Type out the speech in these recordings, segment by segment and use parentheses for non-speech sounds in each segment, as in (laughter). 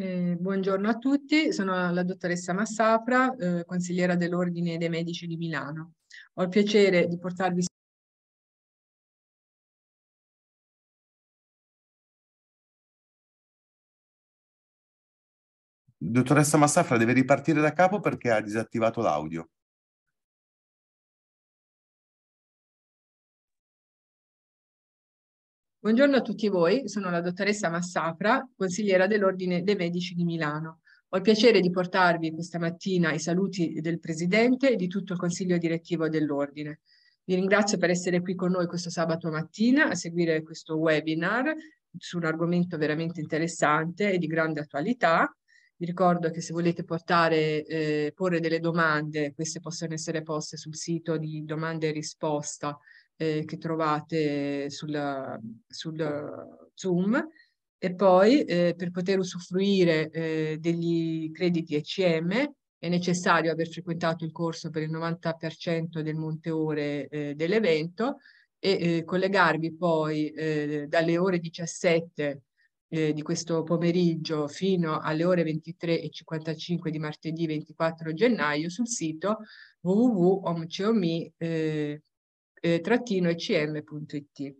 Eh, buongiorno a tutti, sono la dottoressa Massapra, eh, consigliera dell'Ordine dei Medici di Milano. Ho il piacere di portarvi Dottoressa Massafra deve ripartire da capo perché ha disattivato l'audio. Buongiorno a tutti voi, sono la dottoressa Massapra, consigliera dell'Ordine dei Medici di Milano. Ho il piacere di portarvi questa mattina i saluti del Presidente e di tutto il Consiglio direttivo dell'Ordine. Vi ringrazio per essere qui con noi questo sabato mattina a seguire questo webinar su un argomento veramente interessante e di grande attualità. Vi ricordo che se volete portare, eh, porre delle domande, queste possono essere poste sul sito di domande e risposta eh, che trovate sul, sul Zoom e poi eh, per poter usufruire eh, degli crediti ECM è necessario aver frequentato il corso per il 90% del monte ore eh, dell'evento e eh, collegarvi poi eh, dalle ore 17 eh, di questo pomeriggio fino alle ore 23.55 di martedì 24 gennaio sul sito www.omceomi.com eh, ecm.it.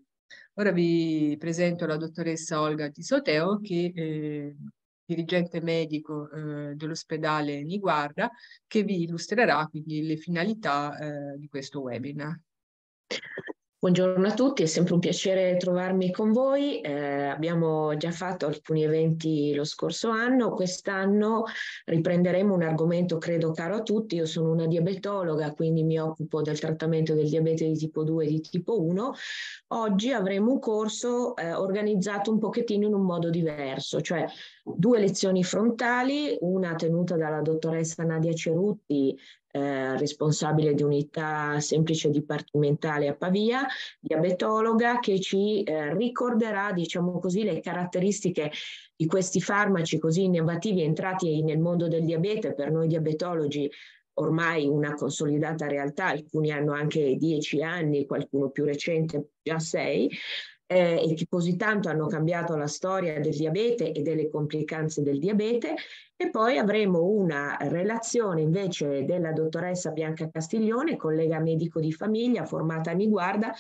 Ora vi presento la dottoressa Olga Tisoteo che eh, dirigente medico eh, dell'ospedale Niguarda, che vi illustrerà quindi le finalità eh, di questo webinar. Buongiorno a tutti, è sempre un piacere trovarmi con voi. Eh, abbiamo già fatto alcuni eventi lo scorso anno, quest'anno riprenderemo un argomento credo caro a tutti. Io sono una diabetologa, quindi mi occupo del trattamento del diabete di tipo 2 e di tipo 1. Oggi avremo un corso eh, organizzato un pochettino in un modo diverso, cioè due lezioni frontali, una tenuta dalla dottoressa Nadia Cerutti eh, responsabile di unità semplice dipartimentale a Pavia, diabetologa, che ci eh, ricorderà, diciamo così, le caratteristiche di questi farmaci così innovativi entrati nel mondo del diabete, per noi diabetologi ormai una consolidata realtà, alcuni hanno anche dieci anni, qualcuno più recente già sei, eh, e che così tanto hanno cambiato la storia del diabete e delle complicanze del diabete. E poi avremo una relazione invece della dottoressa Bianca Castiglione, collega medico di famiglia formata a Niguarda,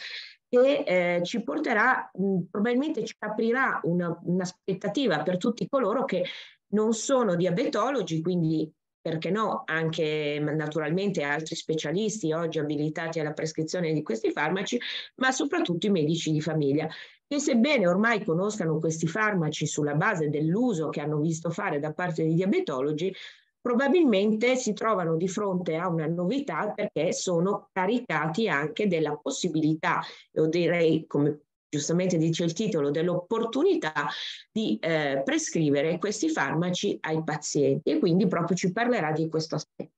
che eh, ci porterà, mh, mm, probabilmente ci aprirà un'aspettativa una per tutti coloro che non sono diabetologi, quindi perché no, anche naturalmente altri specialisti oggi abilitati alla prescrizione di questi farmaci, ma soprattutto i medici di famiglia che sebbene ormai conoscano questi farmaci sulla base dell'uso che hanno visto fare da parte dei diabetologi, probabilmente si trovano di fronte a una novità perché sono caricati anche della possibilità, io direi come giustamente dice il titolo, dell'opportunità di eh, prescrivere questi farmaci ai pazienti e quindi proprio ci parlerà di questo aspetto.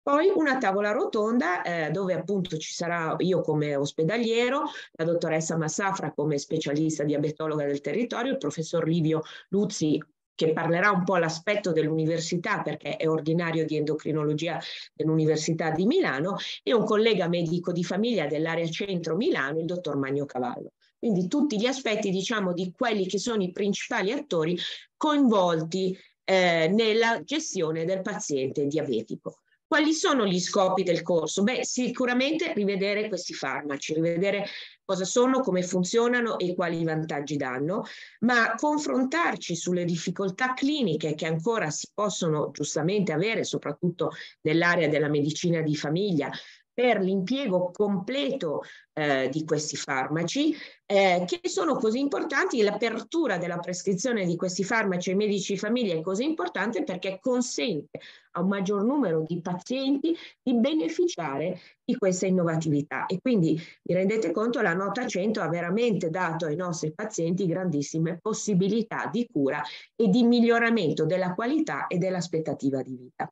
Poi una tavola rotonda eh, dove appunto ci sarà io come ospedaliero, la dottoressa Massafra come specialista diabetologa del territorio, il professor Livio Luzzi che parlerà un po' l'aspetto dell'università perché è ordinario di endocrinologia dell'Università di Milano e un collega medico di famiglia dell'area centro Milano, il dottor Magno Cavallo. Quindi tutti gli aspetti, diciamo, di quelli che sono i principali attori coinvolti eh, nella gestione del paziente diabetico. Quali sono gli scopi del corso? Beh, sicuramente rivedere questi farmaci, rivedere cosa sono, come funzionano e quali vantaggi danno, ma confrontarci sulle difficoltà cliniche che ancora si possono giustamente avere, soprattutto nell'area della medicina di famiglia, per l'impiego completo eh, di questi farmaci, eh, che sono così importanti. L'apertura della prescrizione di questi farmaci ai medici di famiglia è così importante perché consente a un maggior numero di pazienti di beneficiare di questa innovatività. E quindi vi rendete conto, la nota 100 ha veramente dato ai nostri pazienti grandissime possibilità di cura e di miglioramento della qualità e dell'aspettativa di vita.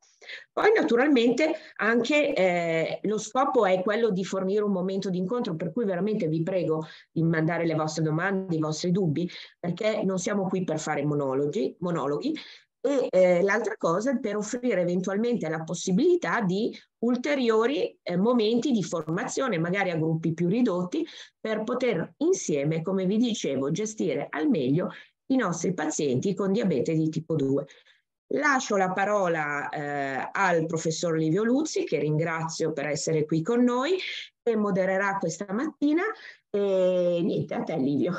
Poi naturalmente anche eh, lo scopo è quello di fornire un momento di incontro per cui veramente vi prego di mandare le vostre domande, i vostri dubbi, perché non siamo qui per fare monologhi, monologhi e eh, l'altra cosa è per offrire eventualmente la possibilità di ulteriori eh, momenti di formazione, magari a gruppi più ridotti, per poter insieme, come vi dicevo, gestire al meglio i nostri pazienti con diabete di tipo 2. Lascio la parola eh, al professor Livio Luzzi, che ringrazio per essere qui con noi, che modererà questa mattina. E niente, a te Livio.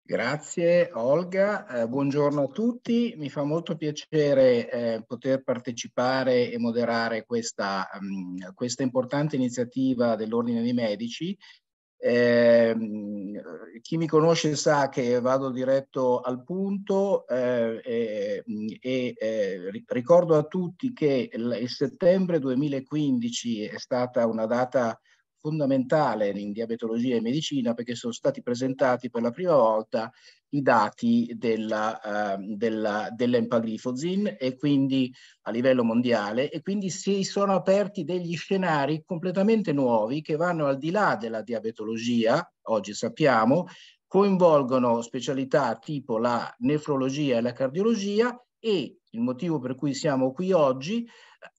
Grazie Olga, eh, buongiorno a tutti, mi fa molto piacere eh, poter partecipare e moderare questa, mh, mm, questa importante iniziativa dell'Ordine dei Medici eh, chi mi conosce sa che vado diretto al punto eh, mm, e eh, eh, ricordo a tutti che il, il settembre 2015 è stata una data fondamentale in diabetologia e medicina perché sono stati presentati per la prima volta i dati della, uh, della, dell'empaglifozin e quindi a livello mondiale e quindi si sono aperti degli scenari completamente nuovi che vanno al di là della diabetologia, oggi sappiamo, coinvolgono specialità tipo la nefrologia e la cardiologia e il motivo per cui siamo qui oggi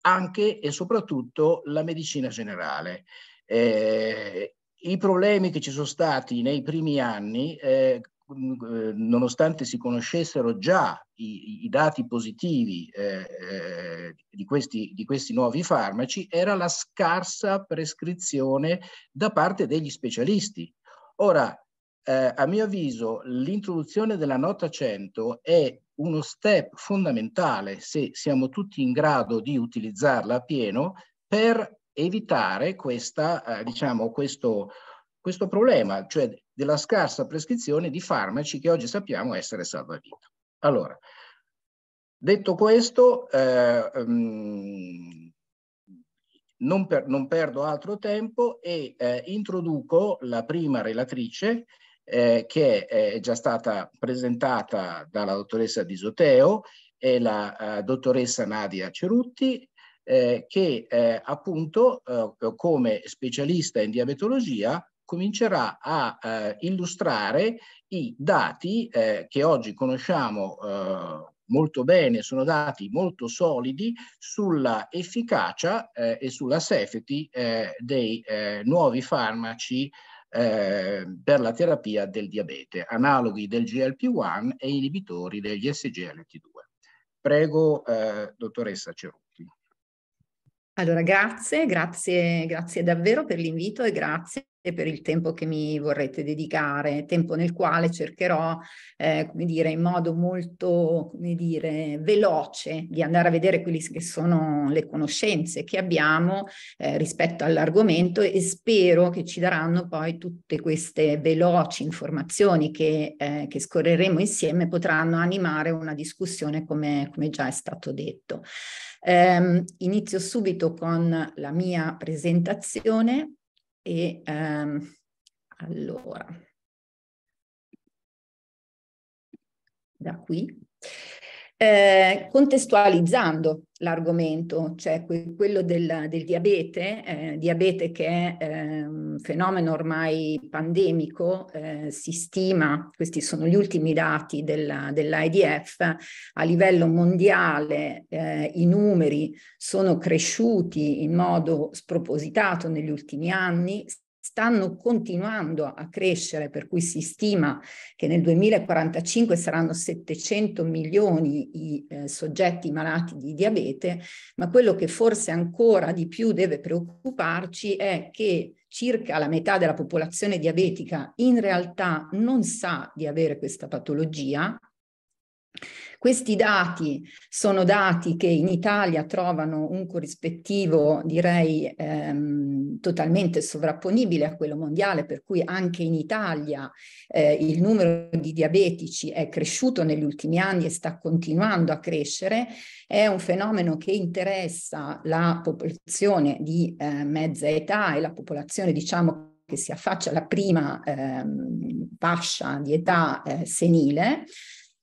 anche e soprattutto la medicina generale. Eh, I problemi che ci sono stati nei primi anni, eh, eh nonostante si conoscessero già i, i dati positivi eh, eh, di, questi, di, questi, nuovi farmaci, era la scarsa prescrizione da parte degli specialisti. Ora, eh, a mio avviso, l'introduzione della nota 100 è uno step fondamentale, se siamo tutti in grado di utilizzarla a pieno, per evitare questa, eh, diciamo, questo, questo problema, cioè della scarsa prescrizione di farmaci che oggi sappiamo essere salvavita. Allora, detto questo, eh, um, non, per, non, perdo altro tempo e eh, introduco la prima relatrice eh, che è già stata presentata dalla dottoressa Disoteo, e la eh, dottoressa Nadia Cerutti, eh, che eh, appunto eh, come specialista in diabetologia comincerà a eh, illustrare i dati eh, che oggi conosciamo eh, molto bene, sono dati molto solidi sulla efficacia eh, e sulla safety eh, dei eh, nuovi farmaci eh, per la terapia del diabete, analoghi del GLP-1 e inibitori degli SGLT2. Prego, eh, dottoressa Cerù. Allora, grazie, grazie, grazie davvero per l'invito e grazie per il tempo che mi vorrete dedicare, tempo nel quale cercherò, eh, come dire, in modo molto, come dire, veloce di andare a vedere quelle che sono le conoscenze che abbiamo eh, rispetto all'argomento e spero che ci daranno poi tutte queste veloci informazioni che, eh, che scorreremo insieme potranno animare una discussione come, come già è stato detto. Eh, inizio subito con la mia presentazione e ehm, allora, da qui eh, contestualizzando l'argomento, cioè que- quello del, del diabete, eh, diabete che è eh, un fenomeno ormai pandemico, eh, si stima, questi sono gli ultimi dati della, dell'AIDF, a livello mondiale eh, i numeri sono cresciuti in modo spropositato negli ultimi anni, stanno continuando a crescere, per cui si stima che nel 2045 saranno 700 milioni i eh, soggetti malati di diabete, ma quello che forse ancora di più deve preoccuparci è che circa la metà della popolazione diabetica in realtà non sa di avere questa patologia questi dati sono dati che in Italia trovano un corrispettivo, direi, ehm, totalmente sovrapponibile a quello mondiale, per cui anche in Italia eh, il numero di diabetici è cresciuto negli ultimi anni e sta continuando a crescere. È un fenomeno che interessa la popolazione di eh, mezza età e la popolazione, diciamo, che si affaccia alla prima ehm, fascia di età eh, senile.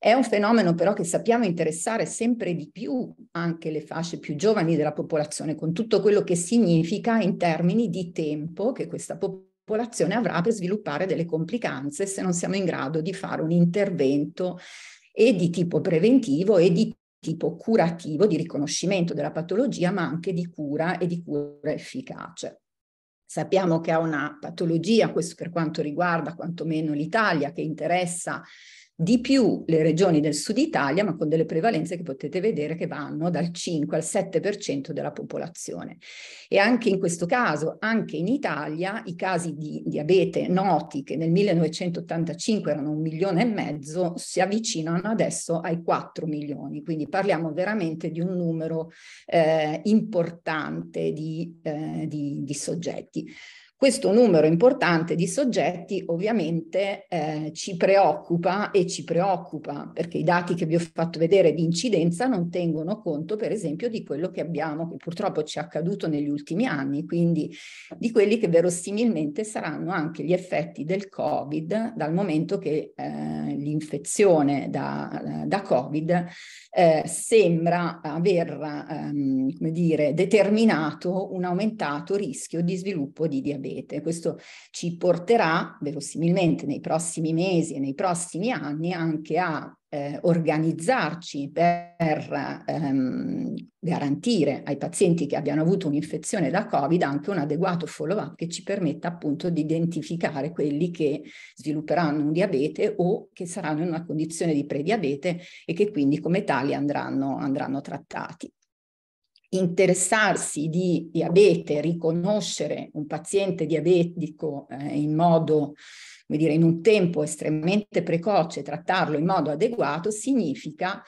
È un fenomeno però che sappiamo interessare sempre di più anche le fasce più giovani della popolazione, con tutto quello che significa in termini di tempo che questa popolazione avrà per sviluppare delle complicanze se non siamo in grado di fare un intervento e di tipo preventivo e di tipo curativo, di riconoscimento della patologia, ma anche di cura e di cura efficace. Sappiamo che ha una patologia, questo per quanto riguarda quantomeno l'Italia, che interessa di più le regioni del sud Italia, ma con delle prevalenze che potete vedere che vanno dal 5 al 7% della popolazione. E anche in questo caso, anche in Italia, i casi di diabete noti, che nel 1985 erano un milione e mezzo, si avvicinano adesso ai 4 milioni. Quindi parliamo veramente di un numero eh, importante di, eh, di, di soggetti. Questo numero importante di soggetti ovviamente eh, ci preoccupa e ci preoccupa perché i dati che vi ho fatto vedere di incidenza non tengono conto per esempio di quello che abbiamo, che purtroppo ci è accaduto negli ultimi anni, quindi di quelli che verosimilmente saranno anche gli effetti del Covid dal momento che eh, l'infezione da, eh, da Covid eh, sembra aver ehm, come dire, determinato un aumentato rischio di sviluppo di diabete vedete. Questo ci porterà verosimilmente nei prossimi mesi e nei prossimi anni anche a eh, organizzarci per ehm, garantire ai pazienti che abbiano avuto un'infezione da Covid anche un adeguato follow-up che ci permetta appunto di identificare quelli che svilupperanno un diabete o che saranno in una condizione di prediabete e che quindi come tali andranno, andranno trattati interessarsi di diabete, riconoscere un paziente diabetico eh, in modo, come dire, in un tempo estremamente precoce, trattarlo in modo adeguato, significa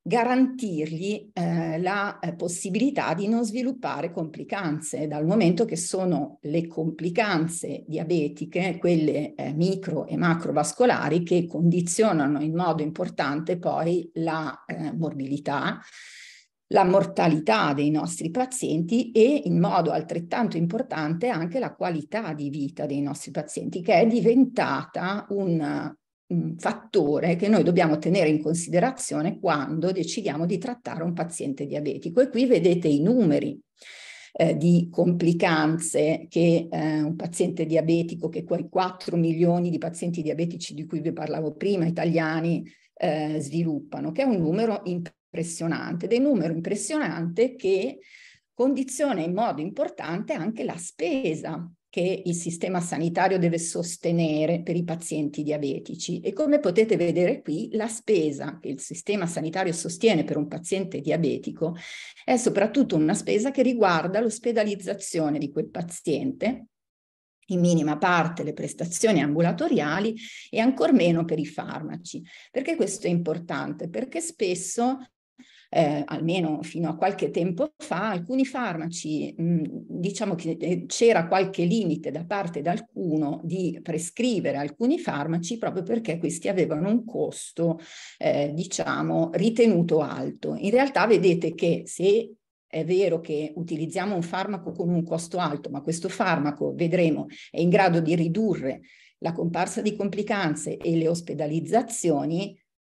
garantirgli eh, la eh, possibilità di non sviluppare complicanze, dal momento che sono le complicanze diabetiche, quelle eh, micro e macrovascolari, che condizionano in modo importante poi la eh, morbilità, la mortalità dei nostri pazienti e in modo altrettanto importante anche la qualità di vita dei nostri pazienti, che è diventata un, un fattore che noi dobbiamo tenere in considerazione quando decidiamo di trattare un paziente diabetico. E qui vedete i numeri eh, di complicanze che eh, un paziente diabetico, che quei 4 milioni di pazienti diabetici di cui vi parlavo prima, italiani, eh, sviluppano, che è un numero importante impressionante, ed è un numero impressionante che condiziona in modo importante anche la spesa che il sistema sanitario deve sostenere per i pazienti diabetici e come potete vedere qui la spesa che il sistema sanitario sostiene per un paziente diabetico è soprattutto una spesa che riguarda l'ospedalizzazione di quel paziente in minima parte le prestazioni ambulatoriali e ancor meno per i farmaci. Perché questo è importante? Perché spesso eh, almeno fino a qualche tempo fa, alcuni farmaci, mh, diciamo che eh, c'era qualche limite da parte di alcuno di prescrivere alcuni farmaci proprio perché questi avevano un costo, eh, diciamo, ritenuto alto. In realtà vedete che se è vero che utilizziamo un farmaco con un costo alto, ma questo farmaco, vedremo, è in grado di ridurre la comparsa di complicanze e le ospedalizzazioni,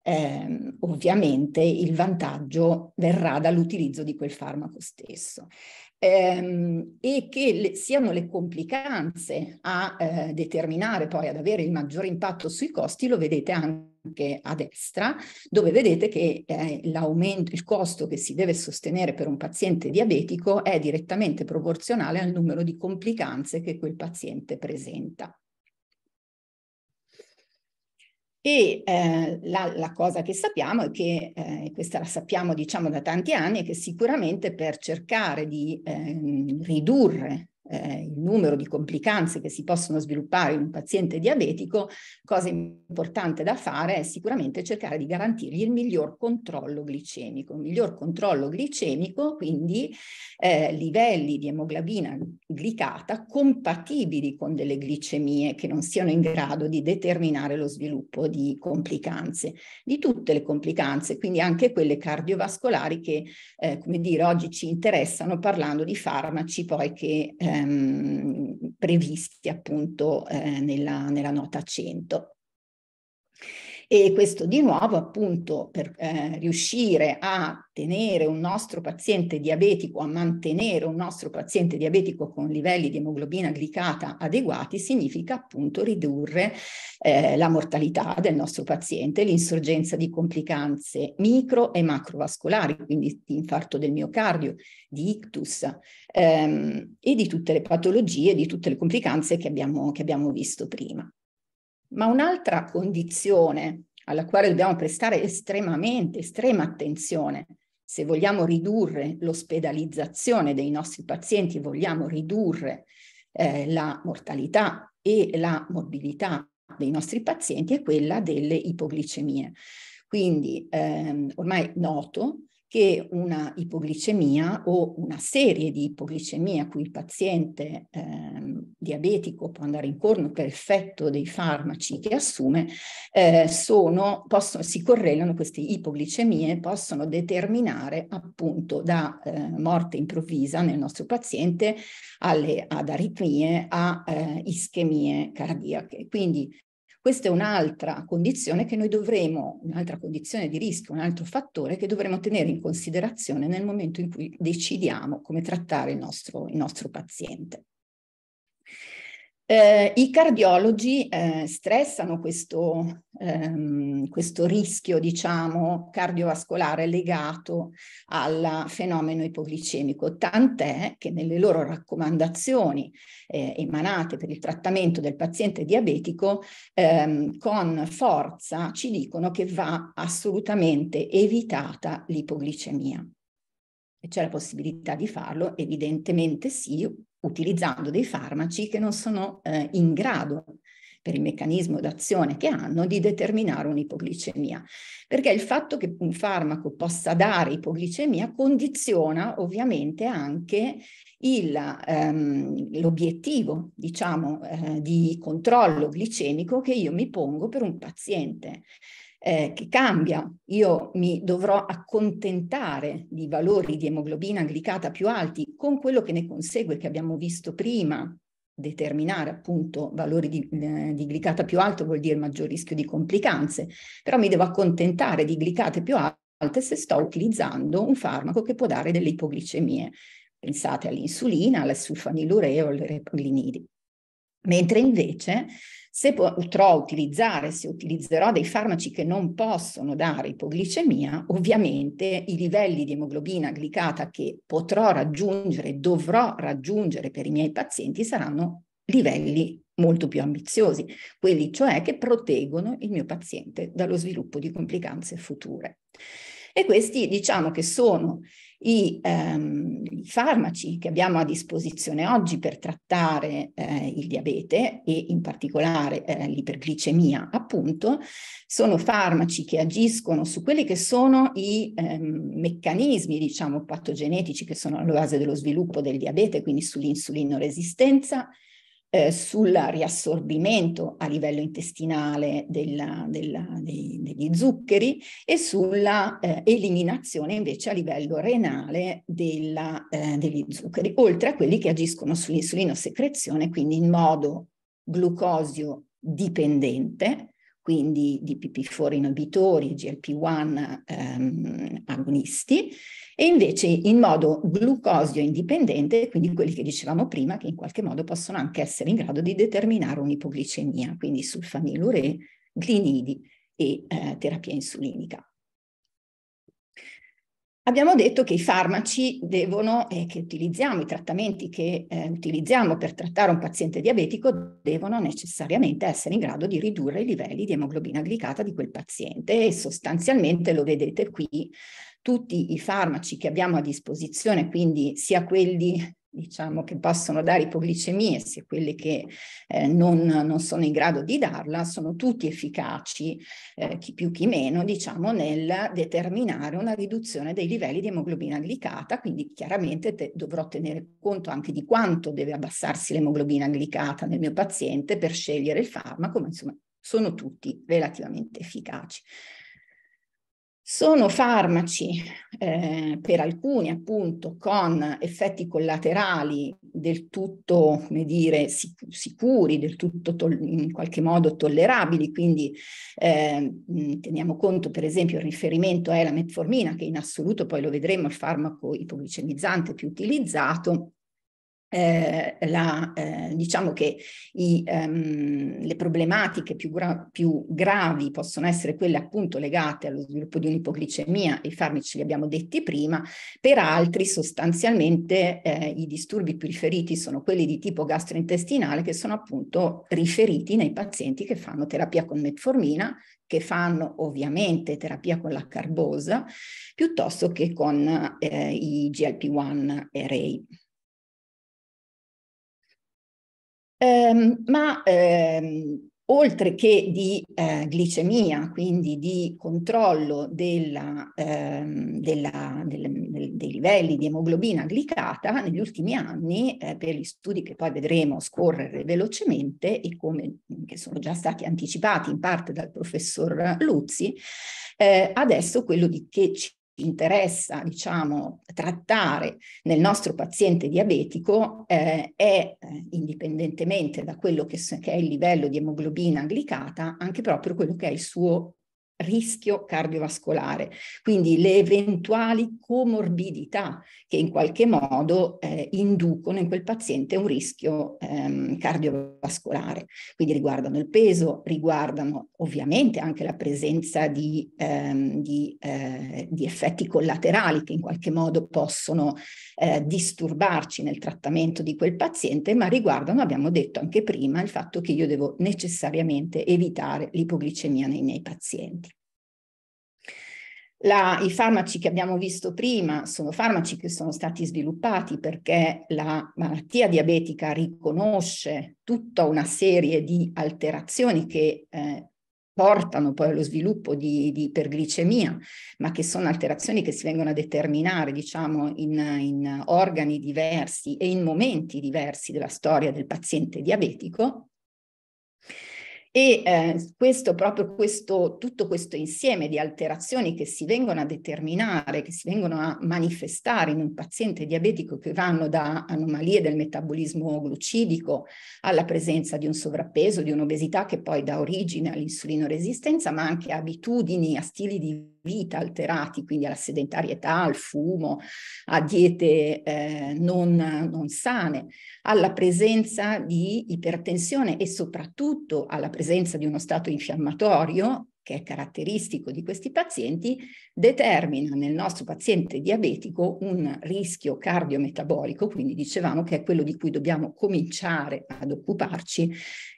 eh, ovviamente il vantaggio verrà dall'utilizzo di quel farmaco stesso. Ehm, e che le, siano le complicanze a eh, determinare poi ad avere il maggior impatto sui costi lo vedete anche a destra dove vedete che eh, l'aumento il costo che si deve sostenere per un paziente diabetico è direttamente proporzionale al numero di complicanze che quel paziente presenta e eh, la, la, cosa che sappiamo è che, eh, questa la sappiamo diciamo da tanti anni, è che sicuramente per cercare di eh, ridurre eh, il numero di complicanze che si possono sviluppare in un paziente diabetico, cosa importante da fare è sicuramente cercare di garantirgli il miglior controllo glicemico. Il miglior controllo glicemico, quindi eh, livelli di emoglobina glicata compatibili con delle glicemie che non siano in grado di determinare lo sviluppo di complicanze, di tutte le complicanze, quindi anche quelle cardiovascolari che, eh, come dire, oggi ci interessano parlando di farmaci poi che eh, ehm, previsti appunto eh, nella, nella nota 100. E questo di nuovo appunto per eh, riuscire a tenere un nostro paziente diabetico, a mantenere un nostro paziente diabetico con livelli di emoglobina glicata adeguati, significa appunto ridurre eh, la mortalità del nostro paziente, l'insorgenza di complicanze micro e macrovascolari, quindi di infarto del miocardio, di ictus ehm, e di tutte le patologie, di tutte le complicanze che abbiamo, che abbiamo visto prima. Ma un'altra condizione alla quale dobbiamo prestare estremamente, estrema attenzione, se vogliamo ridurre l'ospedalizzazione dei nostri pazienti, vogliamo ridurre eh, la mortalità e la morbidità dei nostri pazienti, è quella delle ipoglicemie. Quindi ehm, ormai noto che una ipoglicemia o una serie di ipoglicemie a cui il paziente eh, diabetico può andare incontro per effetto dei farmaci che assume, eh, sono, possono, si correlano queste ipoglicemie, possono determinare appunto da eh, morte improvvisa nel nostro paziente alle, ad aritmie a eh, ischemie cardiache. Quindi questa è un'altra condizione che noi dovremo, un'altra condizione di rischio, un altro fattore che dovremo tenere in considerazione nel momento in cui decidiamo come trattare il nostro, il nostro paziente. Eh, I cardiologi eh, stressano questo, ehm, questo rischio, diciamo, cardiovascolare legato al fenomeno ipoglicemico, tant'è che nelle loro raccomandazioni eh, emanate per il trattamento del paziente diabetico, ehm, con forza ci dicono che va assolutamente evitata l'ipoglicemia. E C'è la possibilità di farlo? Evidentemente sì, utilizzando dei farmaci che non sono eh, in grado per il meccanismo d'azione che hanno di determinare un'ipoglicemia. Perché il fatto che un farmaco possa dare ipoglicemia condiziona ovviamente anche il, ehm, l'obiettivo, diciamo, eh, di controllo glicemico che io mi pongo per un paziente eh, che cambia. Io mi dovrò accontentare di valori di emoglobina glicata più alti con quello che ne consegue che abbiamo visto prima, determinare appunto valori di, eh, di, glicata più alto vuol dire maggior rischio di complicanze, però mi devo accontentare di glicate più alte se sto utilizzando un farmaco che può dare delle ipoglicemie. Pensate all'insulina, alla sulfanilureo, alle replinidi. Mentre invece se potrò utilizzare, se utilizzerò dei farmaci che non possono dare ipoglicemia, ovviamente i livelli di emoglobina glicata che potrò raggiungere, dovrò raggiungere per i miei pazienti saranno livelli molto più ambiziosi, quelli cioè che proteggono il mio paziente dallo sviluppo di complicanze future. E questi diciamo che sono i, ehm, i, farmaci che abbiamo a disposizione oggi per trattare eh, il diabete e in particolare eh, l'iperglicemia, appunto, sono farmaci che agiscono su quelli che sono i ehm, meccanismi, diciamo, patogenetici che sono alla base dello sviluppo del diabete, quindi sull'insulino resistenza, eh, sul riassorbimento a livello intestinale della, della, dei, degli zuccheri e sulla eh, eliminazione invece a livello renale della, eh, degli zuccheri, oltre a quelli che agiscono sull'insulinosecrezione, quindi in modo glucosio dipendente, quindi dpp 4 inibitori, GLP1 ehm, agonisti, e invece in modo glucosio indipendente, quindi quelli che dicevamo prima, che in qualche modo possono anche essere in grado di determinare un'ipoglicemia, quindi sulfamilure, glinidi e eh, terapia insulinica. Abbiamo detto che i farmaci devono, eh, che utilizziamo, i trattamenti che eh, utilizziamo per trattare un paziente diabetico devono necessariamente essere in grado di ridurre i livelli di emoglobina glicata di quel paziente e sostanzialmente lo vedete qui tutti i farmaci che abbiamo a disposizione, quindi sia quelli diciamo che possono dare ipoglicemie, sia quelli che eh, non, non, sono in grado di darla, sono tutti efficaci, eh, chi più chi meno, diciamo, nel determinare una riduzione dei livelli di emoglobina glicata, quindi chiaramente te dovrò tenere conto anche di quanto deve abbassarsi l'emoglobina glicata nel mio paziente per scegliere il farmaco, ma insomma sono tutti relativamente efficaci. Sono farmaci eh, per alcuni appunto con effetti collaterali del tutto, come dire, sicuri, del tutto tol- in qualche modo tollerabili, quindi eh, teniamo conto per esempio il riferimento è la metformina che in assoluto poi lo vedremo il farmaco ipoglicemizzante più utilizzato eh, la, eh, diciamo che i, um, le problematiche più, gra più, gravi possono essere quelle appunto legate allo sviluppo di un'ipoglicemia, i farmaci li abbiamo detti prima, per altri sostanzialmente eh, i disturbi più riferiti sono quelli di tipo gastrointestinale che sono appunto riferiti nei pazienti che fanno terapia con metformina, che fanno ovviamente terapia con la carbosa, piuttosto che con eh, i GLP-1 e RAI. Ehm, ma ehm, oltre che di eh, glicemia, quindi di controllo della, ehm, della, del, del, dei livelli di emoglobina glicata, negli ultimi anni, eh, per gli studi che poi vedremo scorrere velocemente e come, che sono già stati anticipati in parte dal professor Luzzi, eh, adesso quello di, che ci interessa diciamo, trattare nel nostro paziente diabetico eh, è, eh, indipendentemente da quello che, che, è il livello di emoglobina glicata, anche proprio quello che è il suo rischio cardiovascolare, quindi le eventuali comorbidità che in qualche modo eh, inducono in quel paziente un rischio ehm, cardiovascolare. Quindi riguardano il peso, riguardano ovviamente anche la presenza di, ehm, di, eh, di effetti collaterali che in qualche modo possono eh, disturbarci nel trattamento di quel paziente, ma riguardano, abbiamo detto anche prima, il fatto che io devo necessariamente evitare l'ipoglicemia nei miei pazienti. La, I farmaci che abbiamo visto prima sono farmaci che sono stati sviluppati perché la malattia diabetica riconosce tutta una serie di alterazioni che eh, portano poi allo sviluppo di, di, iperglicemia, ma che sono alterazioni che si vengono a determinare, diciamo, in, in organi diversi e in momenti diversi della storia del paziente diabetico. E eh, questo, proprio questo, tutto questo insieme di alterazioni che si vengono a determinare, che si vengono a manifestare in un paziente diabetico che vanno da anomalie del metabolismo glucidico alla presenza di un sovrappeso, di un'obesità che poi dà origine all'insulino resistenza, ma anche abitudini, a stili di vita alterati, quindi alla sedentarietà, al fumo, a diete eh, non, non sane, alla presenza di ipertensione e soprattutto alla presenza di uno stato infiammatorio che è caratteristico di questi pazienti, determina nel nostro paziente diabetico un rischio cardiometabolico, quindi dicevamo che è quello di cui dobbiamo cominciare ad occuparci,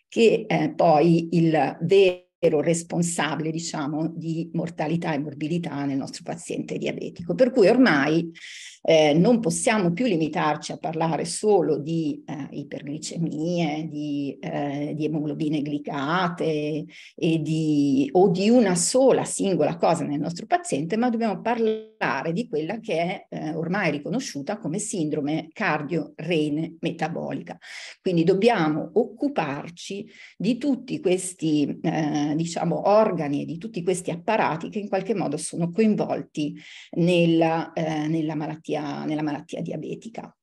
che eh, poi il vero responsabile, diciamo, di mortalità e morbidità nel nostro paziente diabetico. Per cui ormai eh, non possiamo più limitarci a parlare solo di eh, iperglicemie, di, eh, di, emoglobine glicate di, o di una sola singola cosa nel nostro paziente, ma dobbiamo parlare di quella che è eh, ormai riconosciuta come sindrome cardio-rene metabolica. Quindi dobbiamo occuparci di tutti questi eh, diciamo, organi e di tutti questi apparati che in qualche modo sono coinvolti nella, eh, nella malattia malattia, nella malattia diabetica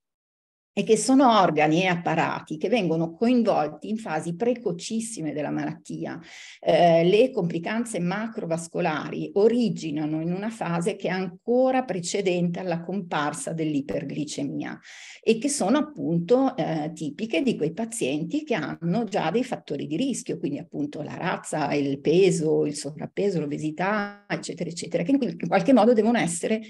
e che sono organi e apparati che vengono coinvolti in fasi precocissime della malattia. Eh, le complicanze macrovascolari originano in una fase che è ancora precedente alla comparsa dell'iperglicemia e che sono appunto eh, tipiche di quei pazienti che hanno già dei fattori di rischio, quindi appunto la razza, il peso, il sovrappeso, l'obesità, eccetera, eccetera, che in qualche modo devono essere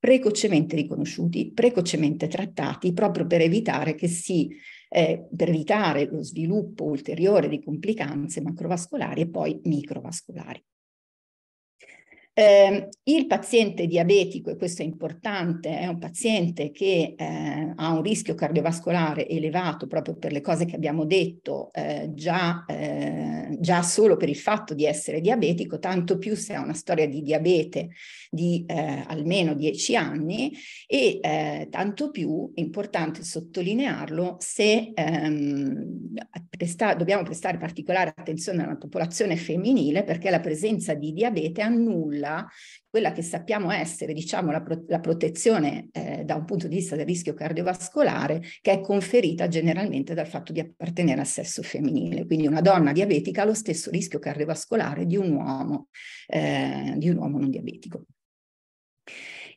precocemente riconosciuti, precocemente trattati, proprio per evitare che si eh, per evitare lo sviluppo ulteriore di complicanze macrovascolari e poi microvascolari. Eh, il paziente diabetico, e questo è importante, è un paziente che eh, ha un rischio cardiovascolare elevato proprio per le cose che abbiamo detto, eh, già, eh, già, solo per il fatto di essere diabetico, tanto più se ha una storia di diabete di eh, almeno 10 anni e eh, tanto più, è importante sottolinearlo, se ehm, presta- dobbiamo prestare particolare attenzione alla popolazione femminile perché la presenza di diabete annulla quella che sappiamo essere diciamo, la, pro- la protezione eh, da un punto di vista del rischio cardiovascolare che è conferita generalmente dal fatto di appartenere al sesso femminile. Quindi una donna diabetica ha lo stesso rischio cardiovascolare di un uomo, eh, di un uomo non diabetico.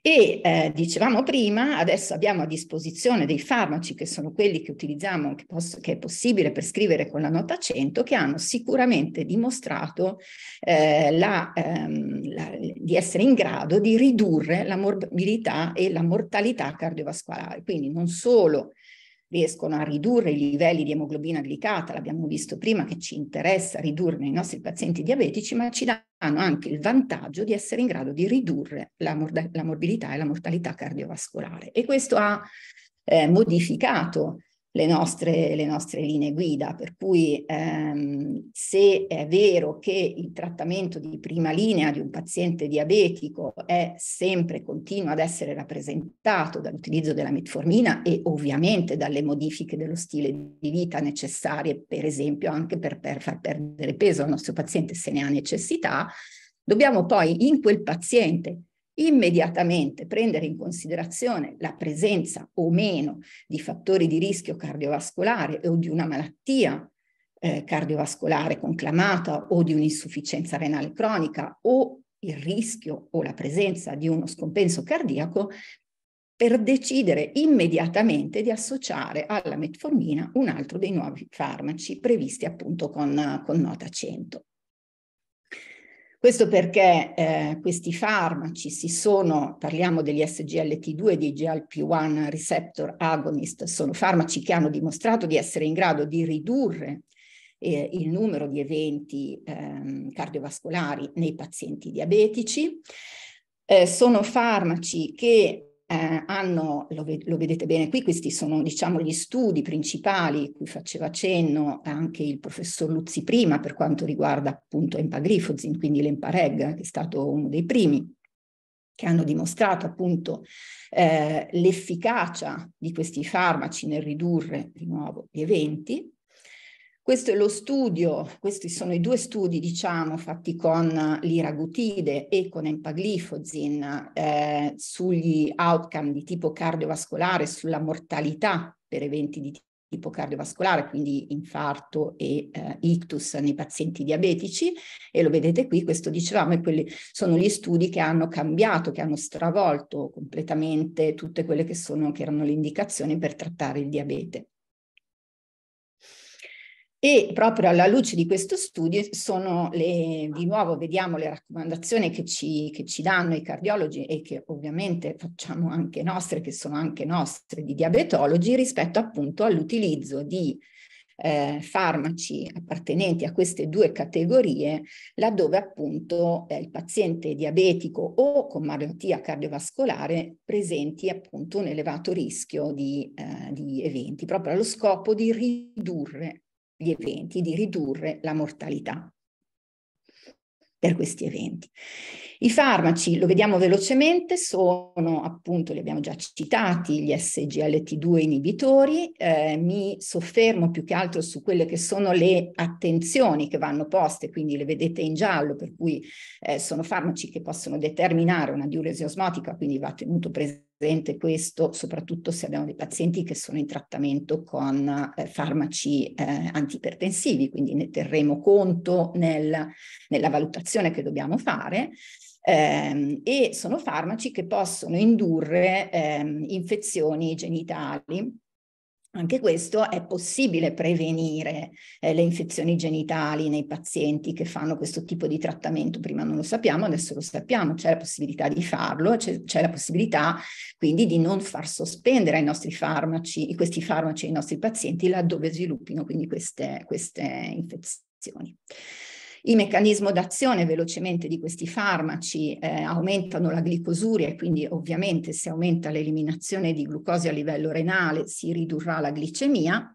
E eh, dicevamo prima, adesso abbiamo a disposizione dei farmaci che sono quelli che utilizziamo, che, posso, che è possibile prescrivere con la nota 100, che hanno sicuramente dimostrato eh, la, ehm, la, di essere in grado di ridurre la morbilità e la mortalità cardiovascolare. Quindi non solo riescono a ridurre i livelli di emoglobina glicata, l'abbiamo visto prima che ci interessa ridurne i nostri pazienti diabetici, ma ci danno anche il vantaggio di essere in grado di ridurre la, mord- la morbidità e la mortalità cardiovascolare. E questo ha eh, modificato le nostre, le nostre linee guida, per cui ehm, se è vero che il trattamento di prima linea di un paziente diabetico è sempre continua ad essere rappresentato dall'utilizzo della metformina e ovviamente dalle modifiche dello stile di vita necessarie, per esempio anche per, per far perdere peso al nostro paziente se ne ha necessità, dobbiamo poi in quel paziente immediatamente prendere in considerazione la presenza o meno di fattori di rischio cardiovascolare o di una malattia eh, cardiovascolare conclamata o di un'insufficienza renale cronica o il rischio o la presenza di uno scompenso cardiaco per decidere immediatamente di associare alla metformina un altro dei nuovi farmaci previsti appunto con, con nota 100. Questo perché eh, questi farmaci si sono, parliamo degli SGLT2 e dei GLP1 receptor agonist, sono farmaci che hanno dimostrato di essere in grado di ridurre eh, il numero di eventi eh, cardiovascolari nei pazienti diabetici. Eh, sono farmaci che eh, hanno, lo, ve- lo, vedete bene qui, questi sono diciamo gli studi principali cui faceva cenno anche il professor Luzzi prima per quanto riguarda appunto empagrifozin, quindi l'empareg che è stato uno dei primi che hanno dimostrato appunto eh, l'efficacia di questi farmaci nel ridurre di nuovo gli eventi questo è lo studio, questi sono i due studi, diciamo, fatti con l'iragutide e con empaglifozin eh, sugli outcome di tipo cardiovascolare, sulla mortalità per eventi di tipo cardiovascolare, quindi infarto e eh, ictus nei pazienti diabetici e lo vedete qui, questo dicevamo, e quelli sono gli studi che hanno cambiato, che hanno stravolto completamente tutte quelle che, sono, che erano le indicazioni per trattare il diabete. E proprio alla luce di questo studio sono le, di nuovo vediamo le raccomandazioni che ci, che ci danno i cardiologi e che ovviamente facciamo anche nostre, che sono anche nostre di diabetologi rispetto appunto all'utilizzo di eh, farmaci appartenenti a queste due categorie, laddove appunto eh, il paziente diabetico o con malattia cardiovascolare presenti appunto un elevato rischio di, eh, di eventi, proprio allo scopo di ridurre gli eventi, di ridurre la mortalità per questi eventi. I farmaci, lo vediamo velocemente, sono appunto, li abbiamo già citati, gli SGLT2 inibitori. Eh, mi soffermo più che altro su quelle che sono le attenzioni che vanno poste, quindi le vedete in giallo, per cui eh, sono farmaci che possono determinare una diuresi osmotica, quindi va tenuto presente presente questo soprattutto se abbiamo dei pazienti che sono in trattamento con eh, farmaci eh, antipertensivi, quindi ne terremo conto nel, nella valutazione che dobbiamo fare. Ehm, e sono farmaci che possono indurre ehm, infezioni genitali anche questo è possibile prevenire eh, le infezioni genitali nei pazienti che fanno questo tipo di trattamento. Prima non lo sappiamo, adesso lo sappiamo, c'è la possibilità di farlo, c'è, c'è la possibilità quindi di non far sospendere i nostri farmaci, questi farmaci ai nostri pazienti laddove sviluppino quindi queste, queste infezioni. Il meccanismo d'azione velocemente di questi farmaci eh, aumentano la glicosuria e quindi ovviamente se aumenta l'eliminazione di glucosio a livello renale si ridurrà la glicemia.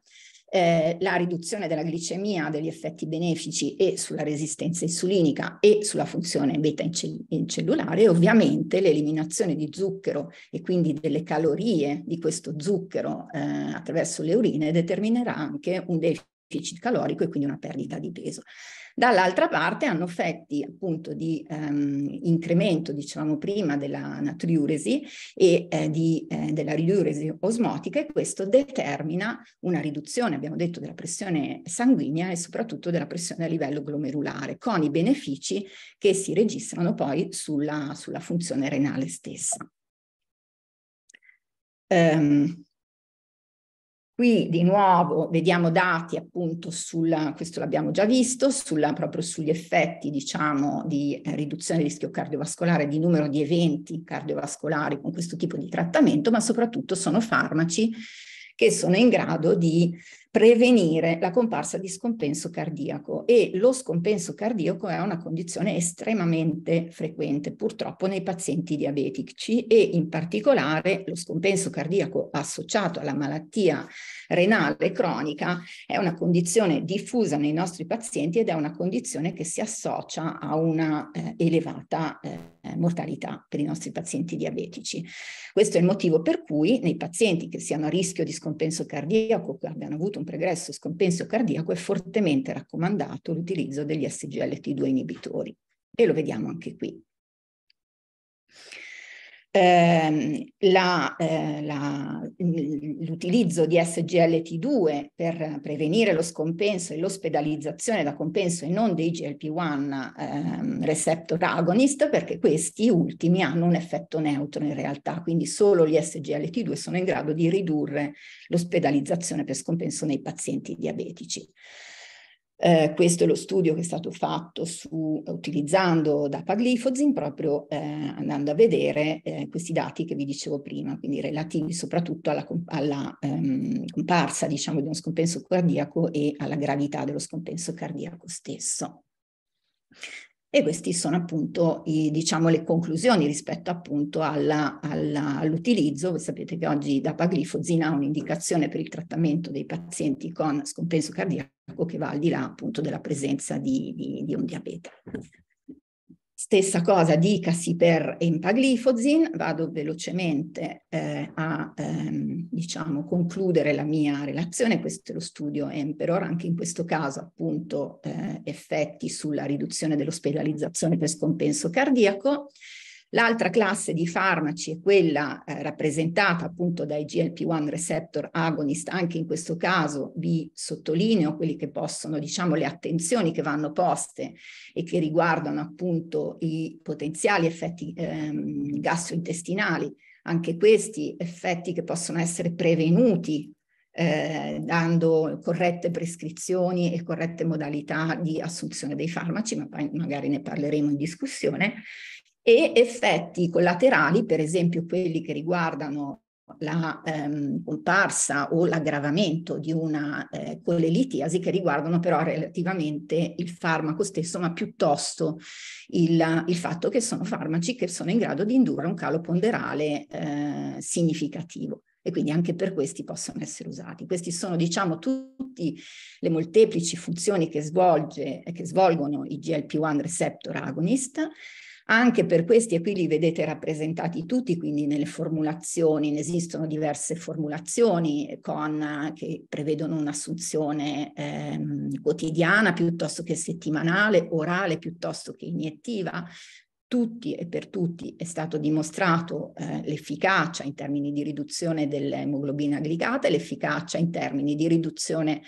Eh, la riduzione della glicemia ha degli effetti benefici e sulla resistenza insulinica e sulla funzione beta incellulare e ovviamente l'eliminazione di zucchero e quindi delle calorie di questo zucchero eh, attraverso le urine determinerà anche un deficit calorico e quindi una perdita di peso. Dall'altra parte hanno effetti appunto di ehm, incremento, diciamo prima, della natriuresi e eh, di, eh, della ridiuresi osmotica e questo determina una riduzione, abbiamo detto, della pressione sanguigna e soprattutto della pressione a livello glomerulare, con i benefici che si registrano poi sulla, sulla funzione renale stessa. Um, Qui di nuovo vediamo dati appunto sul, questo l'abbiamo già visto, sulla, proprio sugli effetti diciamo di riduzione del rischio cardiovascolare, di numero di eventi cardiovascolari con questo tipo di trattamento, ma soprattutto sono farmaci che sono in grado di prevenire la comparsa di scompenso cardiaco e lo scompenso cardiaco è una condizione estremamente frequente purtroppo nei pazienti diabetici e in particolare lo scompenso cardiaco associato alla malattia renale cronica è una condizione diffusa nei nostri pazienti ed è una condizione che si associa a una eh, elevata eh, mortalità per i nostri pazienti diabetici. Questo è il motivo per cui nei pazienti che siano a rischio di scompenso cardiaco, che abbiano avuto un pregresso scompenso cardiaco, è fortemente raccomandato l'utilizzo degli SGLT2 inibitori e lo vediamo anche qui. Ehm, eh, l'utilizzo di SGLT2 per prevenire lo scompenso e l'ospedalizzazione da compenso e non dei GLP1 eh, receptor agonist, perché questi ultimi hanno un effetto neutro in realtà, quindi solo gli SGLT2 sono in grado di ridurre l'ospedalizzazione per scompenso nei pazienti diabetici. Eh, questo è lo studio che è stato fatto su, utilizzando dapaglifozin, proprio eh, andando a vedere eh, questi dati che vi dicevo prima, quindi relativi soprattutto alla, alla ehm, comparsa diciamo, di uno scompenso cardiaco e alla gravità dello scompenso cardiaco stesso. E queste sono appunto i, diciamo, le conclusioni rispetto appunto alla, alla, all'utilizzo. Voi sapete che oggi dapaglifozina ha un'indicazione per il trattamento dei pazienti con scompenso cardiaco che va al di là appunto della presenza di, di, di un diabete. Stessa cosa dicasi per empaglifosin, vado velocemente eh, a ehm, diciamo, concludere la mia relazione, questo è lo studio Emperor, anche in questo caso appunto eh, effetti sulla riduzione dell'ospedalizzazione per scompenso cardiaco, L'altra classe di farmaci è quella eh, rappresentata appunto dai GLP-1 receptor agonist, anche in questo caso vi sottolineo quelli che possono, diciamo, le attenzioni che vanno poste e che riguardano appunto i potenziali effetti ehm, gastrointestinali, anche questi effetti che possono essere prevenuti eh, dando corrette prescrizioni e corrette modalità di assunzione dei farmaci, ma poi magari ne parleremo in discussione e effetti collaterali, per esempio quelli che riguardano la ehm, comparsa o l'aggravamento di una eh, colelitiasi che riguardano però relativamente il farmaco stesso, ma piuttosto il, il, fatto che sono farmaci che sono in grado di indurre un calo ponderale eh, significativo e quindi anche per questi possono essere usati. Questi sono, diciamo, tutte le molteplici funzioni che, svolge, che svolgono i GLP-1 receptor agonist anche per questi, e qui li vedete rappresentati tutti, quindi nelle formulazioni, ne esistono diverse formulazioni con, che prevedono un'assunzione ehm, quotidiana piuttosto che settimanale, orale piuttosto che iniettiva, tutti e per tutti è stato dimostrato eh, l'efficacia in termini di riduzione dell'emoglobina glicata e l'efficacia in termini di riduzione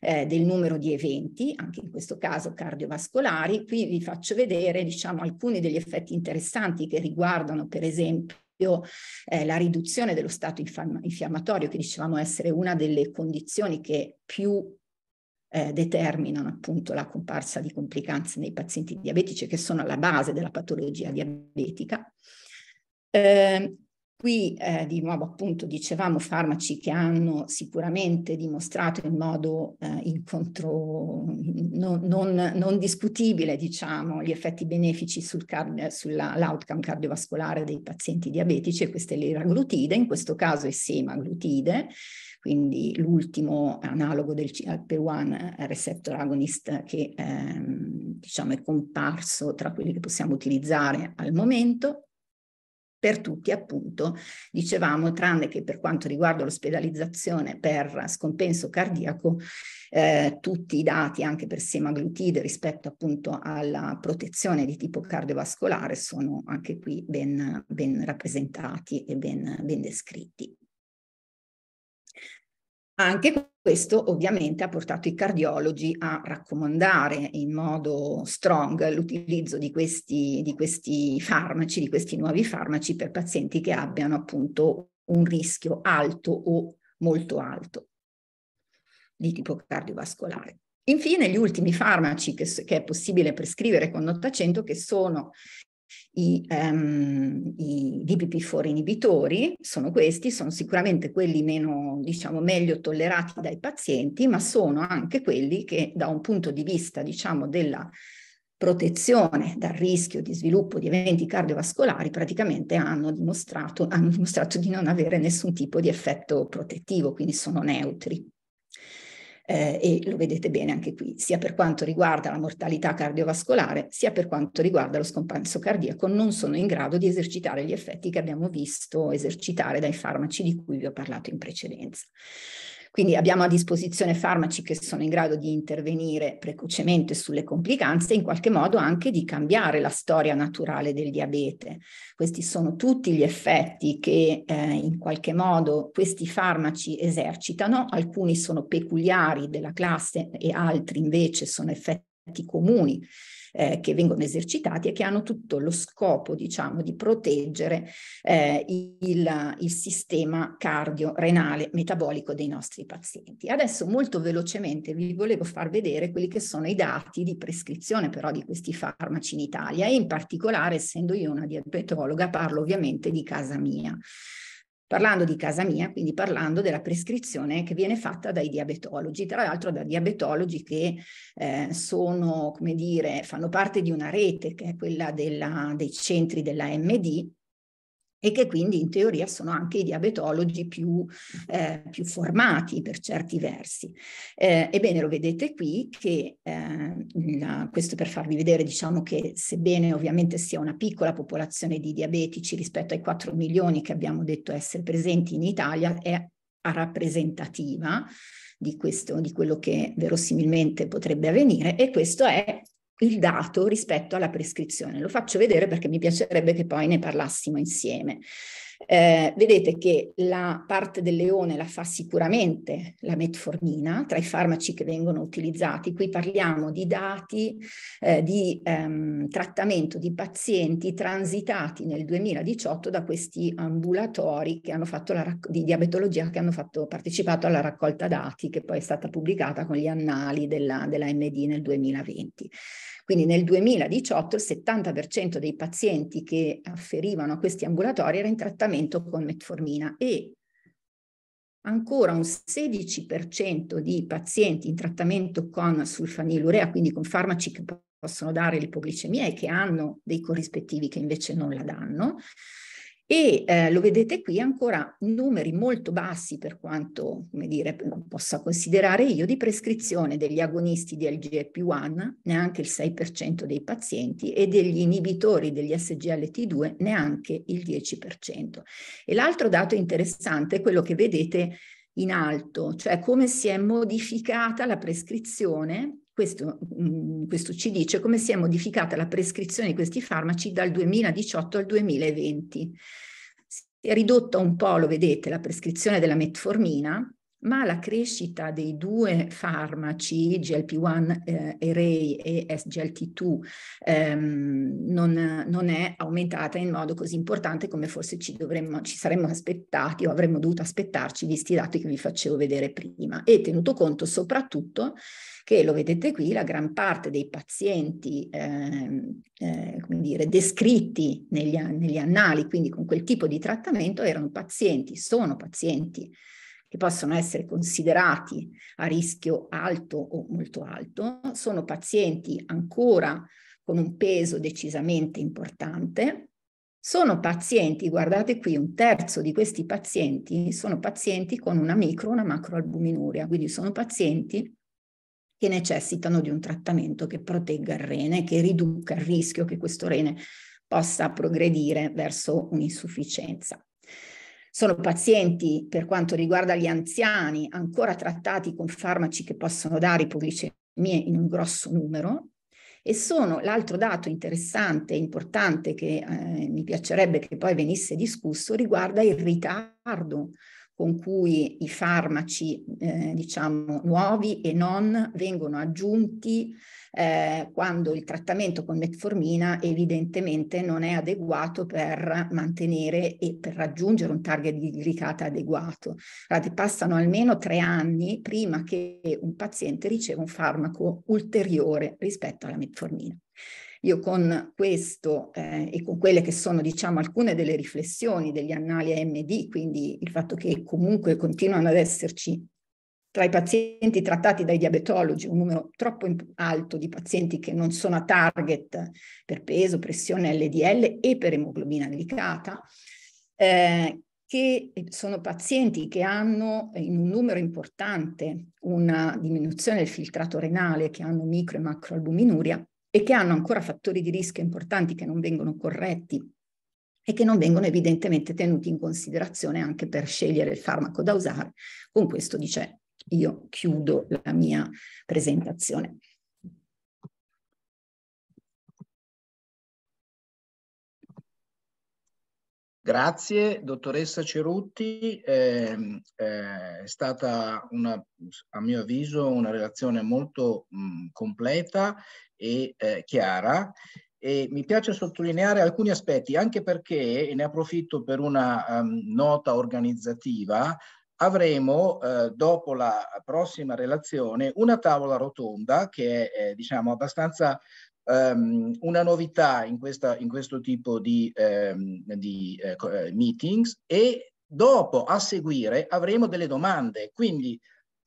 eh, del numero di eventi, anche in questo caso cardiovascolari. Qui vi faccio vedere diciamo, alcuni degli effetti interessanti che riguardano per esempio eh, la riduzione dello stato infiammatorio, che dicevamo essere una delle condizioni che più eh, determinano appunto la comparsa di complicanze nei pazienti diabetici che sono alla base della patologia diabetica. Eh, Qui eh, di nuovo appunto dicevamo farmaci che hanno sicuramente dimostrato in modo eh, incontro, non, non, non, discutibile diciamo, gli effetti benefici sul car- sull'outcome cardiovascolare dei pazienti diabetici e questa è l'iraglutide, in questo caso è semaglutide, quindi l'ultimo analogo del GLP-1 eh, receptor agonist che ehm, diciamo, è comparso tra quelli che possiamo utilizzare al momento per tutti appunto, dicevamo, tranne che per quanto riguarda l'ospedalizzazione per scompenso cardiaco, eh, tutti i dati anche per semaglutide rispetto appunto alla protezione di tipo cardiovascolare sono anche qui ben, ben rappresentati e ben, ben descritti. Anche questo ovviamente ha portato i cardiologi a raccomandare in modo strong l'utilizzo di questi, di questi farmaci, di questi nuovi farmaci per pazienti che abbiano appunto un rischio alto o molto alto di tipo cardiovascolare. Infine, gli ultimi farmaci che, che, è possibile prescrivere con Nottacento, che sono i, um, i DPP4 inibitori, sono questi, sono sicuramente quelli meno, diciamo, meglio tollerati dai pazienti, ma sono anche quelli che da un punto di vista, diciamo, della protezione dal rischio di sviluppo di eventi cardiovascolari praticamente hanno dimostrato, hanno dimostrato di non avere nessun tipo di effetto protettivo, quindi sono neutri eh, e lo vedete bene anche qui, sia per quanto riguarda la mortalità cardiovascolare, sia per quanto riguarda lo scompenso cardiaco, non sono in grado di esercitare gli effetti che abbiamo visto esercitare dai farmaci di cui vi ho parlato in precedenza. Quindi abbiamo a disposizione farmaci che sono in grado di intervenire precocemente sulle complicanze e in qualche modo anche di cambiare la storia naturale del diabete. Questi sono tutti gli effetti che eh, in qualche modo questi farmaci esercitano, alcuni sono peculiari della classe e altri invece sono effetti comuni eh, che vengono esercitati e che hanno tutto lo scopo, diciamo, di proteggere eh, il, il sistema cardio-renale metabolico dei nostri pazienti. Adesso molto velocemente vi volevo far vedere quelli che sono i dati di prescrizione però di questi farmaci in Italia e in particolare essendo io una diabetologa parlo ovviamente di casa mia parlando di casa mia, quindi parlando della prescrizione che viene fatta dai diabetologi, tra l'altro da diabetologi che eh, sono, come dire, fanno parte di una rete che è quella della, dei centri della MD e che quindi in teoria sono anche i diabetologi più, eh, più formati per certi versi. Eh, ebbene, lo vedete qui che eh, la, questo per farvi vedere, diciamo che sebbene ovviamente sia una piccola popolazione di diabetici rispetto ai 4 milioni che abbiamo detto essere presenti in Italia, è rappresentativa di, questo, di quello che verosimilmente potrebbe avvenire e questo è il dato rispetto alla prescrizione. Lo faccio vedere perché mi piacerebbe che poi ne parlassimo insieme. Eh, vedete che la parte del leone la fa sicuramente la metformina tra i farmaci che vengono utilizzati. Qui parliamo di dati eh, di ehm, trattamento di pazienti transitati nel 2018 da questi ambulatori che hanno fatto la di diabetologia che hanno fatto, partecipato alla raccolta dati che poi è stata pubblicata con gli annali della, della MD nel 2020. Quindi nel 2018 il 70% dei pazienti che afferivano a questi ambulatori era in trattamento con metformina e ancora un 16% di pazienti in trattamento con sulfanilurea, quindi con farmaci che possono dare l'ipoglicemia e che hanno dei corrispettivi che invece non la danno, e eh, lo vedete qui ancora numeri molto bassi per quanto come dire, possa considerare io di prescrizione degli agonisti di LGP1, neanche il 6% dei pazienti, e degli inibitori degli SGLT2, neanche il 10%. E l'altro dato interessante è quello che vedete in alto, cioè come si è modificata la prescrizione questo, mm, questo, ci dice come si è modificata la prescrizione di questi farmaci dal 2018 al 2020. Si è ridotta un po', lo vedete, la prescrizione della metformina, ma la crescita dei due farmaci, GLP-1 eh, array e SGLT2, ehm, non, non, è aumentata in modo così importante come forse ci, dovremmo, ci saremmo aspettati o avremmo dovuto aspettarci, visti i dati che vi facevo vedere prima, e tenuto conto soprattutto che lo vedete qui, la gran parte dei pazienti ehm, eh, eh, dire, descritti negli, negli annali, quindi con quel tipo di trattamento, erano pazienti, sono pazienti che possono essere considerati a rischio alto o molto alto, sono pazienti ancora con un peso decisamente importante, sono pazienti, guardate qui, un terzo di questi pazienti sono pazienti con una micro, una macroalbuminuria, quindi sono pazienti che necessitano di un trattamento che protegga il rene, che riduca il rischio che questo rene possa progredire verso un'insufficienza. Sono pazienti, per quanto riguarda gli anziani, ancora trattati con farmaci che possono dare ipoglicemie in un grosso numero, e sono l'altro dato interessante e importante che eh, mi piacerebbe che poi venisse discusso riguarda il ritardo con cui i farmaci, eh, diciamo, nuovi e non vengono aggiunti eh, quando il trattamento con metformina evidentemente non è adeguato per mantenere e per raggiungere un target di glicata adeguato. Allora, passano almeno tre anni prima che un paziente riceva un farmaco ulteriore rispetto alla metformina. Io con questo eh, e con quelle che sono diciamo alcune delle riflessioni degli annali AMD, quindi il fatto che comunque continuano ad esserci tra i pazienti trattati dai diabetologi un numero troppo alto di pazienti che non sono a target per peso, pressione LDL e per emoglobina delicata, eh, che sono pazienti che hanno in un numero importante una diminuzione del filtrato renale, che hanno micro e macroalbuminuria, e che hanno ancora fattori di rischio importanti che non vengono corretti e che non vengono evidentemente tenuti in considerazione anche per scegliere il farmaco da usare. Con questo dice io chiudo la mia presentazione. Grazie dottoressa Cerutti, eh, eh, è stata una, a mio avviso una relazione molto mh, mm, completa e eh, chiara e mi piace sottolineare alcuni aspetti anche perché, e ne approfitto per una um, nota organizzativa, avremo eh, dopo la prossima relazione una tavola rotonda che è eh, diciamo abbastanza Um, una novità in, questa, in, questo tipo di, um, di uh, meetings e dopo a seguire avremo delle domande. Quindi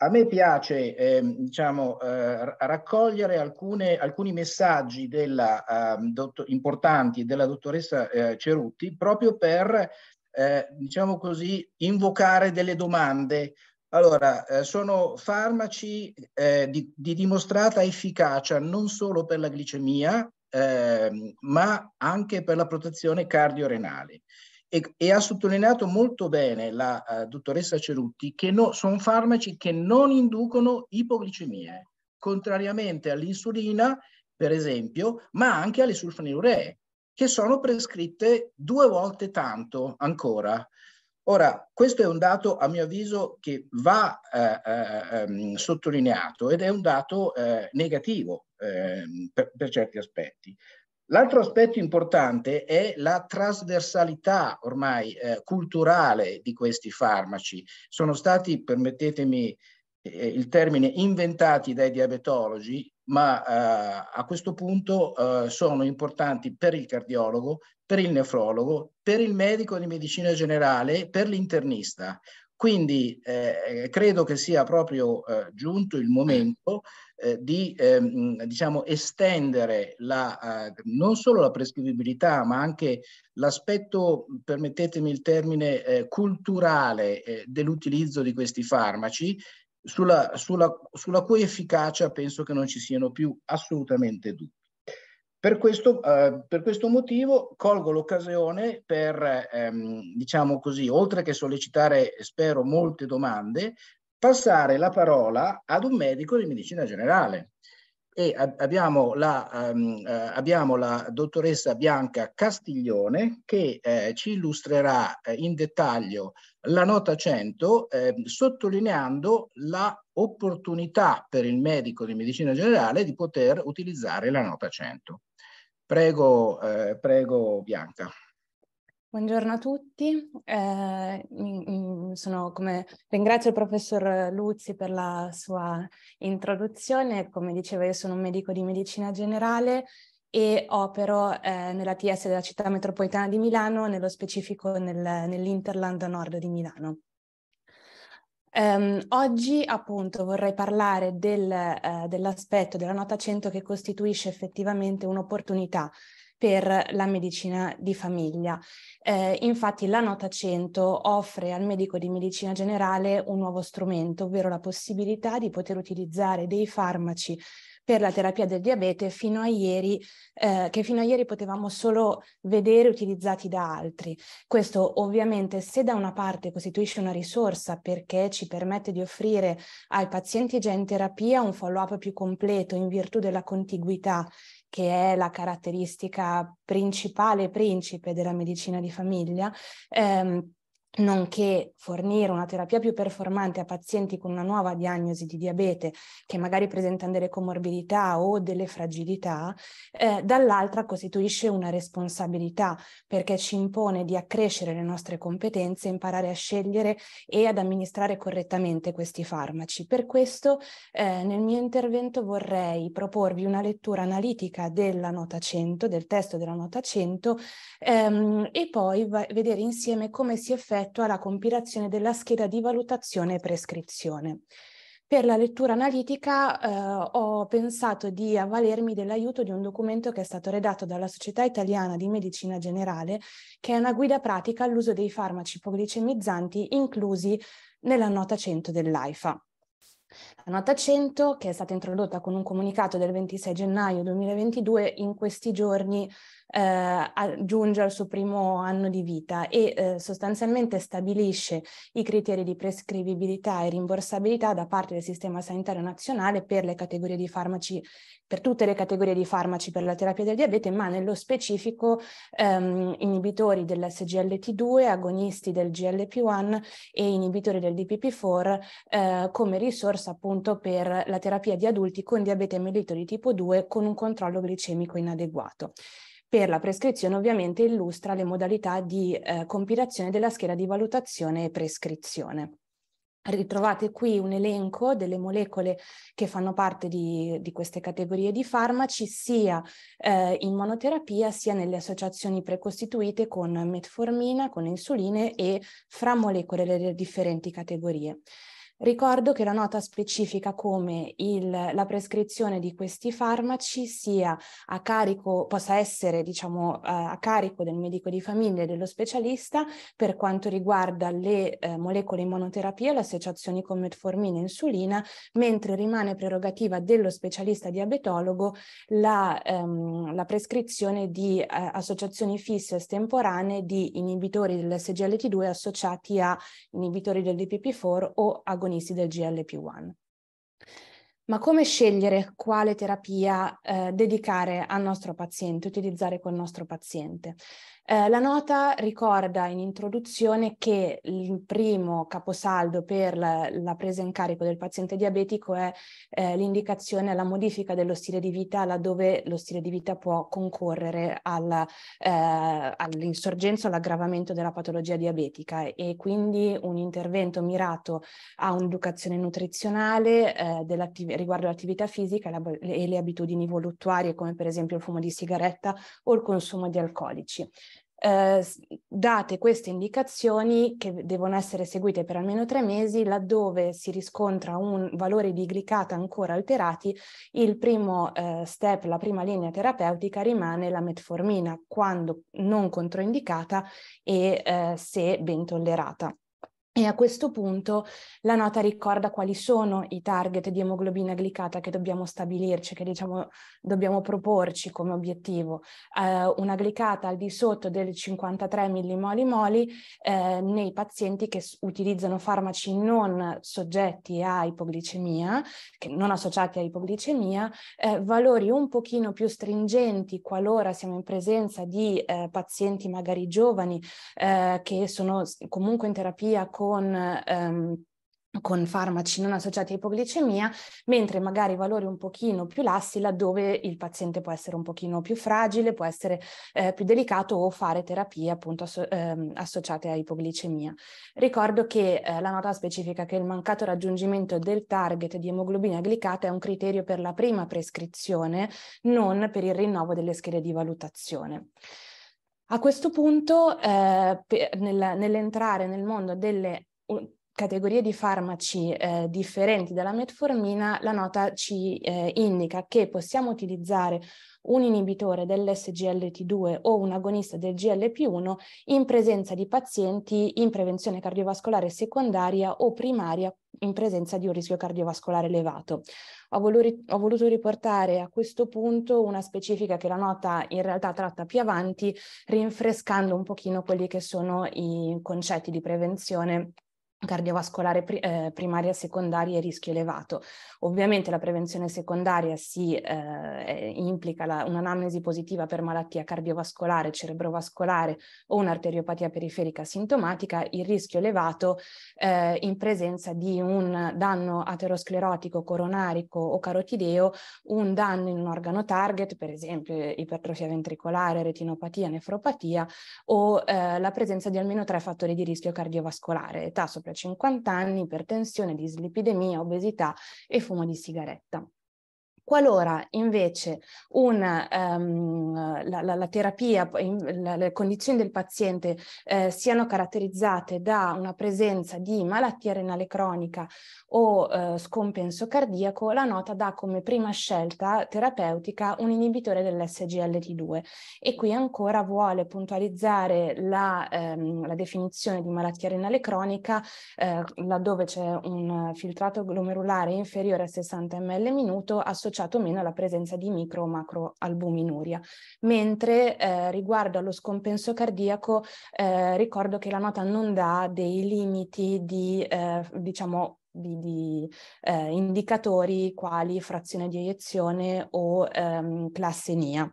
a me piace eh, diciamo, eh, raccogliere alcune, alcuni messaggi della, eh, dottor, importanti della dottoressa eh, Cerutti proprio per diciamo così, invocare delle domande allora, eh, sono farmaci eh, di, di, dimostrata efficacia non solo per la glicemia, eh, ma anche per la protezione cardiorenale. E, e ha sottolineato molto bene la uh, dottoressa Cerutti che no, sono farmaci che non inducono ipoglicemie, contrariamente all'insulina, per esempio, ma anche alle sulfoniluree, che sono prescritte due volte tanto ancora. Ora, questo è un dato, a mio avviso, che va eh, eh, ehm, sottolineato ed è un dato eh, negativo ehm, per, per, certi aspetti. L'altro aspetto importante è la trasversalità ormai eh, culturale di questi farmaci. Sono stati, permettetemi eh, il termine, inventati dai diabetologi ma eh, a questo punto eh, sono importanti per il cardiologo, per il nefrologo, per il medico di medicina generale, per l'internista. Quindi eh, credo che sia proprio eh, giunto il momento eh, di ehm, diciamo, estendere la, eh, non solo la prescrivibilità, ma anche l'aspetto, permettetemi il termine, culturale dell'utilizzo di questi farmaci sulla, sulla, sulla, cui efficacia penso che non ci siano più assolutamente dubbi. Per questo, eh, per questo motivo colgo l'occasione per, ehm, diciamo così, oltre che sollecitare, spero, molte domande, passare la parola ad un medico di medicina generale, e abbiamo la, um, eh, abbiamo la, dottoressa Bianca Castiglione che eh, ci illustrerà eh, in dettaglio la nota 100 ehm, sottolineando la opportunità per il medico di medicina generale di poter utilizzare la nota 100. Prego, eh, prego Bianca. Buongiorno a tutti, eh, come, ringrazio il professor Luzzi per la sua introduzione, come diceva io sono un medico di medicina generale e opero eh, nella TS della città metropolitana di Milano, nello specifico nel, nell'Interland Nord di Milano. Um, oggi appunto vorrei parlare del, uh, dell'aspetto della nota 100 che costituisce effettivamente un'opportunità per la medicina di famiglia. Eh, infatti la nota 100 offre al medico di medicina generale un nuovo strumento, ovvero la possibilità di poter utilizzare dei farmaci per la terapia del diabete fino a ieri, eh, che fino a ieri potevamo solo vedere utilizzati da altri. Questo ovviamente se da una parte costituisce una risorsa perché ci permette di offrire ai pazienti già in terapia un follow-up più completo in virtù della contiguità che è la caratteristica principale, principe della medicina di famiglia, ehm, nonché fornire una terapia più performante a pazienti con una nuova diagnosi di diabete che magari presentano delle comorbidità o delle fragilità, eh, dall'altra costituisce una responsabilità perché ci impone di accrescere le nostre competenze, imparare a scegliere e ad amministrare correttamente questi farmaci. Per questo eh, nel mio intervento vorrei proporvi una lettura analitica della nota 100, del testo della nota 100 ehm, e poi va- vedere insieme come si effettua rispetto alla compilazione della scheda di valutazione e prescrizione. Per la lettura analitica eh, ho pensato di avvalermi dell'aiuto di un documento che è stato redatto dalla Società Italiana di Medicina Generale, che è una guida pratica all'uso dei farmaci ipoglicemizzanti inclusi nella nota 100 dell'AIFA. La nota 100, che è stata introdotta con un comunicato del 26 gennaio 2022, in questi giorni eh, giunge al suo primo anno di vita e eh, sostanzialmente stabilisce i criteri di prescrivibilità e rimborsabilità da parte del Sistema Sanitario Nazionale per le categorie di farmaci per tutte le categorie di farmaci per la terapia del diabete, ma nello specifico ehm, inibitori dell'SGLT2, agonisti del GLP1 e inibitori del DPP4 eh, come risorsa appunto appunto per la terapia di adulti con diabete mellito di tipo 2 con un controllo glicemico inadeguato. Per la prescrizione ovviamente illustra le modalità di eh, compilazione della scheda di valutazione e prescrizione. Ritrovate qui un elenco delle molecole che fanno parte di, di queste categorie di farmaci, sia eh, in monoterapia sia nelle associazioni precostituite con metformina, con insuline e fra molecole delle differenti categorie. Ricordo che la nota specifica come il, la prescrizione di questi farmaci sia a carico, possa essere diciamo, eh, a carico del medico di famiglia e dello specialista per quanto riguarda le eh, molecole immunoterapie, le associazioni con metformina e insulina, mentre rimane prerogativa dello specialista diabetologo la, ehm, la prescrizione di eh, associazioni fisse estemporanee di inibitori dellsglt 2 associati a inibitori del DPP4 o agonisti agonisti del GLP-1. Ma come scegliere quale terapia eh, dedicare al nostro paziente, utilizzare col nostro paziente? Eh, la nota ricorda in introduzione che il primo caposaldo per la, la presa in carico del paziente diabetico è eh, l'indicazione alla modifica dello stile di vita laddove lo stile di vita può concorrere alla, eh, all'insorgenza o all'aggravamento della patologia diabetica e quindi un intervento mirato a un'educazione nutrizionale eh, riguardo all'attività fisica e, la, e le abitudini voluttuarie come per esempio il fumo di sigaretta o il consumo di alcolici eh, date queste indicazioni che devono essere seguite per almeno tre mesi, laddove si riscontra un valore di glicata ancora alterati, il primo eh, step, la prima linea terapeutica rimane la metformina, quando non controindicata e eh, se ben tollerata. E a questo punto la nota ricorda quali sono i target di emoglobina glicata che dobbiamo stabilirci, che diciamo dobbiamo proporci come obiettivo. Eh, una glicata al di sotto del 53 millimoli moli eh, nei pazienti che utilizzano farmaci non soggetti a ipoglicemia, che non associati a ipoglicemia, eh, valori un pochino più stringenti qualora siamo in presenza di eh, pazienti magari giovani eh, che sono comunque in terapia con con, ehm, con farmaci non associati a ipoglicemia, mentre magari valori un pochino più lassi laddove il paziente può essere un pochino più fragile, può essere eh, più delicato o fare terapie appunto asso- ehm, associate a ipoglicemia. Ricordo che eh, la nota specifica che il mancato raggiungimento del target di emoglobina glicata è un criterio per la prima prescrizione, non per il rinnovo delle schede di valutazione. A questo punto, eh, per, nel, nell'entrare nel mondo delle categorie di farmaci eh, differenti dalla metformina, la nota ci eh, indica che possiamo utilizzare un inibitore dell'SGLT2 o un agonista del GLP1 in presenza di pazienti in prevenzione cardiovascolare secondaria o primaria in presenza di un rischio cardiovascolare elevato. Ho, volu- ho voluto riportare a questo punto una specifica che la nota in realtà tratta più avanti, rinfrescando un pochino quelli che sono i concetti di prevenzione cardiovascolare pri- eh, primaria, secondaria e rischio elevato. Ovviamente la prevenzione secondaria si eh, eh, implica la, un'anamnesi positiva per malattia cardiovascolare, cerebrovascolare o un'arteriopatia periferica sintomatica, il rischio elevato eh, in presenza di un danno aterosclerotico, coronarico o carotideo, un danno in un organo target, per esempio ipertrofia ventricolare, retinopatia, nefropatia o eh, la presenza di almeno tre fattori di rischio cardiovascolare, età, sopra i 50 anni, ipertensione, dislipidemia, obesità e fumo di sigaretta. Qualora invece una, um, ehm, la, la, la, terapia, la, le condizioni del paziente eh, siano caratterizzate da una presenza di malattia renale cronica o eh, scompenso cardiaco, la nota dà come prima scelta terapeutica un inibitore dell'SGLT2 e qui ancora vuole puntualizzare la, ehm, definizione di malattia renale cronica eh, laddove c'è un filtrato glomerulare inferiore a 60 ml minuto associato associato meno alla presenza di micro o macro albuminuria. Mentre eh, riguardo allo scompenso cardiaco, eh, ricordo che la nota non dà dei limiti di, eh, diciamo, di, di eh, indicatori quali frazione di eiezione o ehm, classenia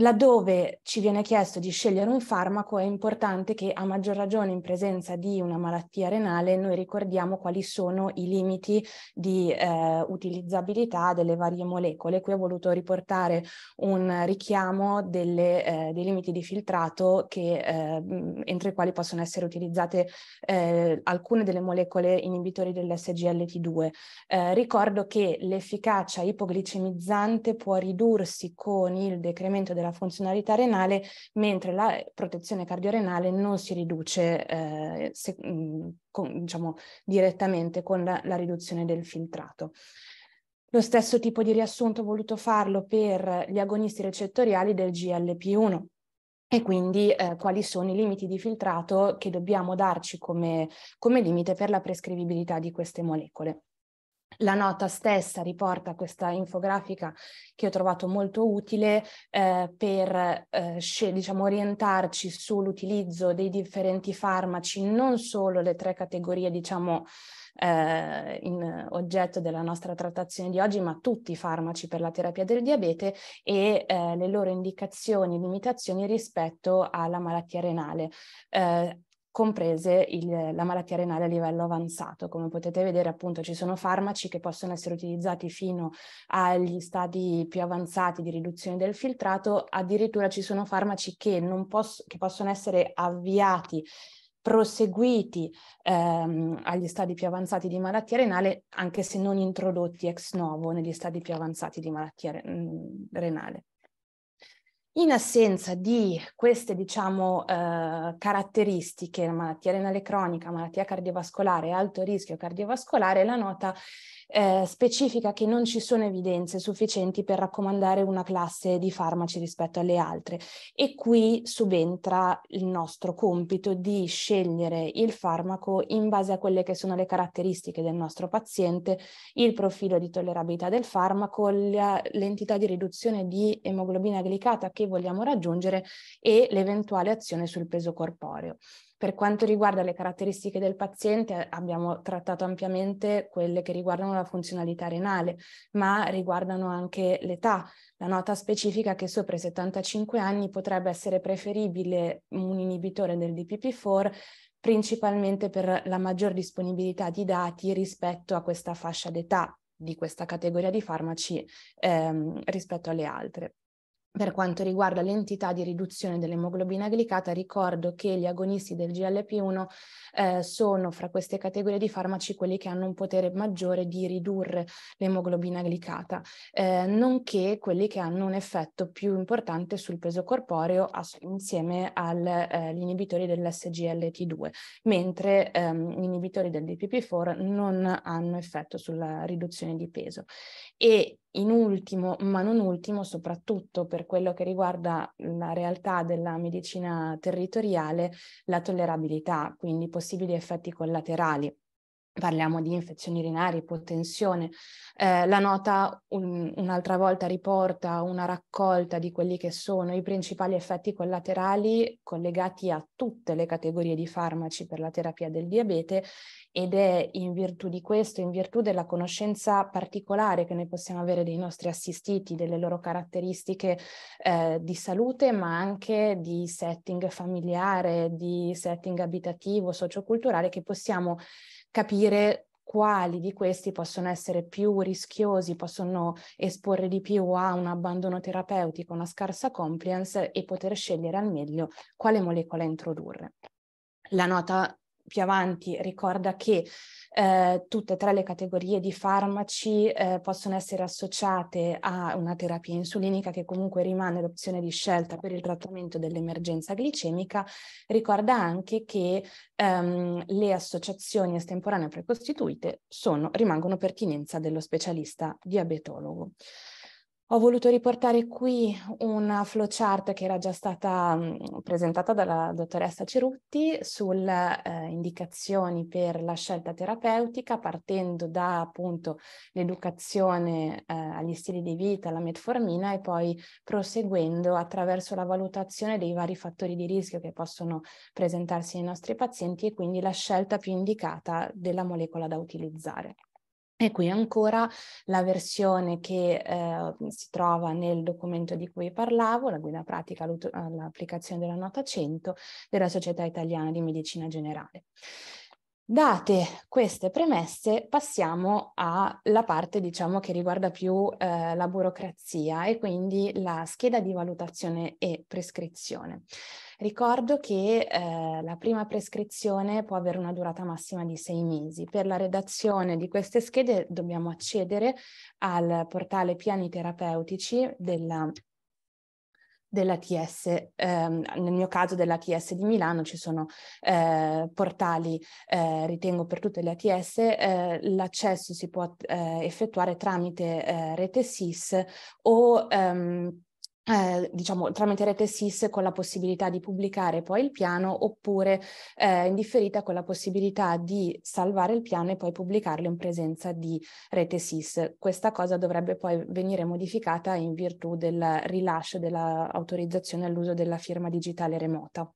laddove ci viene chiesto di scegliere un farmaco è importante che a maggior ragione in presenza di una malattia renale noi ricordiamo quali sono i limiti di eh, utilizzabilità delle varie molecole. Qui ho voluto riportare un richiamo delle, eh, dei limiti di filtrato che, eh, entro i quali possono essere utilizzate eh, alcune delle molecole inibitori dell'SGLT2. Eh, ricordo che l'efficacia ipoglicemizzante può ridursi con il decremento della la funzionalità renale, mentre la eh, protezione cardiorenale non si riduce eh, se, mm, con, diciamo, direttamente con la, la riduzione del filtrato. Lo stesso tipo di riassunto ho voluto farlo per gli agonisti recettoriali del GLP1, e quindi eh, quali sono i limiti di filtrato che dobbiamo darci come, come limite per la prescrivibilità di queste molecole. La nota stessa riporta questa infografica che ho trovato molto utile eh, per eh, sc- diciamo, orientarci sull'utilizzo dei differenti farmaci, non solo le tre categorie diciamo, eh, in oggetto della nostra trattazione di oggi, ma tutti i farmaci per la terapia del diabete e eh, le loro indicazioni e limitazioni rispetto alla malattia renale. Eh, comprese il, la malattia renale a livello avanzato. Come potete vedere appunto ci sono farmaci che possono essere utilizzati fino agli stadi più avanzati di riduzione del filtrato, addirittura ci sono farmaci che, posso, che possono essere avviati proseguiti ehm, agli stadi più avanzati di malattia renale, anche se non introdotti ex novo negli stadi più avanzati di malattia re- mm, renale. In assenza di queste diciamo, eh, caratteristiche, malattia renale cronica, malattia cardiovascolare, alto rischio cardiovascolare, la nota eh, specifica che non ci sono evidenze sufficienti per raccomandare una classe di farmaci rispetto alle altre e qui subentra il nostro compito di scegliere il farmaco in base a quelle che sono le caratteristiche del nostro paziente, il profilo di tollerabilità del farmaco, l'entità di riduzione di emoglobina glicata che vogliamo raggiungere e l'eventuale azione sul peso corporeo. Per quanto riguarda le caratteristiche del paziente, eh, abbiamo trattato ampiamente quelle che riguardano la funzionalità renale, ma riguardano anche l'età. La nota specifica che sopra i 75 anni potrebbe essere preferibile un inibitore del DPP4 principalmente per la maggior disponibilità di dati rispetto a questa fascia d'età di questa categoria di farmaci ehm, rispetto alle altre. Per quanto riguarda l'entità di riduzione dell'emoglobina glicata, ricordo che gli agonisti del GLP1 eh, sono fra queste categorie di farmaci quelli che hanno un potere maggiore di ridurre l'emoglobina glicata, eh, nonché quelli che hanno un effetto più importante sul peso corporeo ass- insieme agli eh, inibitori dell'SGLT2, mentre ehm, gli inibitori del DPP4 non hanno effetto sulla riduzione di peso. E in ultimo, ma non ultimo, soprattutto per quello che riguarda la realtà della medicina territoriale, la tollerabilità, quindi possibili effetti collaterali parliamo di infezioni renali, ipotensione. Eh, la nota un, un'altra volta riporta una raccolta di quelli che sono i principali effetti collaterali collegati a tutte le categorie di farmaci per la terapia del diabete ed è in virtù di questo, in virtù della conoscenza particolare che noi possiamo avere dei nostri assistiti, delle loro caratteristiche eh, di salute, ma anche di setting familiare, di setting abitativo, socioculturale, che possiamo capire quali di questi possono essere più rischiosi, possono esporre di più a un abbandono terapeutico, una scarsa compliance e poter scegliere al meglio quale molecola introdurre. La nota più avanti ricorda che eh, tutte e tre le categorie di farmaci eh, possono essere associate a una terapia insulinica che comunque rimane l'opzione di scelta per il trattamento dell'emergenza glicemica, ricorda anche che ehm, le associazioni estemporanee precostituite sono, rimangono pertinenza dello specialista diabetologo ho voluto riportare qui una flowchart che era già stata mm, presentata dalla dottoressa Cerutti sulle eh, indicazioni per la scelta terapeutica, partendo da appunto l'educazione eh, agli stili di vita, alla metformina e poi proseguendo attraverso la valutazione dei vari fattori di rischio che possono presentarsi nei nostri pazienti e quindi la scelta più indicata della molecola da utilizzare. E qui ancora la versione che eh, si trova nel documento di cui parlavo, la guida pratica all'applicazione della nota 100 della Società Italiana di Medicina Generale. Date queste premesse, passiamo alla parte diciamo, che riguarda più eh, la burocrazia e quindi la scheda di valutazione e prescrizione. Ricordo che eh, la prima prescrizione può avere una durata massima di sei mesi. Per la redazione di queste schede dobbiamo accedere al portale piani terapeutici della TS, eh, nel mio caso della TS di Milano ci sono eh, portali, eh, ritengo per tutte le ATS, eh, l'accesso si può eh, effettuare tramite eh, rete SIS o ehm, eh, diciamo tramite rete SIS con la possibilità di pubblicare poi il piano oppure eh, indifferita con la possibilità di salvare il piano e poi pubblicarlo in presenza di rete SIS. Questa cosa dovrebbe poi venire modificata in virtù del rilascio dell'autorizzazione all'uso della firma digitale remota.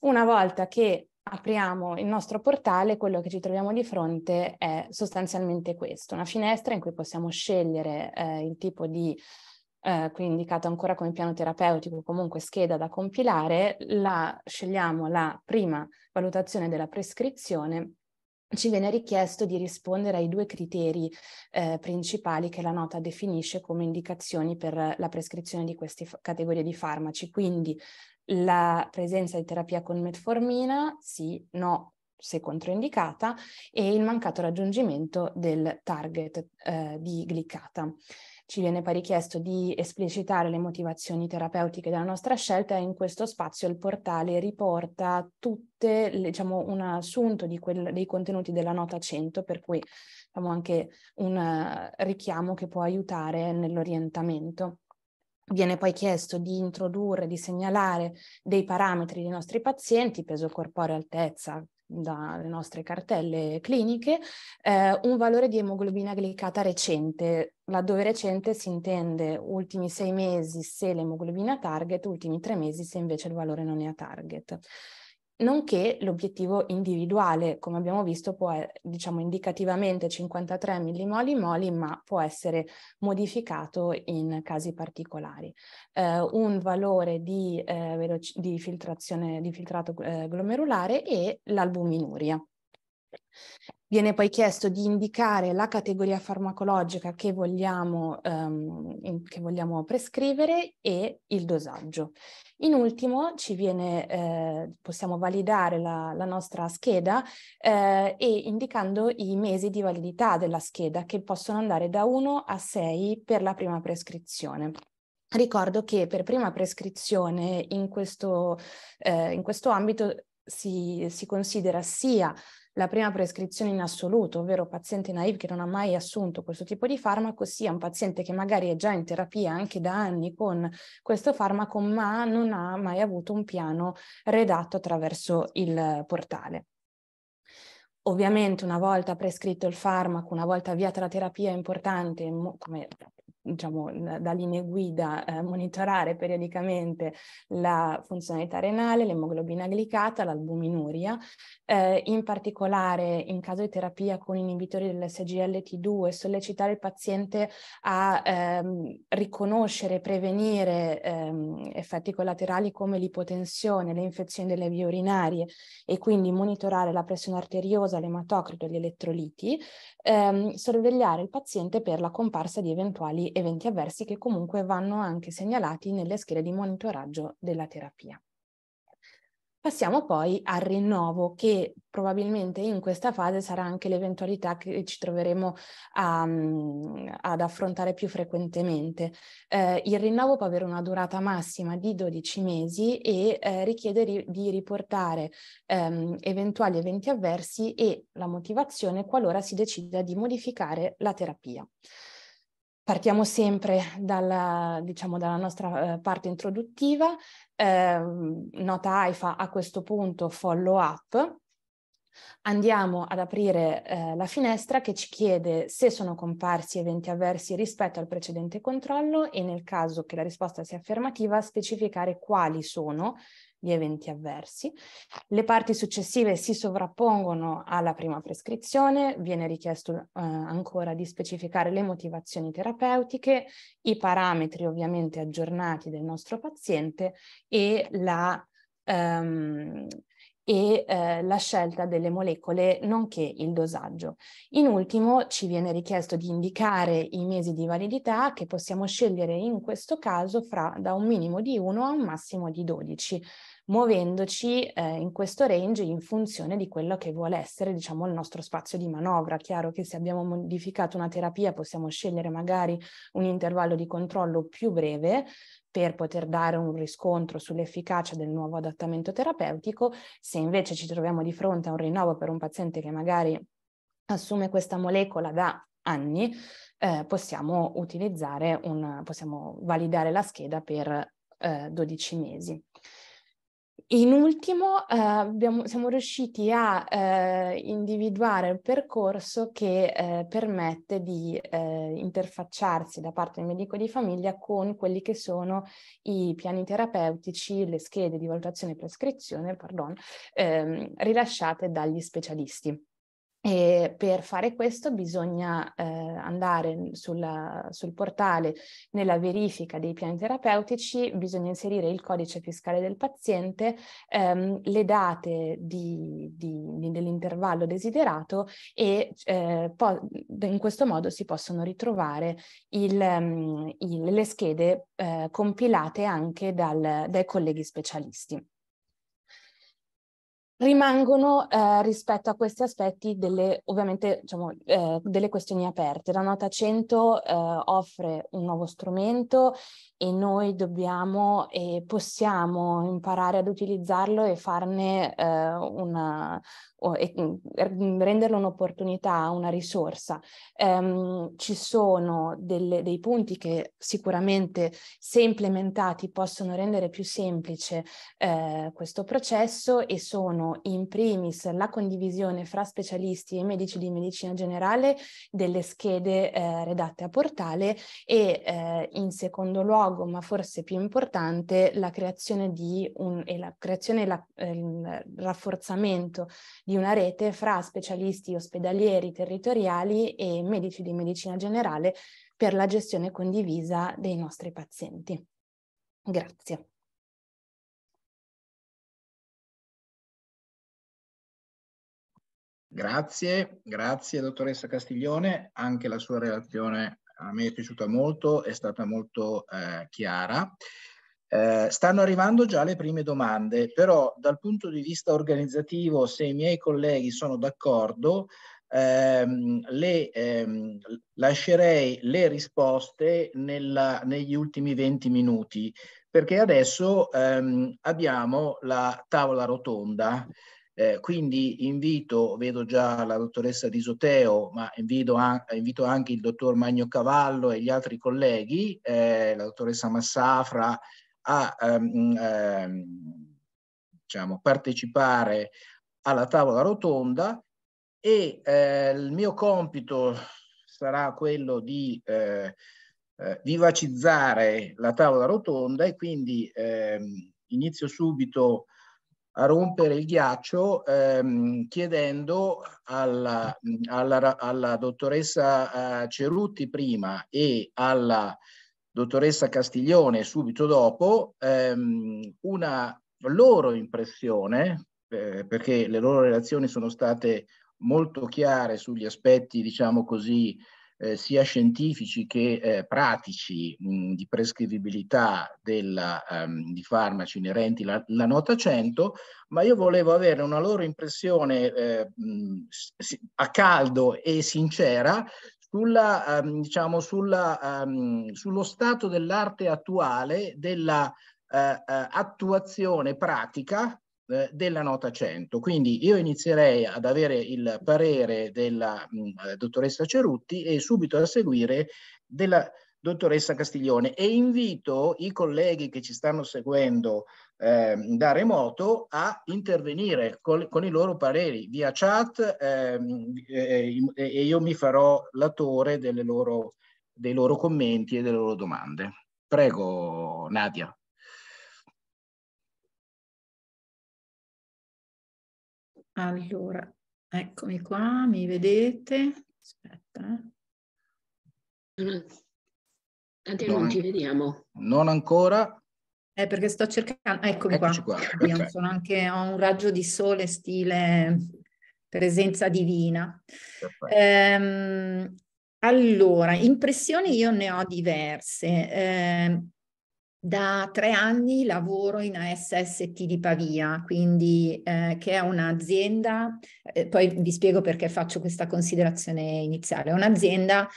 Una volta che apriamo il nostro portale, quello che ci troviamo di fronte è sostanzialmente questo, una finestra in cui possiamo scegliere eh, il tipo di eh, quindi indicato ancora come piano terapeutico, comunque scheda da compilare, la, scegliamo la prima valutazione della prescrizione ci viene richiesto di rispondere ai due criteri eh, principali che la nota definisce come indicazioni per la prescrizione di queste f- categorie di farmaci, quindi la presenza di terapia con metformina, sì, no, se controindicata, e il mancato raggiungimento del target eh, di glicata ci viene poi richiesto di esplicitare le motivazioni terapeutiche della nostra scelta e in questo spazio il portale riporta tutte, diciamo, un assunto quel, dei contenuti della nota 100, per cui diciamo, anche un eh, richiamo che può aiutare nell'orientamento. Viene poi chiesto di introdurre, di segnalare dei parametri dei nostri pazienti, peso corporeo, altezza, dalle nostre cartelle cliniche, eh, un valore di emoglobina glicata recente, laddove recente si intende ultimi sei mesi se l'emoglobina è a target, ultimi tre mesi se invece il valore non è a target nonché l'obiettivo individuale, come abbiamo visto può, eh, diciamo indicativamente 53 millimoli moli, ma può essere modificato in casi particolari. Eh, un valore di, eh, di, filtrazione, di filtrato eh, glomerulare e l'albuminuria. Viene poi chiesto di indicare la categoria farmacologica che vogliamo, ehm, che vogliamo prescrivere e il dosaggio. In ultimo ci viene, eh, possiamo validare la, la nostra scheda eh, e indicando i mesi di validità della scheda che possono andare da 1 a 6 per la prima prescrizione. Ricordo che per prima prescrizione in questo, eh, in questo ambito si, si, considera sia la prima prescrizione in assoluto, ovvero paziente naive che non ha mai assunto questo tipo di farmaco, sia un paziente che magari è già in terapia anche da anni con questo farmaco, ma non ha mai avuto un piano redatto attraverso il portale. Ovviamente una volta prescritto il farmaco, una volta avviata la terapia è importante, come diciamo, da linee guida eh, monitorare periodicamente la funzionalità renale, l'emoglobina glicata, l'albuminuria, eh, in particolare in caso di terapia con inibitori dell'SGLT2 sollecitare il paziente a ehm, riconoscere e prevenire ehm, effetti collaterali come l'ipotensione, le infezioni delle vie urinarie e quindi monitorare la pressione arteriosa, l'ematocrito gli elettroliti, ehm, sorvegliare il paziente per la comparsa di eventuali eventi avversi che comunque vanno anche segnalati nelle schede di monitoraggio della terapia. Passiamo poi al rinnovo, che probabilmente in questa fase sarà anche l'eventualità che ci troveremo a, mm, ad affrontare più frequentemente. Eh, il rinnovo può avere una durata massima di 12 mesi e eh, richiede ri- di riportare ehm, eventuali eventi avversi e la motivazione qualora si decida di modificare la terapia. Partiamo sempre dalla, diciamo, dalla nostra eh, parte introduttiva, eh, nota AIFA a questo punto follow up, andiamo ad aprire eh, la finestra che ci chiede se sono comparsi eventi avversi rispetto al precedente controllo e nel caso che la risposta sia affermativa specificare quali sono di eventi avversi. Le parti successive si sovrappongono alla prima prescrizione, viene richiesto eh, ancora di specificare le motivazioni terapeutiche, i parametri ovviamente aggiornati del nostro paziente e la, ehm, e eh, la scelta delle molecole, nonché il dosaggio. In ultimo ci viene richiesto di indicare i mesi di validità che possiamo scegliere in questo caso fra da un minimo di 1 a un massimo di 12, muovendoci eh, in questo range in funzione di quello che vuole essere diciamo, il nostro spazio di manovra. Chiaro che se abbiamo modificato una terapia possiamo scegliere magari un intervallo di controllo più breve, per poter dare un riscontro sull'efficacia del nuovo adattamento terapeutico. Se invece ci troviamo di fronte a un rinnovo per un paziente che magari assume questa molecola da anni, eh, possiamo utilizzare un, possiamo validare la scheda per eh, 12 mesi. In ultimo, eh, abbiamo, siamo riusciti a eh, individuare il percorso che eh, permette di eh, interfacciarsi da parte del medico di famiglia con quelli che sono i piani terapeutici, le schede di valutazione e prescrizione pardon, ehm, rilasciate dagli specialisti. E per fare questo bisogna eh, andare sulla, sul portale nella verifica dei piani terapeutici, bisogna inserire il codice fiscale del paziente, ehm, le date di, di, dell'intervallo desiderato e eh, po- in questo modo si possono ritrovare il, ehm, il, le schede eh, compilate anche dal, dai colleghi specialisti rimangono eh, rispetto a questi aspetti delle, ovviamente diciamo, eh, delle questioni aperte. La nota 100 eh, offre un nuovo strumento e noi dobbiamo e possiamo imparare ad utilizzarlo e farne eh, una, e mm, renderlo un'opportunità, una risorsa. Um, ci sono delle, dei punti che sicuramente se implementati possono rendere più semplice eh, questo processo e sono in primis la condivisione fra specialisti e medici di medicina generale delle schede eh, redatte a portale e eh, in secondo luogo luogo, ma forse più importante, la creazione un, e la creazione e la, eh, il rafforzamento di una rete fra specialisti ospedalieri territoriali e medici di medicina generale per la gestione condivisa dei nostri pazienti. Grazie. Grazie, grazie dottoressa Castiglione, anche la sua relazione a me è piaciuta molto, è stata molto eh, chiara. Eh, stanno arrivando già le prime domande, però dal punto di vista organizzativo, se i miei colleghi sono d'accordo, ehm, le, ehm, lascerei le risposte nella, negli ultimi 20 minuti, perché adesso ehm, abbiamo la tavola rotonda eh, quindi invito, vedo già la dottoressa Di ma invito, a, invito, anche il dottor Magno Cavallo e gli altri colleghi, eh, la dottoressa Massafra, a ehm, ehm, diciamo, partecipare alla tavola rotonda e eh, il mio compito sarà quello di eh, eh vivacizzare la tavola rotonda e quindi ehm, inizio subito a rompere il ghiaccio ehm, chiedendo alla, alla, alla dottoressa eh, Cerutti prima e alla dottoressa Castiglione subito dopo ehm, una loro impressione, eh, perché le loro relazioni sono state molto chiare sugli aspetti, diciamo così, eh, sia scientifici che eh, pratici mh, mm, di prescrivibilità della, um, di farmaci inerenti la, la, nota 100, ma io volevo avere una loro impressione eh, mh, mm, a caldo e sincera sulla, um, diciamo, sulla, um, sullo stato dell'arte attuale della uh, uh, attuazione pratica eh, della nota 100. Quindi io inizierei ad avere il parere della mh, mm, eh, dottoressa Cerutti e subito a seguire della dottoressa Castiglione e invito i colleghi che ci stanno seguendo eh, da remoto a intervenire col, con i loro pareri via chat eh, e, e io mi farò l'attore delle loro, dei loro commenti e delle loro domande. Prego Nadia. Allora, eccomi qua, mi vedete? Aspetta. Tanti eh. non, non ci vediamo. Non ancora. Eh, perché sto cercando, eccomi Eccoci qua. qua. Sono anche, ho un raggio di sole stile presenza divina. Ehm, allora, impressioni io ne ho diverse. Ehm, da tre anni lavoro in ASST di Pavia, quindi eh, che è un'azienda, eh, poi vi spiego perché faccio questa considerazione iniziale, è un'azienda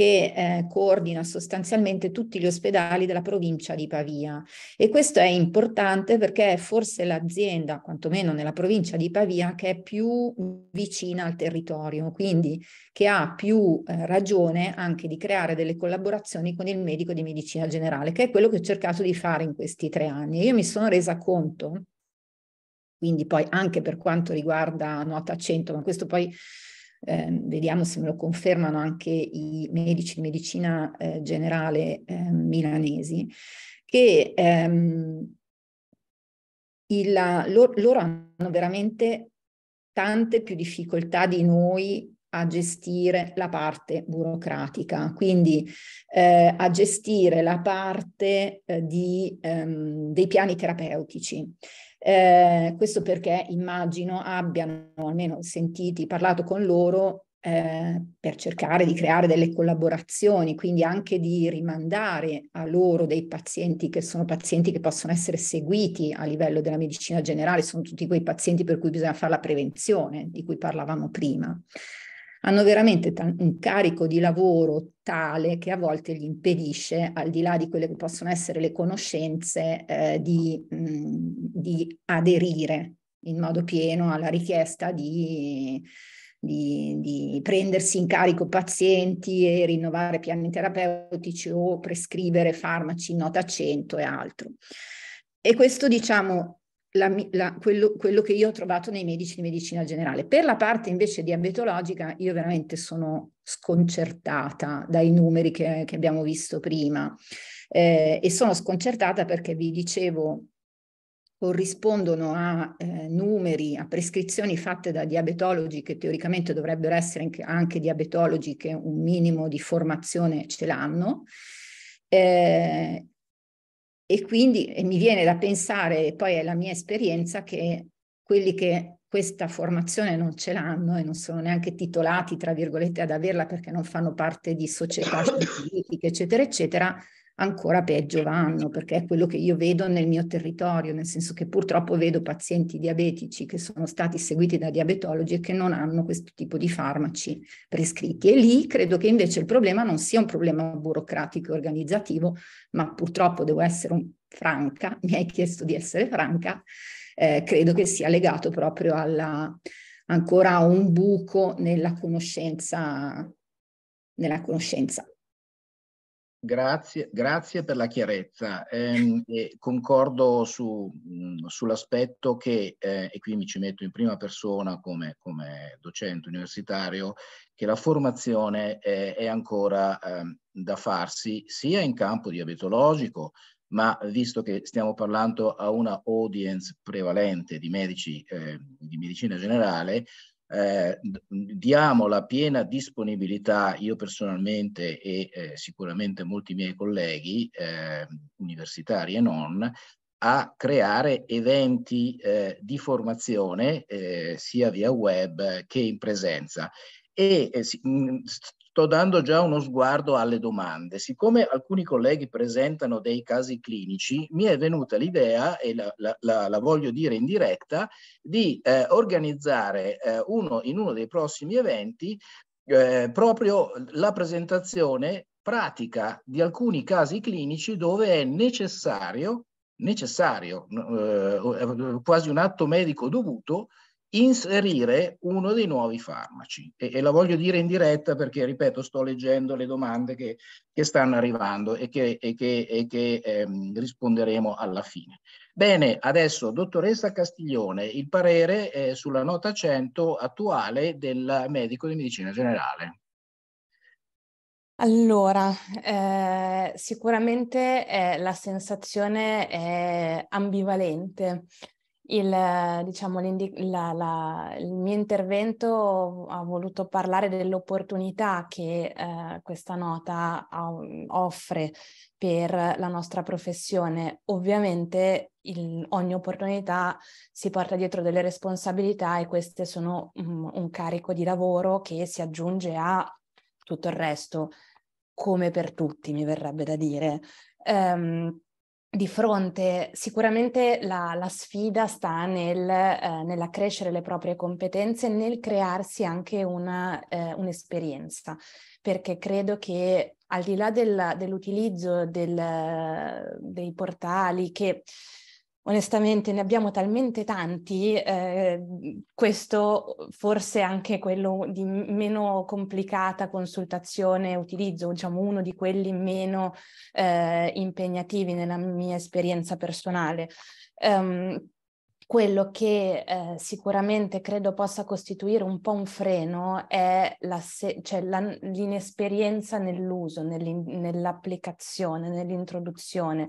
che eh, coordina sostanzialmente tutti gli ospedali della provincia di Pavia. E questo è importante perché è forse l'azienda, quantomeno nella provincia di Pavia, che è più vicina al territorio, quindi che ha più eh, ragione anche di creare delle collaborazioni con il medico di medicina generale, che è quello che ho cercato di fare in questi tre anni. Io mi sono resa conto quindi poi anche per quanto riguarda Nota 100, ma questo poi eh, vediamo se me lo confermano anche i medici di medicina eh, generale eh, milanesi, che ehm, il, loro, loro hanno veramente tante più difficoltà di noi a gestire la parte burocratica, quindi eh, a gestire la parte eh, di, ehm, dei piani terapeutici. Eh, questo perché immagino abbiano almeno sentiti, parlato con loro eh, per cercare di creare delle collaborazioni, quindi anche di rimandare a loro dei pazienti che sono pazienti che possono essere seguiti a livello della medicina generale, sono tutti quei pazienti per cui bisogna fare la prevenzione di cui parlavamo prima hanno veramente un carico di lavoro tale che a volte gli impedisce, al di là di quelle che possono essere le conoscenze, eh, di, mh, di, aderire in modo pieno alla richiesta di, di, di, prendersi in carico pazienti e rinnovare piani terapeutici o prescrivere farmaci in nota 100 e altro. E questo, diciamo, la, la, quello, quello, che io ho trovato nei medici di medicina generale. Per la parte invece diabetologica io veramente sono sconcertata dai numeri che, che abbiamo visto prima eh, e sono sconcertata perché vi dicevo corrispondono a eh, numeri, a prescrizioni fatte da diabetologi che teoricamente dovrebbero essere anche, anche diabetologi che un minimo di formazione ce l'hanno. Eh, e quindi e mi viene da pensare, e poi è la mia esperienza, che quelli che questa formazione non ce l'hanno e non sono neanche titolati, tra virgolette, ad averla perché non fanno parte di società (coughs) scientifiche, eccetera, eccetera, ancora peggio vanno, perché è quello che io vedo nel mio territorio, nel senso che purtroppo vedo pazienti diabetici che sono stati seguiti da diabetologi e che non hanno questo tipo di farmaci prescritti. E lì credo che invece il problema non sia un problema burocratico e organizzativo, ma purtroppo devo essere un, franca, (laughs) mi hai chiesto di essere franca, eh, credo che sia legato proprio alla ancora a un buco nella conoscenza nella conoscenza Grazie, grazie, per la chiarezza. Eh, eh, concordo su, sull'aspetto che, eh, e qui mi ci metto in prima persona come, come docente universitario, che la formazione eh, è ancora ehm, da farsi sia in campo diabetologico, ma visto che stiamo parlando a una audience prevalente di medici ehm, di medicina generale, eh, diamo la piena disponibilità, io personalmente e eh, sicuramente molti miei colleghi eh, universitari e non, a creare eventi eh, di formazione eh, sia via web che in presenza. E eh, mm, sto dando già uno sguardo alle domande. Siccome alcuni colleghi presentano dei casi clinici, mi è venuta l'idea, e la, la, la, la, voglio dire in diretta, di eh, organizzare eh, uno, in uno dei prossimi eventi eh, proprio la presentazione pratica di alcuni casi clinici dove è necessario, necessario eh, eh, quasi un atto medico dovuto, inserire uno dei nuovi farmaci. E, e, la voglio dire in diretta perché, ripeto, sto leggendo le domande che, che stanno arrivando e che, e che, e che ehm, risponderemo alla fine. Bene, adesso, dottoressa Castiglione, il parere eh, sulla nota 100 attuale del medico di medicina generale. Allora, eh, sicuramente eh, la sensazione è ambivalente, il, diciamo, la, la, il mio intervento ha voluto parlare dell'opportunità che eh, questa nota ha, offre per la nostra professione. Ovviamente il, ogni opportunità si porta dietro delle responsabilità e queste sono um, un carico di lavoro che si aggiunge a tutto il resto, come per tutti mi verrebbe da dire. Um, di fronte, sicuramente la, la sfida sta nel, eh, nell'accrescere le proprie competenze, nel crearsi anche una, eh, un'esperienza, perché credo che al di là del, dell'utilizzo del, dei portali che Onestamente ne abbiamo talmente tanti, eh, questo forse è anche quello di meno complicata consultazione e utilizzo, diciamo uno di quelli meno eh, impegnativi nella mia esperienza personale. Um, quello che eh, sicuramente credo possa costituire un po' un freno è la se- cioè la, l'inesperienza nell'uso, nell'applicazione, nell'introduzione.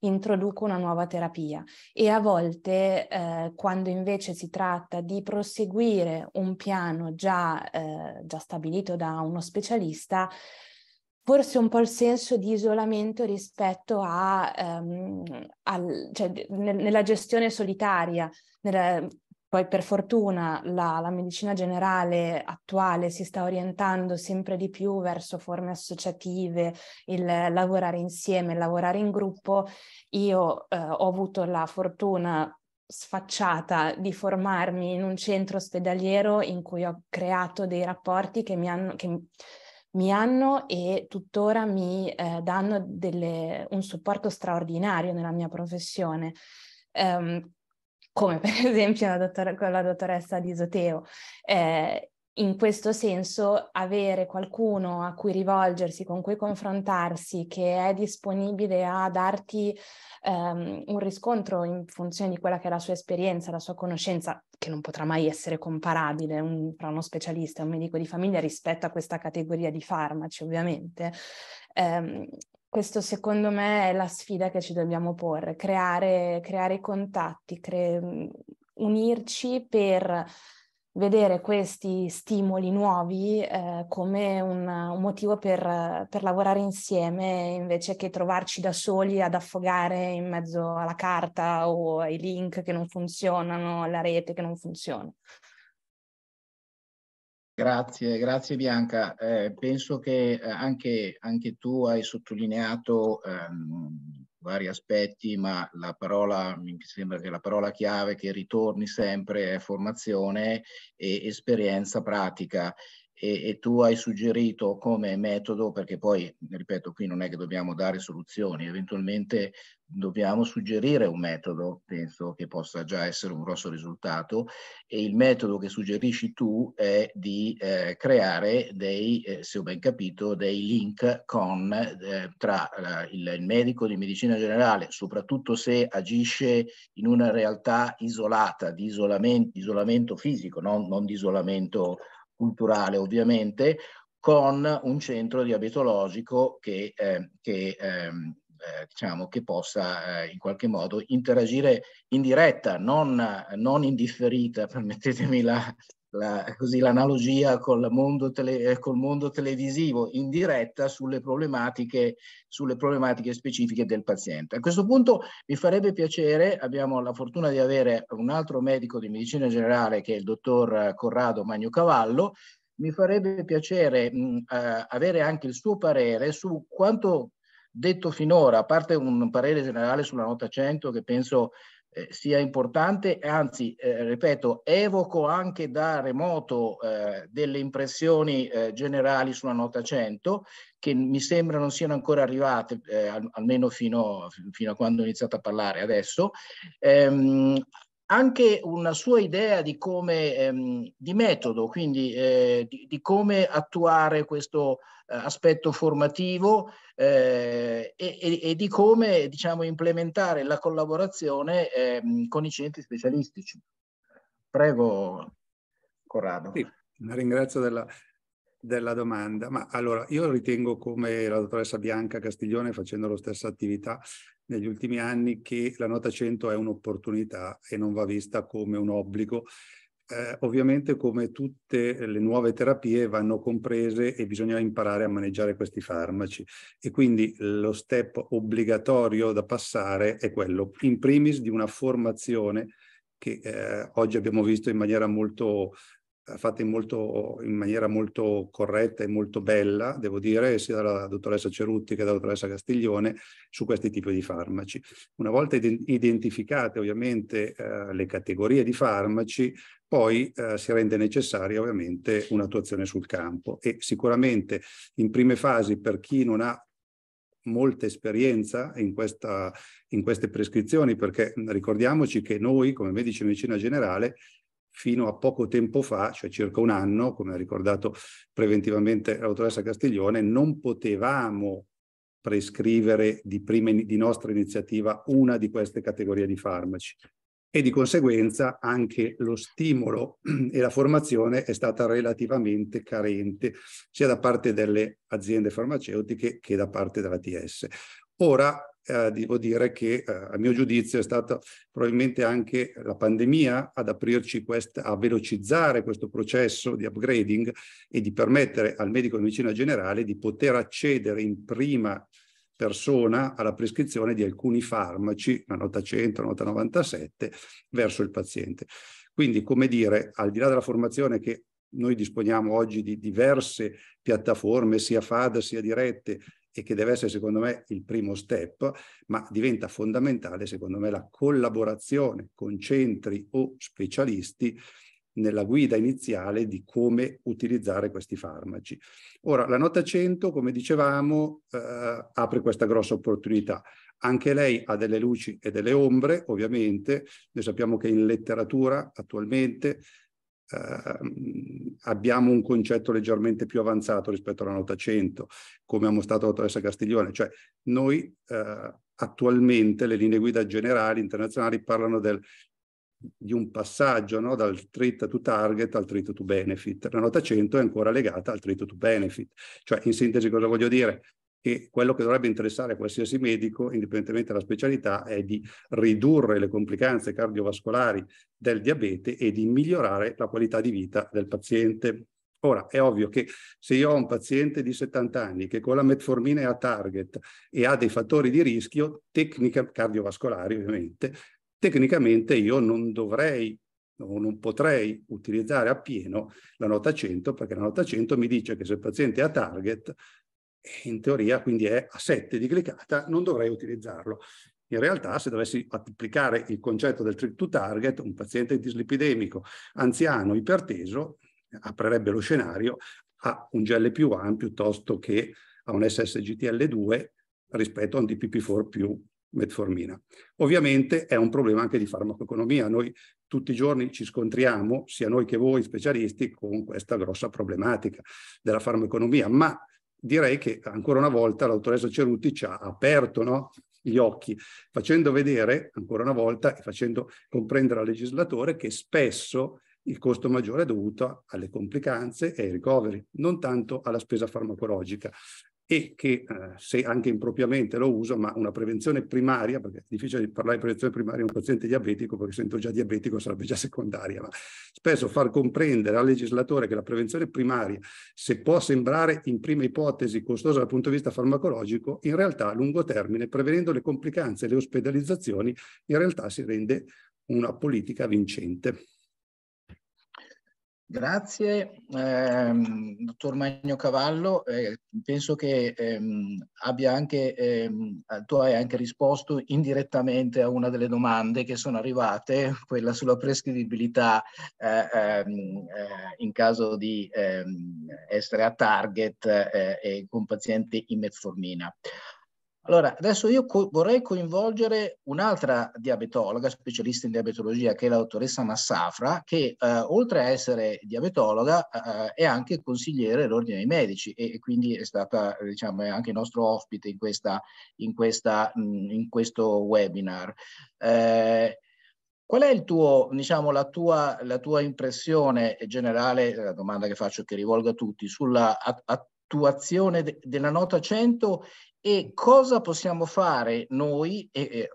Introduco una nuova terapia e a volte eh, quando invece si tratta di proseguire un piano già, eh, già stabilito da uno specialista, forse un po' il senso di isolamento rispetto a, ehm, al, cioè, nel, nella gestione solitaria. Nella, ehm, poi per fortuna la, la, medicina generale attuale si sta orientando sempre di più verso forme associative, il lavorare insieme, il lavorare in gruppo. Io eh, ho avuto la fortuna sfacciata di formarmi in un centro ospedaliero in cui ho creato dei rapporti che mi hanno... Che, mi hanno e tuttora mi eh, danno delle, un supporto straordinario nella mia professione. Um, come per (laughs) esempio la dottor- con la dottoressa Lisoteo. Eh, in questo senso avere qualcuno a cui rivolgersi, con cui confrontarsi, che è disponibile a darti um, un riscontro in funzione di quella che è la sua esperienza, la sua conoscenza, che non potrà mai essere comparabile un, tra uno specialista e un medico di famiglia rispetto a questa categoria di farmaci, ovviamente. Um, questo secondo me è la sfida che ci dobbiamo porre, creare, creare contatti, cre- unirci per vedere questi stimoli nuovi eh, come un, un motivo per, per, lavorare insieme invece che trovarci da soli ad affogare in mezzo alla carta o ai link che non funzionano, alla rete che non funziona. Grazie, grazie Bianca. Eh, penso che eh, anche, anche, tu hai sottolineato ehm, vari aspetti, ma la parola, mi sembra che la parola chiave che ritorni sempre è formazione e esperienza pratica e, e, tu hai suggerito come metodo, perché poi, ripeto, qui non è che dobbiamo dare soluzioni, eventualmente dobbiamo suggerire un metodo, penso che possa già essere un grosso risultato, e il metodo che suggerisci tu è di eh, creare dei, eh, se ho ben capito, dei link con, eh, tra eh, il, il medico di medicina generale, soprattutto se agisce in una realtà isolata, di isolamento, isolamento fisico, non, non di isolamento culturale ovviamente, con un centro diabetologico che, eh, che, ehm, eh, diciamo, che possa eh, in qualche modo interagire in diretta, non, non indifferita, (laughs) permettetemi la, la, così, l'analogia col mondo, tele, eh, col mondo, televisivo in diretta sulle problematiche, sulle problematiche, specifiche del paziente. A questo punto mi farebbe piacere, abbiamo la fortuna di avere un altro medico di medicina generale che è il dottor Corrado Magno Cavallo, mi farebbe piacere mh, eh, avere anche il suo parere su quanto detto finora, a parte un parere generale sulla nota 100 che penso eh, sia importante, anzi, eh, ripeto, evoco anche da remoto eh, delle impressioni eh, generali sulla nota 100 che mi sembra non siano ancora arrivate, eh, almeno fino, fino, a quando ho iniziato a parlare adesso. Ehm, anche una sua idea di come, ehm, di metodo, quindi eh, di, di, come attuare questo eh, aspetto formativo eh, e, e, e, di come, diciamo, implementare la collaborazione ehm, con i centri specialistici. Prego, Corrado. Sì, la ringrazio della, della domanda. Ma allora, io ritengo come la dottoressa Bianca Castiglione facendo la stessa attività negli ultimi anni che la nota 100 è un'opportunità e non va vista come un obbligo. Eh, ovviamente come tutte le nuove terapie vanno comprese e bisogna imparare a maneggiare questi farmaci e quindi lo step obbligatorio da passare è quello in primis di una formazione che eh, oggi abbiamo visto in maniera molto eh, fatte in, in, maniera molto corretta e molto bella, devo dire, sia dalla dottoressa Cerutti che dalla dottoressa Castiglione su questi tipi di farmaci. Una volta identificate ovviamente eh, le categorie di farmaci, poi eh, si rende necessaria ovviamente un'attuazione sul campo e sicuramente in prime fasi per chi non ha molta esperienza in, questa, in queste prescrizioni, perché ricordiamoci che noi come medici di medicina generale fino a poco tempo fa, cioè circa un anno, come ha ricordato preventivamente l'autoressa Castiglione, non potevamo prescrivere di, prima, di nostra iniziativa una di queste categorie di farmaci e di conseguenza anche lo stimolo e la formazione è stata relativamente carente sia da parte delle aziende farmaceutiche che da parte della TS. Ora eh, devo dire che eh, a mio giudizio è stata probabilmente anche la pandemia ad aprirci quest- a velocizzare questo processo di upgrading e di permettere al medico di medicina generale di poter accedere in prima persona alla prescrizione di alcuni farmaci, la nota 100, la nota 97, verso il paziente. Quindi, come dire, al di là della formazione che noi disponiamo oggi di diverse piattaforme, sia FAD sia dirette, e che deve essere secondo me il primo step, ma diventa fondamentale secondo me la collaborazione con centri o specialisti nella guida iniziale di come utilizzare questi farmaci. Ora, la nota 100, come dicevamo, eh, apre questa grossa opportunità. Anche lei ha delle luci e delle ombre, ovviamente. Noi sappiamo che in letteratura attualmente eh, abbiamo un concetto leggermente più avanzato rispetto alla nota 100, come ha mostrato la dottoressa Castiglione, cioè noi eh, attualmente le linee guida generali internazionali parlano del, di un passaggio no? dal treat to target al treat to benefit. La nota 100 è ancora legata al treat to benefit. Cioè, in sintesi, cosa voglio dire? e quello che dovrebbe interessare a qualsiasi medico, indipendentemente dalla specialità, è di ridurre le complicanze cardiovascolari del diabete e di migliorare la qualità di vita del paziente. Ora, è ovvio che se io ho un paziente di 70 anni che con la metformina è a target e ha dei fattori di rischio, tecnica, cardiovascolari ovviamente, tecnicamente io non dovrei o non potrei utilizzare appieno la nota 100 perché la nota 100 mi dice che se il paziente è a target in teoria quindi è a 7 di glicata, non dovrei utilizzarlo. In realtà, se dovessi applicare il concetto del trip to target, un paziente dislipidemico, anziano, iperteso, aprirebbe lo scenario a un GL più 1 piuttosto che a un SSGTL2 rispetto a un DPP4 più metformina. Ovviamente è un problema anche di farmacoeconomia. Noi tutti i giorni ci scontriamo, sia noi che voi specialisti, con questa grossa problematica della farmacoeconomia, ma direi che ancora una volta l'autoressa Cerutti ci ha aperto no? gli occhi, facendo vedere ancora una volta e facendo comprendere al legislatore che spesso il costo maggiore è dovuto alle complicanze e ai ricoveri, non tanto alla spesa farmacologica e che eh, se anche impropriamente lo uso, ma una prevenzione primaria, perché è difficile parlare di prevenzione primaria in un paziente diabetico, perché sento già diabetico sarebbe già secondaria, ma spesso far comprendere al legislatore che la prevenzione primaria, se può sembrare in prima ipotesi costosa dal punto di vista farmacologico, in realtà a lungo termine, prevenendo le complicanze e le ospedalizzazioni, in realtà si rende una politica vincente. Grazie, eh, dottor Magno Cavallo. Eh, penso che ehm, abbia anche, ehm, eh, tu hai anche risposto indirettamente a una delle domande che sono arrivate, (laughs) quella sulla prescrivibilità eh, ehm, eh, in caso di ehm, essere a target eh, e con pazienti in metformina. Allora, adesso io co- vorrei coinvolgere un'altra diabetologa, specialista in diabetologia, che è la dottoressa Massafra, che eh, oltre a essere diabetologa eh, eh è anche consigliere dell'Ordine dei Medici e, e, quindi è stata, diciamo, è anche nostro ospite in, questa, in, questa, mm, in questo webinar. Eh, Qual è il tuo, diciamo, la, tua, la tua impressione generale, la domanda che faccio che rivolgo a tutti, sulla attuazione de- della nota 100 e cosa possiamo fare noi, e, e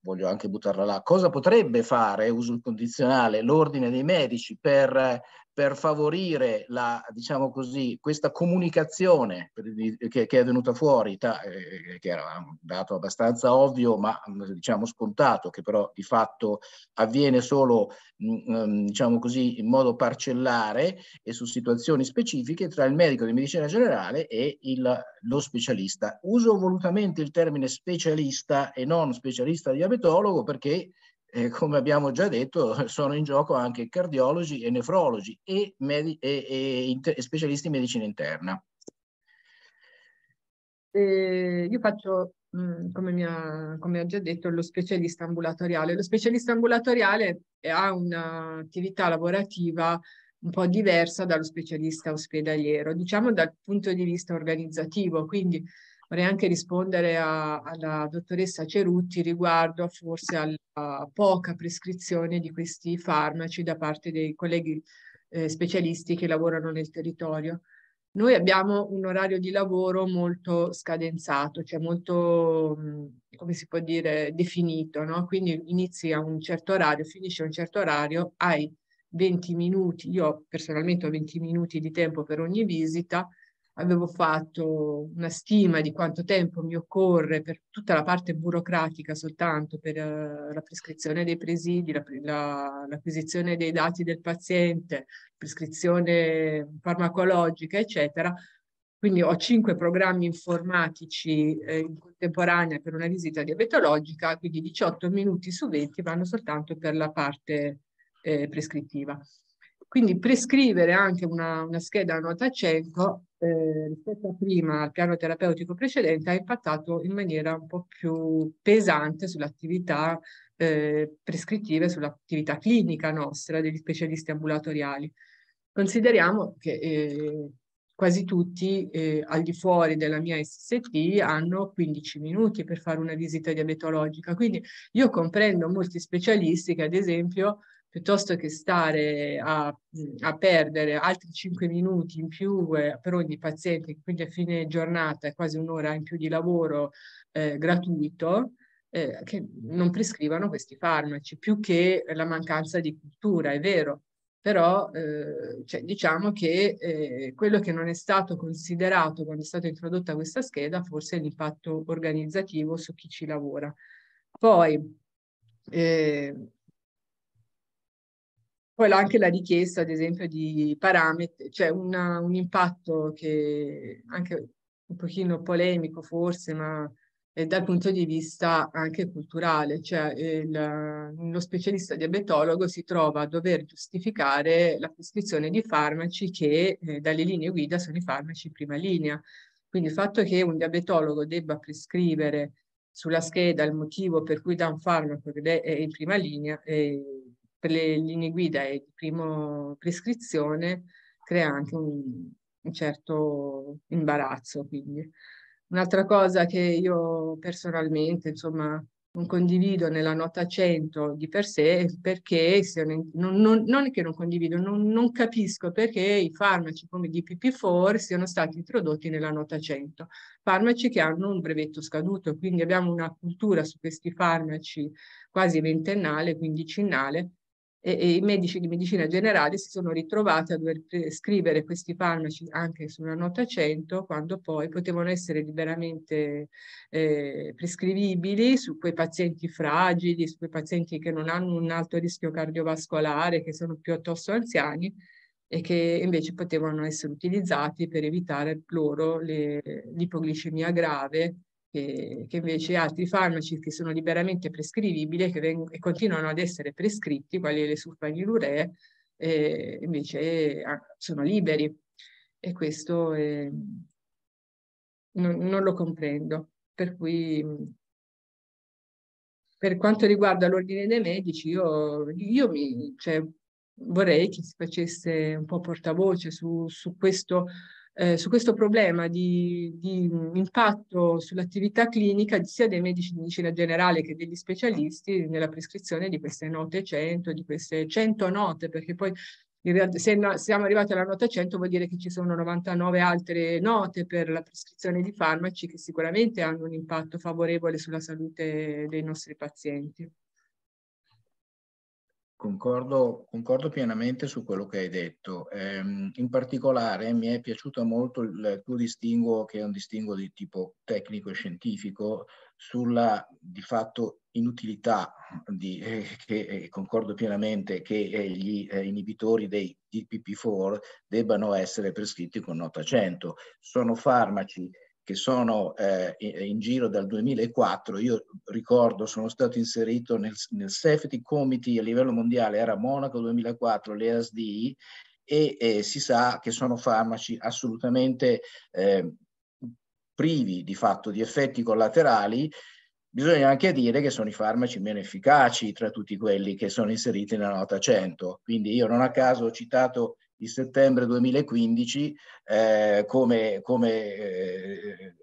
voglio anche buttarla là, cosa potrebbe fare, uso il l'ordine dei medici per per favorire la, diciamo così, questa comunicazione che, che è venuta fuori, eh, eh, che era un dato abbastanza ovvio ma mm, diciamo scontato, che però di fatto avviene solo mm, mm, diciamo così, in modo parcellare e su situazioni specifiche tra il medico di medicina generale e il, lo specialista. Uso volutamente il termine specialista e non specialista diabetologo perché eh, come abbiamo già detto, (laughs) sono in gioco anche cardiologi e nefrologi e, e, e, e specialisti in medicina interna. Eh, io faccio, mh, mm, come, mi come ha già detto, lo specialista ambulatoriale. Lo specialista ambulatoriale ha un'attività lavorativa un po' diversa dallo specialista ospedaliero, diciamo dal punto di vista organizzativo, quindi vorrei anche rispondere a, alla dottoressa Cerutti riguardo forse alla poca prescrizione di questi farmaci da parte dei colleghi eh, specialisti che lavorano nel territorio. Noi abbiamo un orario di lavoro molto scadenzato, cioè molto, mm, come si può dire, definito, no? Quindi inizi a un certo orario, finisci a un certo orario, hai 20 minuti, io personalmente ho 20 minuti di tempo per ogni visita, avevo fatto una stima di quanto tempo mi occorre per tutta la parte burocratica soltanto per uh, la prescrizione dei presidi, la, la, l'acquisizione dei dati del paziente, prescrizione farmacologica, eccetera. Quindi ho cinque programmi informatici eh, in contemporanea per una visita diabetologica, quindi 18 minuti su 20 vanno soltanto per la parte eh, prescrittiva. Quindi prescrivere anche una, una scheda a nota 100 eh, rispetto a prima, al piano terapeutico precedente, ha impattato in maniera un po' più pesante sull'attività eh, prescrittiva e sull'attività clinica nostra degli specialisti ambulatoriali. Consideriamo che eh, quasi tutti eh, al di fuori della mia SST hanno 15 minuti per fare una visita diabetologica. Quindi io comprendo molti specialisti che ad esempio piuttosto che stare a, a, perdere altri 5 minuti in più eh, per ogni paziente, quindi a fine giornata è quasi un'ora in più di lavoro eh, gratuito, eh, che non prescrivano questi farmaci, più che la mancanza di cultura, è vero, però eh, cioè, diciamo che eh, quello che non è stato considerato quando è stata introdotta questa scheda forse è l'impatto organizzativo su chi ci lavora. Poi eh, poi anche la richiesta, ad esempio, di parametri, cioè una, un impatto che anche un pochino polemico forse, ma dal punto di vista anche culturale, cioè il, lo specialista diabetologo si trova a dover giustificare la prescrizione di farmaci che eh, dalle linee guida sono i farmaci prima linea. Quindi il fatto che un diabetologo debba prescrivere sulla scheda il motivo per cui dà un farmaco che è in prima linea è, per le linee guida e di prima prescrizione crea anche un, un certo imbarazzo. Quindi. Un'altra cosa che io personalmente, insomma, non condivido nella nota 100 di per sé è perché non, non, non, che non condivido, non, non, capisco perché i farmaci come DPP4 siano stati introdotti nella nota 100, farmaci che hanno un brevetto scaduto, quindi abbiamo una cultura su questi farmaci quasi ventennale, quindicinale, e, e i medici di medicina generale si sono ritrovati a dover prescrivere questi farmaci anche su una nota 100 quando poi potevano essere liberamente eh, prescrivibili su quei pazienti fragili, su quei pazienti che non hanno un alto rischio cardiovascolare, che sono piuttosto anziani e che invece potevano essere utilizzati per evitare loro l'ipoglicemia grave che, che, invece altri farmaci che sono liberamente prescrivibili e che e continuano ad essere prescritti, quali le sulfaniluree, eh, invece ah, sono liberi. E questo eh, non, non lo comprendo. Per cui per quanto riguarda l'ordine dei medici, io, io mi, cioè, vorrei che si facesse un po' portavoce su, su questo eh, su questo problema di, di impatto sull'attività clinica sia dei medici di medicina generale che degli specialisti nella prescrizione di queste note 100, di queste 100 note, perché poi in realtà se no, siamo arrivati alla nota 100 vuol dire che ci sono 99 altre note per la prescrizione di farmaci che sicuramente hanno un impatto favorevole sulla salute dei nostri pazienti. Concordo, concordo, pienamente su quello che hai detto. Eh, in particolare mi è piaciuto molto il tuo distinguo, che è un distinguo di tipo tecnico e scientifico, sulla di fatto inutilità, di, eh, che eh, concordo pienamente, che eh, gli eh, inibitori dei DPP4 debbano essere prescritti con nota 100. Sono farmaci che sono eh, in giro dal 2004, io ricordo sono stato inserito nel, nel Safety Committee a livello mondiale, era Monaco 2004, l'ESDI, e eh, si sa che sono farmaci assolutamente eh, privi di fatto di effetti collaterali. Bisogna anche dire che sono i farmaci meno efficaci tra tutti quelli che sono inseriti nella nota 100. Quindi io non a caso ho citato di settembre 2015 eh, come, come eh,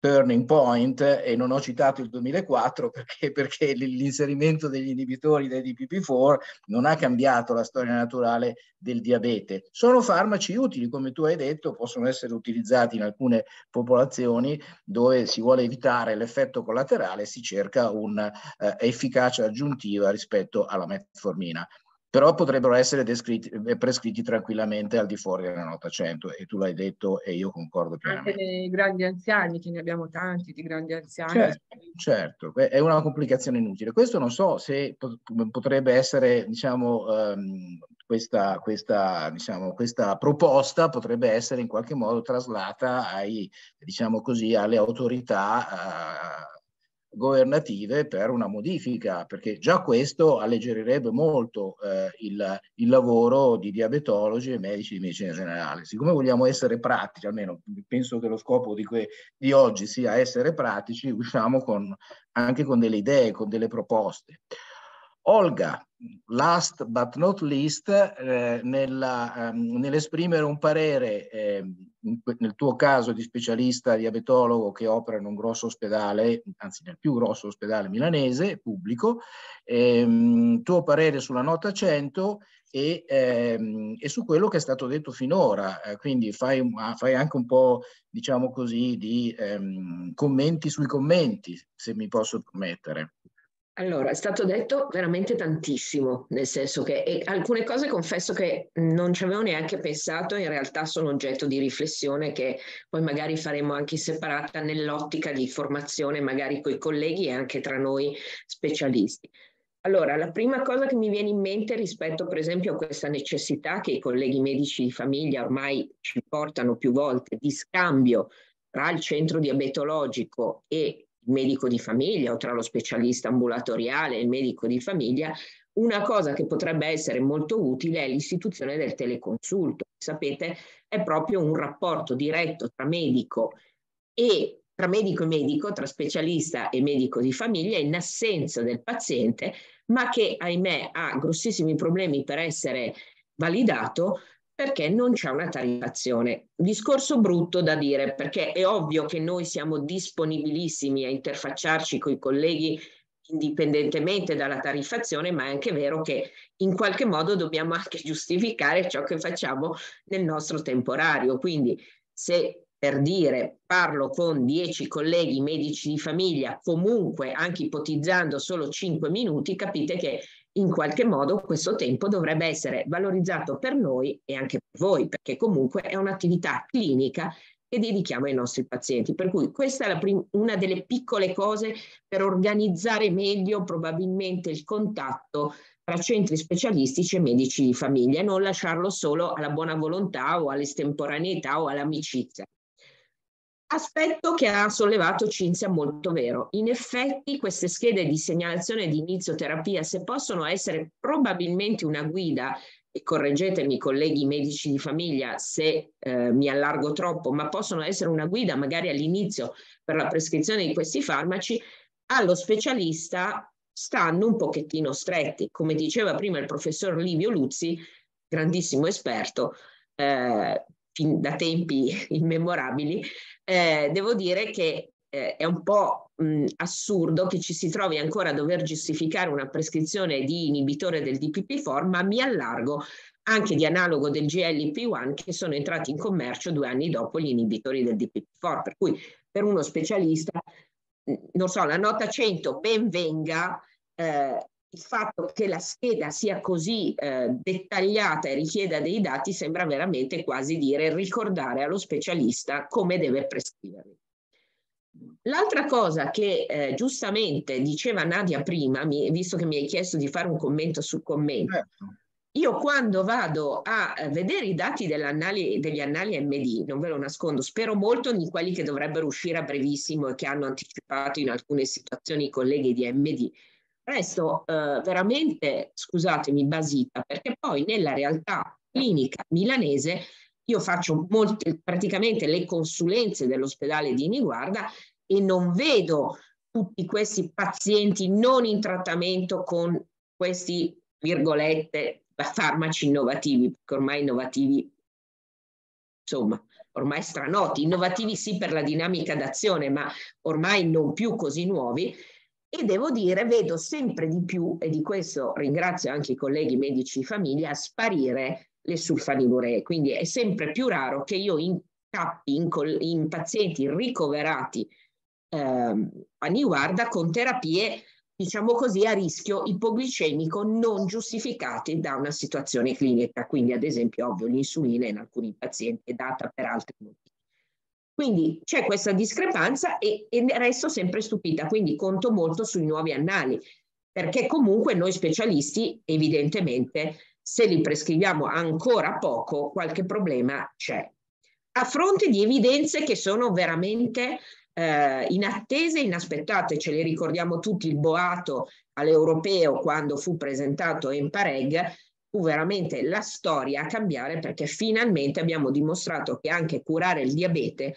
turning point e non ho citato il 2004 perché, (laughs) perché l'inserimento degli inibitori dei DPP4 non ha cambiato la storia naturale del diabete. Sono farmaci utili, come tu hai detto, possono essere utilizzati in alcune popolazioni dove si vuole evitare l'effetto collaterale e si cerca un'efficacia eh, aggiuntiva rispetto alla metformina però potrebbero essere descritti, eh, prescritti tranquillamente al di fuori della nota 100 e tu l'hai detto e io concordo pienamente. Anche nei grandi anziani, che ne abbiamo tanti di grandi anziani. Certo, certo, è una complicazione inutile. Questo non so se potrebbe essere, diciamo, ehm, questa, questa, diciamo, questa, proposta potrebbe essere in qualche modo traslata ai, diciamo così, alle autorità. Eh, governative per una modifica, perché già questo alleggerirebbe molto eh, il, il, lavoro di diabetologi e medici di medicina generale. Siccome vogliamo essere pratici, almeno penso che lo scopo di, que- di oggi sia essere pratici, usciamo con, anche con delle idee, con delle proposte. Olga, last but not least, eh, nella, um, nell'esprimere un parere, eh, nel tuo caso di specialista diabetologo che opera in un grosso ospedale, anzi nel più grosso ospedale milanese, pubblico, ehm, tuo parere sulla nota 100 e, ehm, e, su quello che è stato detto finora. Eh, quindi fai, ah, fai, anche un po', diciamo così, di ehm, commenti sui commenti, se mi posso permettere. Allora, è stato detto veramente tantissimo, nel senso che alcune cose confesso che non ci avevo neanche pensato, in realtà sono oggetto di riflessione che poi magari faremo anche separata nell'ottica di formazione, magari con i colleghi e anche tra noi specialisti. Allora, la prima cosa che mi viene in mente rispetto per esempio a questa necessità che i colleghi medici di famiglia ormai ci portano più volte di scambio tra il centro diabetologico e il medico di famiglia o tra lo specialista ambulatoriale e il medico di famiglia, una cosa che potrebbe essere molto utile è l'istituzione del teleconsulto. Sapete, è proprio un rapporto diretto tra medico e tra medico e medico, tra specialista e medico di famiglia, in assenza del paziente, ma che ahimè ha grossissimi problemi per essere validato perché non c'è una tariffazione. Discorso brutto da dire, perché è ovvio che noi siamo disponibilissimi a interfacciarci con i colleghi indipendentemente dalla tariffazione, ma è anche vero che in qualche modo dobbiamo anche giustificare ciò che facciamo nel nostro temporario. Quindi se per dire parlo con 10 colleghi medici di famiglia, comunque anche ipotizzando solo 5 minuti, capite che in qualche modo questo tempo dovrebbe essere valorizzato per noi e anche per voi, perché comunque è un'attività clinica che dedichiamo ai nostri pazienti. Per cui questa è prim- una delle piccole cose per organizzare meglio probabilmente il contatto tra centri specialistici e medici di famiglia e non lasciarlo solo alla buona volontà o all'estemporaneità o all'amicizia. Aspetto che ha sollevato Cinzia molto vero. In effetti queste schede di segnalazione di inizio terapia, se possono essere probabilmente una guida, e correggetemi colleghi medici di famiglia se eh, mi allargo troppo, ma possono essere una guida magari all'inizio per la prescrizione di questi farmaci, allo specialista stanno un pochettino stretti. Come diceva prima il professor Livio Luzzi, grandissimo esperto, eh, fin da tempi (laughs) immemorabili, eh, devo dire che eh, è un po' mh, assurdo che ci si trovi ancora a dover giustificare una prescrizione di inibitore del DPP-4, ma mi allargo anche di analogo del GLP-1 che sono entrati in commercio due anni dopo gli inibitori del DPP-4, per cui per uno specialista, mh, non so, la nota 100 ben venga, eh, il fatto che la scheda sia così eh, dettagliata e richieda dei dati sembra veramente quasi dire ricordare allo specialista come deve prescriverli. L'altra cosa che eh, giustamente diceva Nadia prima, mi, visto che mi hai chiesto di fare un commento sul commento, certo. io quando vado a eh, vedere i dati degli annali MD, non ve lo nascondo, spero molto di quelli che dovrebbero uscire a brevissimo e che hanno anticipato in alcune situazioni i colleghi di MD, Resto eh, veramente, scusatemi, basita, perché poi nella realtà clinica milanese io faccio molte, praticamente le consulenze dell'ospedale di Niguarda e non vedo tutti questi pazienti non in trattamento con questi, virgolette, farmaci innovativi, perché ormai innovativi, insomma, ormai stranoti, innovativi sì per la dinamica d'azione, ma ormai non più così nuovi, e devo dire vedo sempre di più, e di questo ringrazio anche i colleghi medici di famiglia, sparire le sulfaniduree, quindi è sempre più raro che io incappi in, in pazienti ricoverati eh, a Niguarda con terapie diciamo così, a rischio ipoglicemico non giustificate da una situazione clinica. Quindi, ad esempio, ovvio, l'insulina in alcuni pazienti è data per altri motivi. Quindi c'è questa discrepanza e, e resto sempre stupita, quindi conto molto sui nuovi annali, perché comunque noi specialisti evidentemente se li prescriviamo ancora poco qualche problema c'è. A fronte di evidenze che sono veramente eh, inattese inaspettate, ce le ricordiamo tutti il boato all'europeo quando fu presentato in Pareg, fu veramente la storia a cambiare perché finalmente abbiamo dimostrato che anche curare il diabete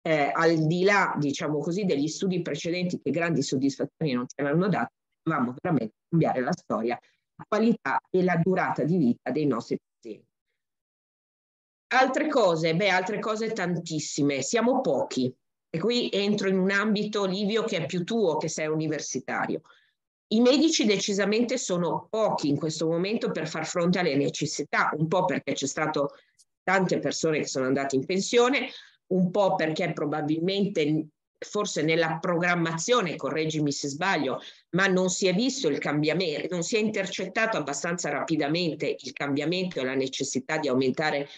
eh, al di là, diciamo così, degli studi precedenti che grandi soddisfazioni non ci avevano dato, dovevamo veramente cambiare la storia, la qualità e la durata di vita dei nostri pazienti. Altre cose, beh, altre cose tantissime, siamo pochi. E qui entro in un ambito, Livio, che è più tuo, che sei universitario. I medici decisamente sono pochi in questo momento per far fronte alle necessità, un po' perché c'è stato tante persone che sono andate in pensione, un po' perché probabilmente forse nella programmazione, correggimi se sbaglio, ma non si è visto il cambiamento, non si è intercettato abbastanza rapidamente il cambiamento e la necessità di aumentare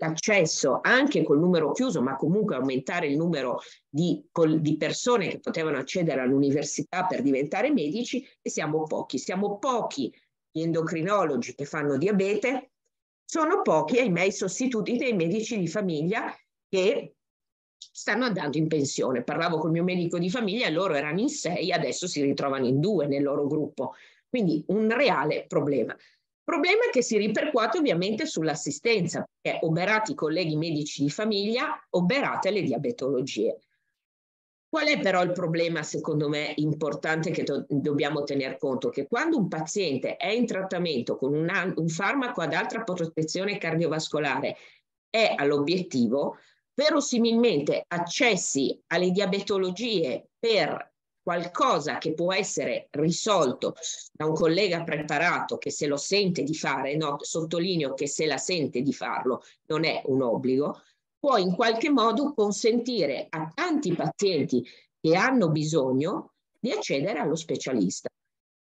l'accesso anche col numero chiuso, ma comunque aumentare il numero di, di persone che potevano accedere all'università per diventare medici e siamo pochi. Siamo pochi gli endocrinologi che fanno diabete, sono pochi, ahimè, i sostituti dei medici di famiglia che stanno andando in pensione. Parlavo con il mio medico di famiglia, loro erano in sei, adesso si ritrovano in due nel loro gruppo. Quindi un reale problema. Problema che si ripercuote ovviamente sull'assistenza, perché oberati i colleghi medici di famiglia, oberate le diabetologie. Qual è però il problema, secondo me, importante che do- dobbiamo tener conto? Che quando un paziente è in trattamento con una, un farmaco ad alta protezione cardiovascolare e all'obiettivo, verosimilmente accessi alle diabetologie per qualcosa che può essere risolto da un collega preparato che se lo sente di fare, no, sottolineo che se la sente di farlo non è un obbligo, può in qualche modo consentire a tanti pazienti che hanno bisogno di accedere allo specialista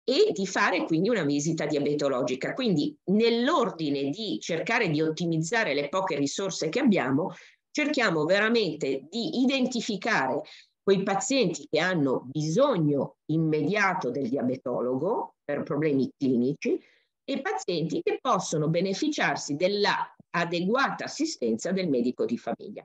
e di fare quindi una visita diabetologica. Quindi nell'ordine di cercare di ottimizzare le poche risorse che abbiamo, cerchiamo veramente di identificare quei pazienti che hanno bisogno immediato del diabetologo per problemi clinici e pazienti che possono beneficiarsi dell'adeguata assistenza del medico di famiglia.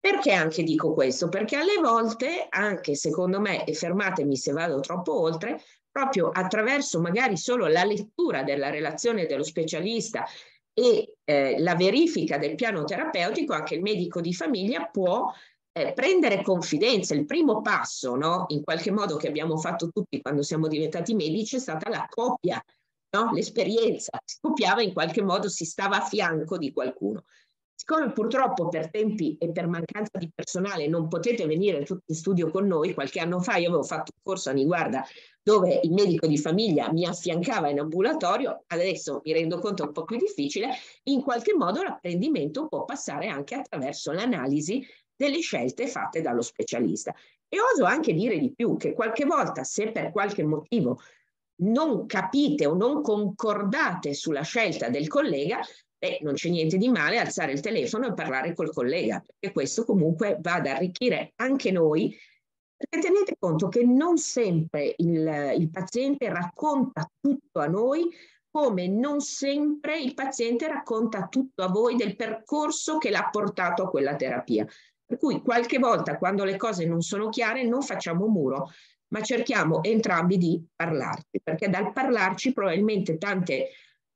Perché anche dico questo? Perché alle volte, anche secondo me, e fermatemi se vado troppo oltre, proprio attraverso magari solo la lettura della relazione dello specialista e eh, la verifica del piano terapeutico, anche il medico di famiglia può eh, prendere confidenza, il primo passo, no? in qualche modo che abbiamo fatto tutti quando siamo diventati medici, è stata la coppia, no? l'esperienza. Si copiava in qualche modo, si stava a fianco di qualcuno. Siccome purtroppo per tempi e per mancanza di personale non potete venire tutti in studio con noi, qualche anno fa io avevo fatto un corso a Niguarda dove il medico di famiglia mi affiancava in ambulatorio, adesso mi rendo conto è un po' più difficile, in qualche modo l'apprendimento può passare anche attraverso l'analisi delle scelte fatte dallo specialista. E oso anche dire di più che qualche volta, se per qualche motivo non capite o non concordate sulla scelta del collega, beh, non c'è niente di male alzare il telefono e parlare col collega, perché questo comunque va ad arricchire anche noi. Perché tenete conto che non sempre il, il paziente racconta tutto a noi, come non sempre il paziente racconta tutto a voi del percorso che l'ha portato a quella terapia. Per cui qualche volta quando le cose non sono chiare non facciamo muro, ma cerchiamo entrambi di parlarci, perché dal parlarci probabilmente tante,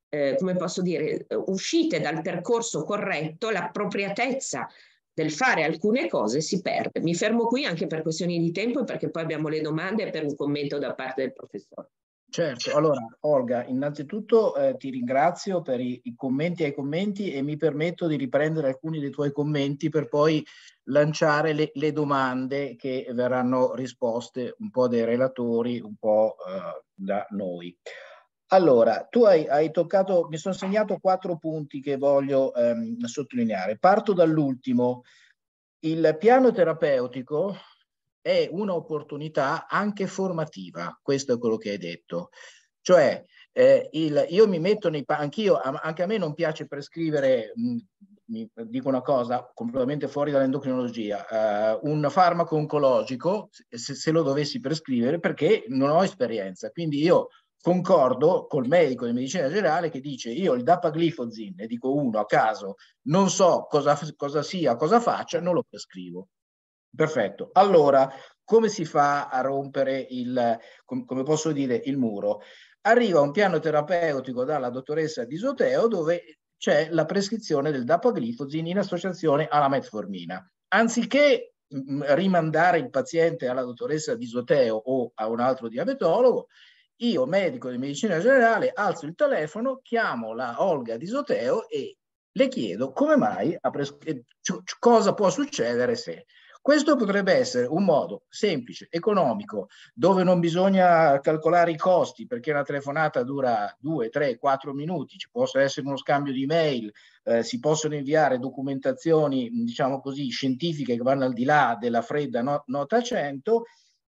eh, come posso dire, uscite dal percorso corretto, l'appropriatezza del fare alcune cose si perde. Mi fermo qui anche per questioni di tempo e perché poi abbiamo le domande e per un commento da parte del professore. Certo, allora Olga, innanzitutto eh, ti ringrazio per i, i commenti ai commenti e mi permetto di riprendere alcuni dei tuoi commenti per poi lanciare le, le, domande che verranno risposte un po' dai relatori, un po' eh, da noi. Allora, tu hai, hai toccato, mi sono segnato quattro punti che voglio ehm, sottolineare. Parto dall'ultimo. Il piano terapeutico è un'opportunità anche formativa, questo è quello che hai detto. Cioè, eh, il, io mi metto nei panni, anch'io, anche a me non piace prescrivere mh, mi dico una cosa completamente fuori dall'endocrinologia, eh, un farmaco oncologico, se, se, lo dovessi prescrivere, perché non ho esperienza. Quindi io concordo col medico di medicina generale che dice io il dapaglifozin, ne dico uno a caso, non so cosa, cosa sia, cosa faccia, non lo prescrivo. Perfetto. Allora, come si fa a rompere il, come posso dire, il muro? Arriva un piano terapeutico dalla dottoressa Disoteo dove c'è la prescrizione del dapaglifosin in associazione alla metformina. Anziché mm, rimandare il paziente alla dottoressa Disoteo o a un altro diabetologo, io, medico di medicina generale, alzo il telefono, chiamo la Olga Disoteo e le chiedo come mai, cosa può succedere se. Questo potrebbe essere un modo semplice, economico, dove non bisogna calcolare i costi perché una telefonata dura 2, 3, 4 minuti, ci possa essere uno scambio di mail, eh, si possono inviare documentazioni, diciamo così, scientifiche che vanno al di là della fredda no- nota 100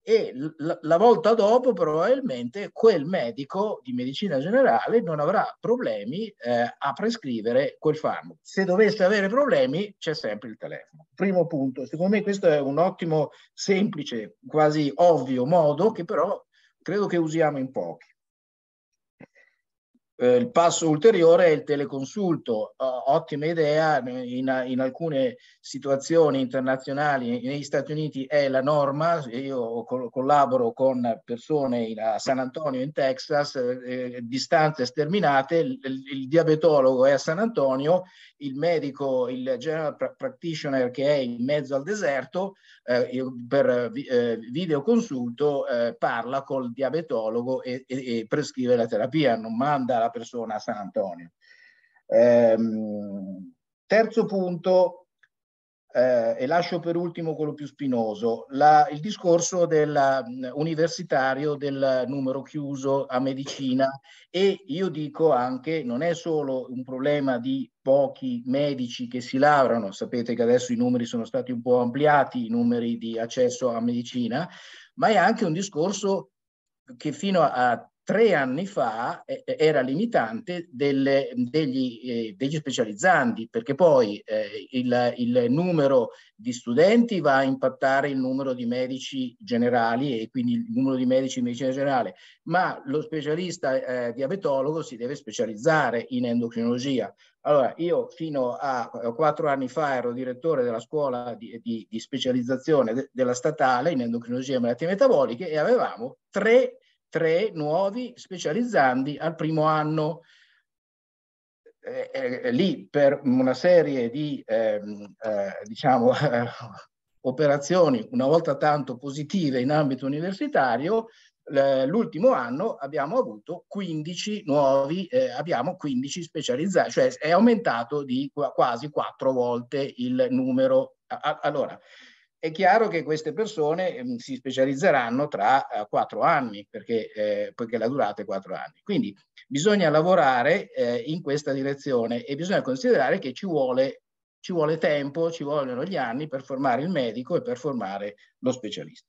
e l- la volta dopo probabilmente quel medico di medicina generale non avrà problemi eh, a prescrivere quel farmaco. Se dovesse avere problemi c'è sempre il telefono. Primo punto, secondo me questo è un ottimo, semplice, quasi ovvio modo che però credo che usiamo in pochi. Eh, il passo ulteriore è il teleconsulto, uh, ottima idea, in, in, alcune situazioni internazionali, negli Stati Uniti è la norma, io co- collaboro con persone in, a San Antonio in Texas, eh, eh distanze sterminate, il, il, diabetologo è a San Antonio il medico, il general practitioner che è in mezzo al deserto, eh, per eh, eh, videoconsulto eh, parla col diabetologo e, e, e, prescrive la terapia, non manda la persona a San Antonio. Ehm, terzo punto, eh, e lascio per ultimo quello più spinoso, la, il discorso della, mm, universitario del numero chiuso a medicina e io dico anche non è solo un problema di pochi medici che si laureano, sapete che adesso i numeri sono stati un po' ampliati, i numeri di accesso a medicina, ma è anche un discorso che fino a tre anni fa eh, eh, era limitante delle, degli, eh, degli, specializzanti, perché poi eh, il, il, numero di studenti va a impattare il numero di medici generali e quindi il numero di medici in medicina generale, ma lo specialista eh, diabetologo si deve specializzare in endocrinologia. Allora, io fino a eh, quattro anni fa ero direttore della scuola di, di, di specializzazione de, della statale in endocrinologia e malattie metaboliche e avevamo tre tre nuovi specializzandi al primo anno. Eh, eh, eh, lì per una serie di ehm, eh, diciamo, (laughs) operazioni una volta tanto positive in ambito universitario, l'ultimo anno abbiamo avuto 15 nuovi, eh, abbiamo 15 specializzati, cioè è aumentato di quasi quattro volte il numero. allora, è chiaro che queste persone ehm, si specializzeranno tra eh, quattro anni, perché, eh, perché, la durata è quattro anni. Quindi bisogna lavorare eh, in questa direzione e bisogna considerare che ci vuole, ci vuole tempo, ci vogliono gli anni per formare il medico e per formare lo specialista.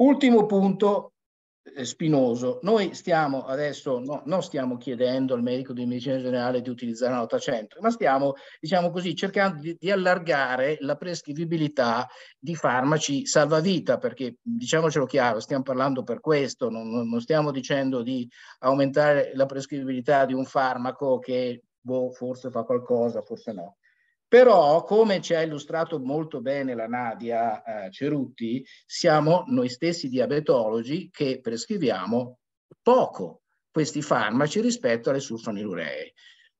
Ultimo punto eh, spinoso. Noi stiamo adesso, no, non stiamo chiedendo al medico di medicina generale di utilizzare la nota 100, ma stiamo, diciamo così, cercando di, di, allargare la prescrivibilità di farmaci salvavita, perché diciamocelo chiaro, stiamo parlando per questo, non, non stiamo dicendo di aumentare la prescrivibilità di un farmaco che boh, forse fa qualcosa, forse no. Però, come ci ha illustrato molto bene la Nadia eh, Cerutti, siamo noi stessi diabetologi che prescriviamo poco questi farmaci rispetto alle sulfoniluree.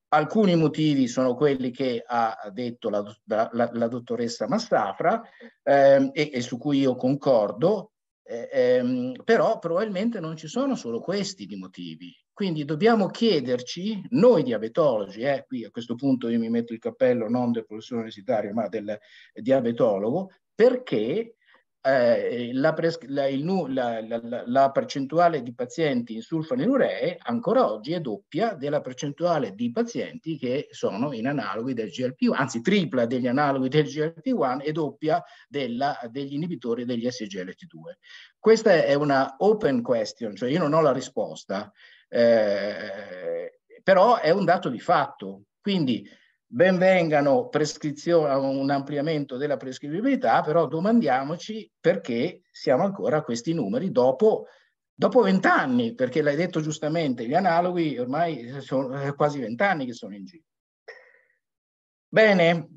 Alcuni motivi sono quelli che ha detto la, la, la dottoressa Mastafra eh, e, e, su cui io concordo, eh, ehm, però probabilmente non ci sono solo questi di motivi. Quindi dobbiamo chiederci, noi diabetologi, eh, qui a questo punto io mi metto il cappello non del professore universitario ma del diabetologo, perché eh, la, pres- la, il, la, la, percentuale di pazienti in sulfaniluree ancora oggi è doppia della percentuale di pazienti che sono in analoghi del GLP-1, anzi tripla degli analoghi del GLP-1 e doppia della, degli inibitori degli SGLT2. Questa è una open question, cioè io non ho la risposta, eh, però è un dato di fatto. Quindi benvengano a un ampliamento della prescrivibilità, però domandiamoci perché siamo ancora a questi numeri dopo vent'anni, perché l'hai detto giustamente, gli analoghi ormai sono eh, quasi vent'anni che sono in giro. Bene,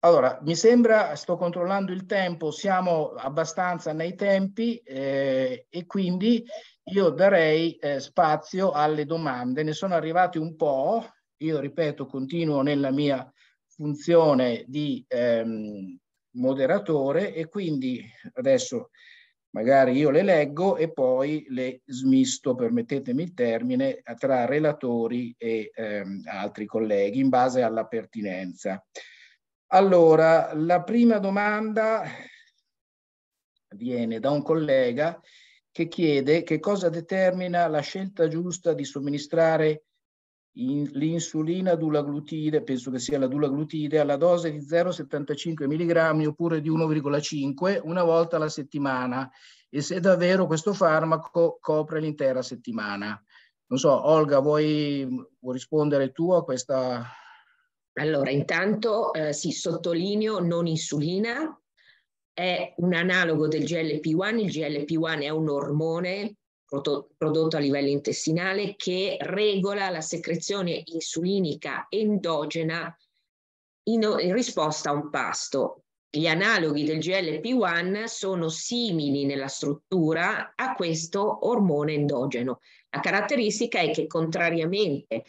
allora mi sembra, sto controllando il tempo, siamo abbastanza nei tempi eh, e quindi io darei eh, spazio alle domande. Ne sono arrivati un po', io ripeto, continuo nella mia funzione di ehm, moderatore e quindi adesso magari io le leggo e poi le smisto, permettetemi il termine, tra relatori e ehm, altri colleghi in base alla pertinenza. Allora, la prima domanda viene da un collega che chiede che cosa determina la scelta giusta di somministrare l'insulina dulaglutide, penso che sia la dulaglutide, alla dose di 0,75 mg oppure di 1,5 una volta alla settimana e se davvero questo farmaco copre l'intera settimana. Non so, Olga, vuoi, vuoi rispondere tu a questa... Allora, intanto eh, sì, sottolineo non insulina, è un analogo del GLP-1, il GLP-1 è un ormone prodotto a livello intestinale che regola la secrezione insulinica endogena in, in risposta a un pasto. Gli analoghi del GLP-1 sono simili nella struttura a questo ormone endogeno. La caratteristica è che contrariamente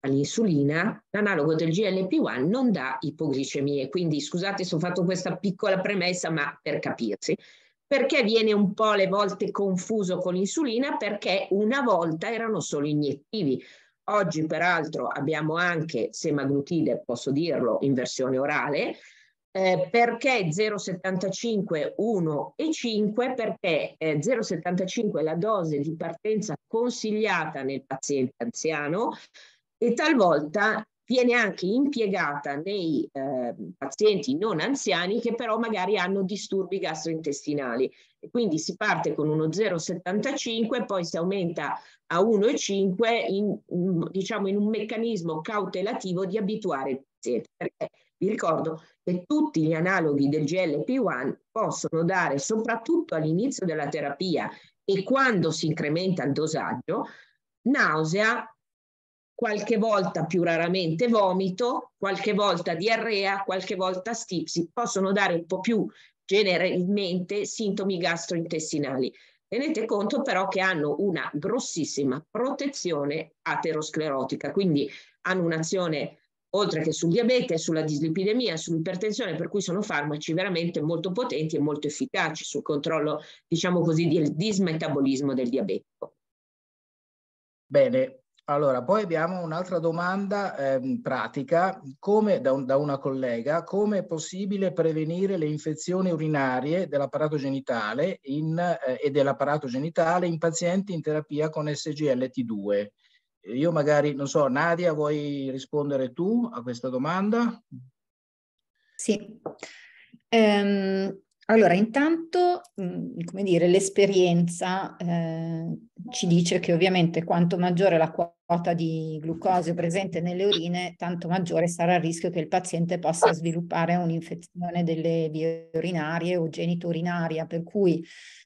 all'insulina, l'analogo del GLP-1 non dà ipoglicemie. Quindi scusate se ho fatto questa piccola premessa, ma per capirsi. Perché viene un po' le volte confuso con l'insulina? Perché una volta erano solo iniettivi. Oggi peraltro abbiamo anche semaglutide, posso dirlo, in versione orale, eh, perché 0,75, 1 e 5? Perché eh, 0,75 è la dose di partenza consigliata nel paziente anziano e talvolta viene anche impiegata nei eh, pazienti non anziani che però magari hanno disturbi gastrointestinali. E quindi si parte con uno 0,75, poi si aumenta a 1,5 in, in, mm, diciamo, in un meccanismo cautelativo di abituare il paziente. Perché vi ricordo che tutti gli analoghi del GLP-1 possono dare, soprattutto all'inizio della terapia e quando si incrementa il dosaggio, nausea, qualche volta più raramente vomito, qualche volta diarrea, qualche volta stipsi, possono dare un po' più generalmente sintomi gastrointestinali. Tenete conto però che hanno una grossissima protezione aterosclerotica, quindi hanno un'azione oltre che sul diabete, sulla dislipidemia, sull'ipertensione, per cui sono farmaci veramente molto potenti e molto efficaci sul controllo, diciamo così, del dismetabolismo del diabete. Bene, allora, poi abbiamo un'altra domanda eh, pratica, come, da, un, da, una collega, come è possibile prevenire le infezioni urinarie dell'apparato genitale in, eh, e dell'apparato genitale in pazienti in terapia con SGLT2? Io magari, non so, Nadia, vuoi rispondere tu a questa domanda? Sì. Um... Allora, intanto, mm, come dire, l'esperienza eh, ci dice che ovviamente quanto maggiore la quota di glucosio presente nelle urine, tanto maggiore sarà il rischio che il paziente possa sviluppare un'infezione delle vie urinarie o geniturinaria, per cui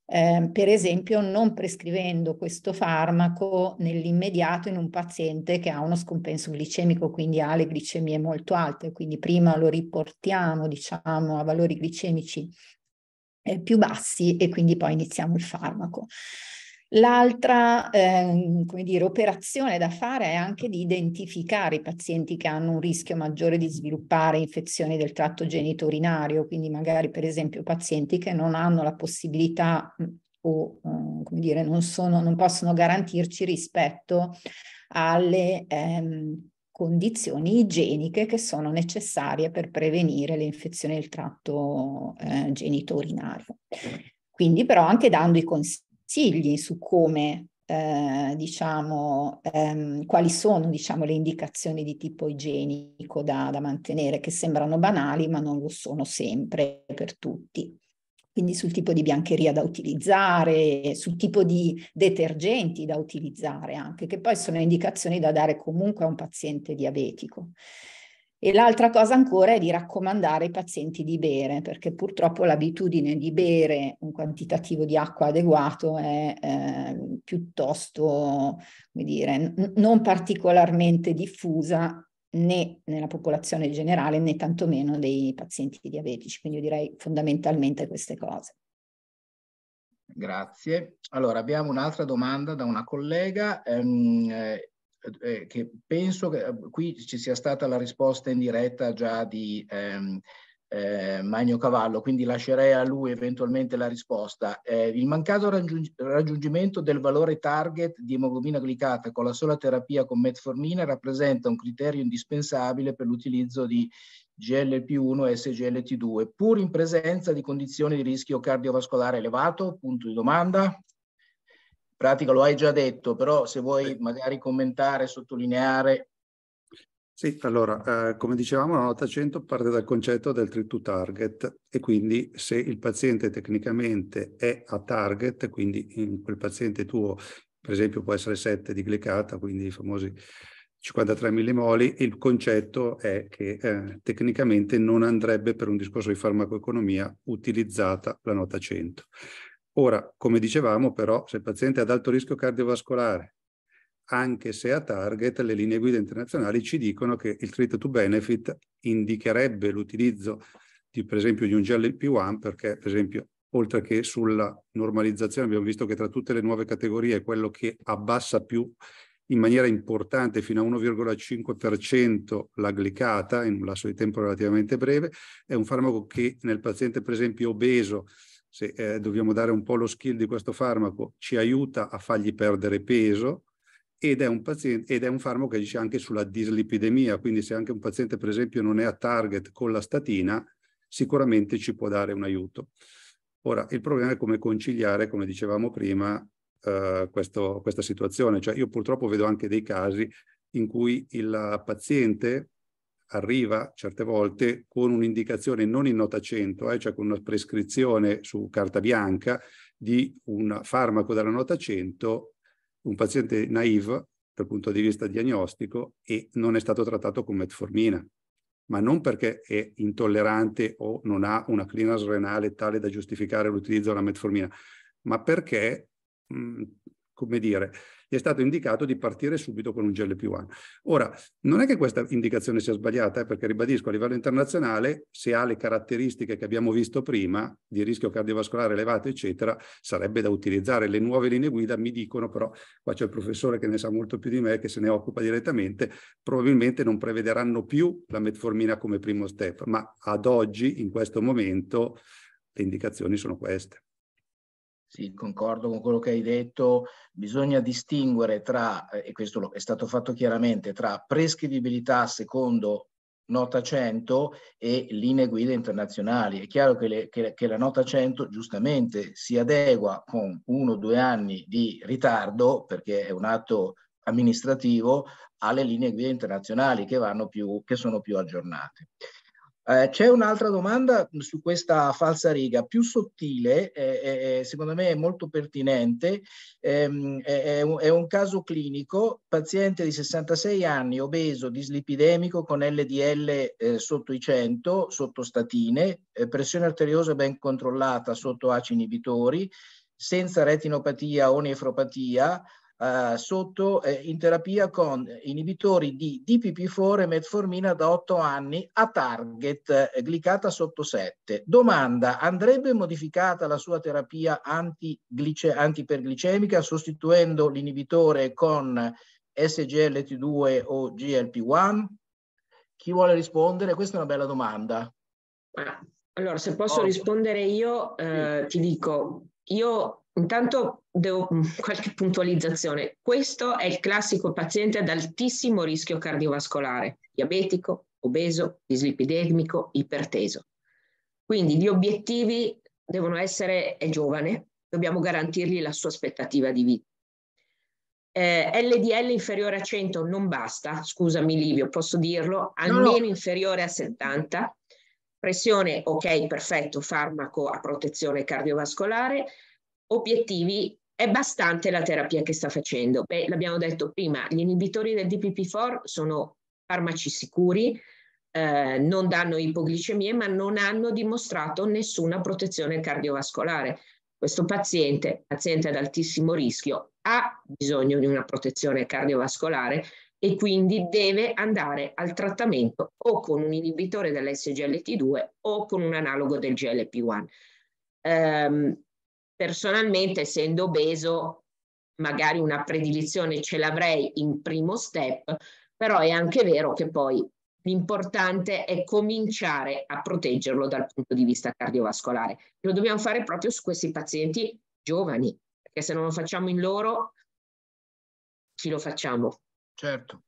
eh, per esempio non prescrivendo questo farmaco nell'immediato in un paziente che ha uno scompenso glicemico, quindi ha le glicemie molto alte, quindi prima lo riportiamo diciamo a valori glicemici eh, più bassi e quindi poi iniziamo il farmaco. L'altra eh, operazione da fare è anche di identificare i pazienti che hanno un rischio maggiore di sviluppare infezioni del tratto genitorinario, quindi magari per esempio pazienti che non hanno la possibilità mm, o mm, come dire, non, sono, non possono garantirci rispetto alle ehm, condizioni igieniche che sono necessarie per prevenire le infezioni del tratto eh, genitorinario. Quindi però anche dando i consigli consigli su come, eh, diciamo, ehm, quali sono diciamo, le indicazioni di tipo igienico da, da mantenere, che sembrano banali ma non lo sono sempre per tutti quindi sul tipo di biancheria da utilizzare, sul tipo di detergenti da utilizzare anche, che poi sono indicazioni da dare comunque a un paziente diabetico. E l'altra cosa ancora è di raccomandare ai pazienti di bere, perché purtroppo l'abitudine di bere un quantitativo di acqua adeguato è eh, piuttosto, come dire, n- non particolarmente diffusa né nella popolazione generale né tantomeno dei pazienti diabetici. Quindi io direi fondamentalmente queste cose. Grazie. Allora abbiamo un'altra domanda da una collega. Ehm, eh, eh, che penso che eh, qui ci sia stata la risposta in diretta già di ehm, eh, Magno Cavallo, quindi lascerei a lui eventualmente la risposta. Eh, il mancato raggiung raggiungimento del valore target di emoglobina glicata con la sola terapia con metformina rappresenta un criterio indispensabile per l'utilizzo di GLP1 e SGLT2, pur in presenza di condizioni di rischio cardiovascolare elevato? Punto di domanda pratica lo hai già detto, però se vuoi magari commentare, sottolineare. Sì, allora, eh, come dicevamo, la nota 100 parte dal concetto del trip to target e quindi se il paziente tecnicamente è a target, quindi in quel paziente tuo, per esempio, può essere 7 di glicata, quindi i famosi 53 millimoli, il concetto è che eh, tecnicamente non andrebbe per un discorso di farmacoeconomia utilizzata la nota 100. Ora, come dicevamo però, se il paziente è ad alto rischio cardiovascolare, anche se a target, le linee guida internazionali ci dicono che il treat to benefit indicherebbe l'utilizzo di, per esempio, di un GLP-1 perché, per esempio, oltre che sulla normalizzazione, abbiamo visto che tra tutte le nuove categorie quello che abbassa più in maniera importante fino a 1,5% la glicata in un lasso di tempo relativamente breve, è un farmaco che nel paziente, per esempio, obeso, se eh, dobbiamo dare un po' lo skill di questo farmaco, ci aiuta a fargli perdere peso ed è un, paziente, ed è un farmaco che agisce anche sulla dislipidemia, quindi se anche un paziente per esempio non è a target con la statina, sicuramente ci può dare un aiuto. Ora, il problema è come conciliare, come dicevamo prima, eh, questo, questa situazione. Cioè, io purtroppo vedo anche dei casi in cui il paziente arriva certe volte con un'indicazione non in nota 100, eh, cioè con una prescrizione su carta bianca di un farmaco della nota 100, un paziente naive dal punto di vista diagnostico e non è stato trattato con metformina, ma non perché è intollerante o non ha una clina renale tale da giustificare l'utilizzo della metformina, ma perché, mh, mm, come dire, gli è stato indicato di partire subito con un GLP-1. Ora, non è che questa indicazione sia sbagliata, eh, perché ribadisco, a livello internazionale, se ha le caratteristiche che abbiamo visto prima, di rischio cardiovascolare elevato, eccetera, sarebbe da utilizzare. Le nuove linee guida mi dicono, però, qua c'è il professore che ne sa molto più di me, che se ne occupa direttamente, probabilmente non prevederanno più la metformina come primo step, ma ad oggi, in questo momento, le indicazioni sono queste. Sì, concordo con quello che hai detto. Bisogna distinguere tra, eh, e questo è stato fatto chiaramente, tra prescrivibilità secondo nota 100 e linee guida internazionali. È chiaro che, le, che, che la nota 100 giustamente si adegua con uno o due anni di ritardo, perché è un atto amministrativo, alle linee guida internazionali che, più, che sono più aggiornate. Eh, c'è un'altra domanda su questa falsa riga, più sottile, eh, eh, secondo me è molto pertinente, ehm, è, è, un, è, un, caso clinico, paziente di 66 anni, obeso, dislipidemico, con LDL eh, sotto i 100, sotto statine, eh, pressione arteriosa ben controllata sotto aci inibitori, senza retinopatia o nefropatia, eh, sotto, eh, in terapia con inibitori di DPP4 e metformina da 8 anni a target eh, glicata sotto 7. Domanda, andrebbe modificata la sua terapia antiglice, antiperglicemica sostituendo l'inibitore con SGLT2 o GLP1? Chi vuole rispondere? Questa è una bella domanda. Allora, se posso rispondere io, eh, ti dico, io Intanto devo mm, (laughs) qualche puntualizzazione. Questo è il classico paziente ad altissimo rischio cardiovascolare, diabetico, obeso, dislipidemico, iperteso. Quindi gli obiettivi devono essere è giovane, dobbiamo garantirgli la sua aspettativa di vita. Eh, LDL inferiore a 100 non basta, scusami Livio, posso dirlo, almeno no, no. inferiore a 70. Pressione, ok, perfetto, farmaco a protezione cardiovascolare obiettivi è bastante la terapia che sta facendo. Beh, l'abbiamo detto prima, gli inibitori del DPP4 sono farmaci sicuri, eh, non danno ipoglicemie, ma non hanno dimostrato nessuna protezione cardiovascolare. Questo paziente, paziente ad altissimo rischio, ha bisogno di una protezione cardiovascolare e quindi deve andare al trattamento o con un inibitore dell'SGLT2 o con un analogo del GLP1. Um, Personalmente, essendo obeso, magari una predilizione ce l'avrei in primo step, però è anche vero che poi l'importante è cominciare a proteggerlo dal punto di vista cardiovascolare. Lo dobbiamo fare proprio su questi pazienti giovani, perché se non lo facciamo in loro, chi lo facciamo? Certo.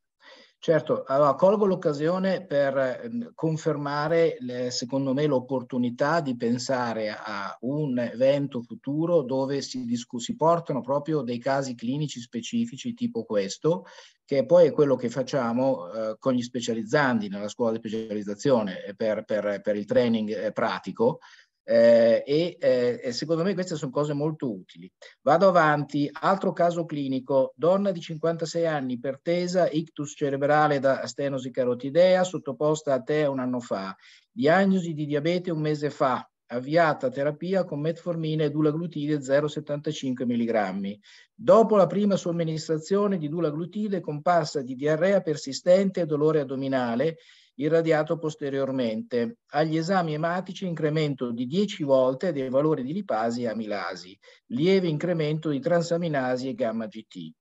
Certo, allora colgo l'occasione per ehm, confermare, le, secondo me, l'opportunità di pensare a un evento futuro dove si, si portano proprio dei casi clinici specifici tipo questo, che poi è quello che facciamo eh, con gli specializzandi nella scuola di specializzazione per, per, per il training eh, pratico, eh, e, eh, e secondo me queste sono cose molto utili. Vado avanti, altro caso clinico, donna di 56 anni, pertesa, ictus cerebrale da stenosi carotidea, sottoposta a te un anno fa, diagnosi di diabete un mese fa, avviata terapia con metformina e dulaglutide 0,75 mg. Dopo la prima somministrazione di dulaglutide comparsa di diarrea persistente e dolore addominale, irradiato posteriormente. Agli esami ematici incremento di 10 volte dei valori di lipasi e amilasi, lieve incremento di transaminasi e gamma GT.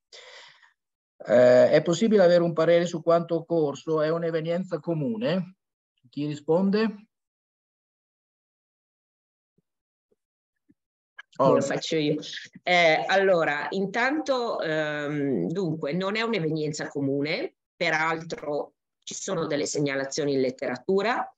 Eh, è possibile avere un parere su quanto occorso? È un'evenienza comune? Chi risponde? Oh. Lo faccio io. Eh, allora, intanto, ehm, dunque, non è un'evenienza comune, peraltro ci sono delle segnalazioni in letteratura.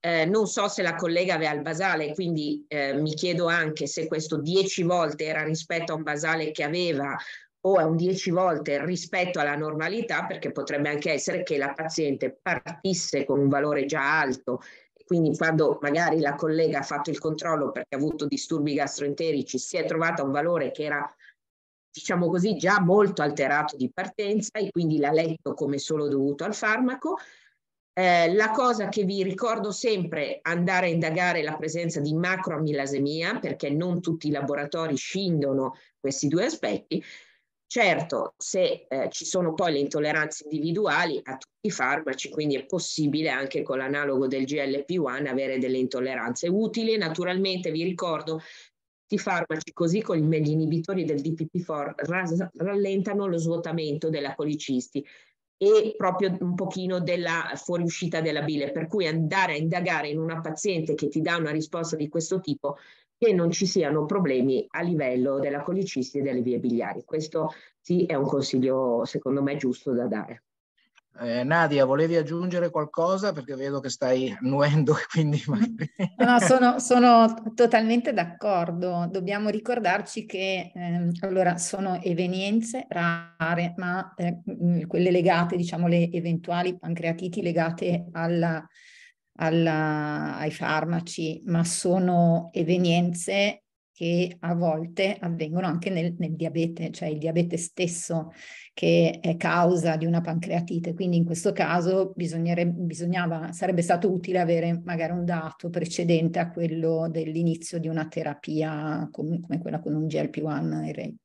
Eh, non so se la collega aveva il basale, quindi eh, mi chiedo anche se questo 10 volte era rispetto a un basale che aveva o è un 10 volte rispetto alla normalità, perché potrebbe anche essere che la paziente partisse con un valore già alto. Quindi quando magari la collega ha fatto il controllo perché ha avuto disturbi gastroenterici, si è trovata un valore che era diciamo così, già molto alterato di partenza e quindi l'ha letto come solo dovuto al farmaco. Eh, la cosa che vi ricordo sempre è andare a indagare la presenza di macroamilasemia, perché non tutti i laboratori scindono questi due aspetti. Certo, se eh, ci sono poi le intolleranze individuali a tutti i farmaci, quindi è possibile anche con l'analogo del GLP-1 avere delle intolleranze utili. Naturalmente vi ricordo questi farmaci, così come gli inibitori del DPP-4, rallentano lo svuotamento della policisti e proprio un pochino della fuoriuscita della bile, per cui andare a indagare in una paziente che ti dà una risposta di questo tipo che non ci siano problemi a livello della colicisti e delle vie biliari. Questo sì è un consiglio secondo me giusto da dare. Eh, Nadia, volevi aggiungere qualcosa? Perché vedo che stai annuendo, quindi (laughs) magari... No, sono, sono totalmente d'accordo. Dobbiamo ricordarci che ehm, allora, sono evenienze rare, ma eh, mm, quelle legate, diciamo, alle eventuali pancreatiti legate alla, alla, ai farmaci, ma sono evenienze che a volte avvengono anche nel, nel, diabete, cioè il diabete stesso che è causa di una pancreatite. Quindi in questo caso bisognava, sarebbe stato utile avere magari un dato precedente a quello dell'inizio di una terapia come, come quella con un GLP-1 e REI.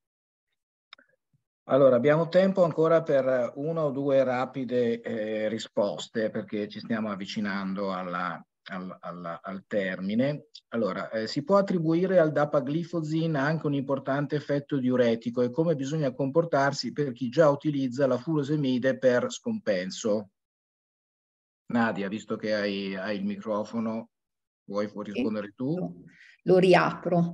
Allora, abbiamo tempo ancora per una o due rapide eh, risposte perché ci stiamo avvicinando alla, al, al, al termine. Allora, eh, si può attribuire al dapaglifozin anche un importante effetto diuretico e come bisogna comportarsi per chi già utilizza la furosemide per scompenso. Nadia, visto che hai, hai il microfono, vuoi rispondere tu? Lo riapro.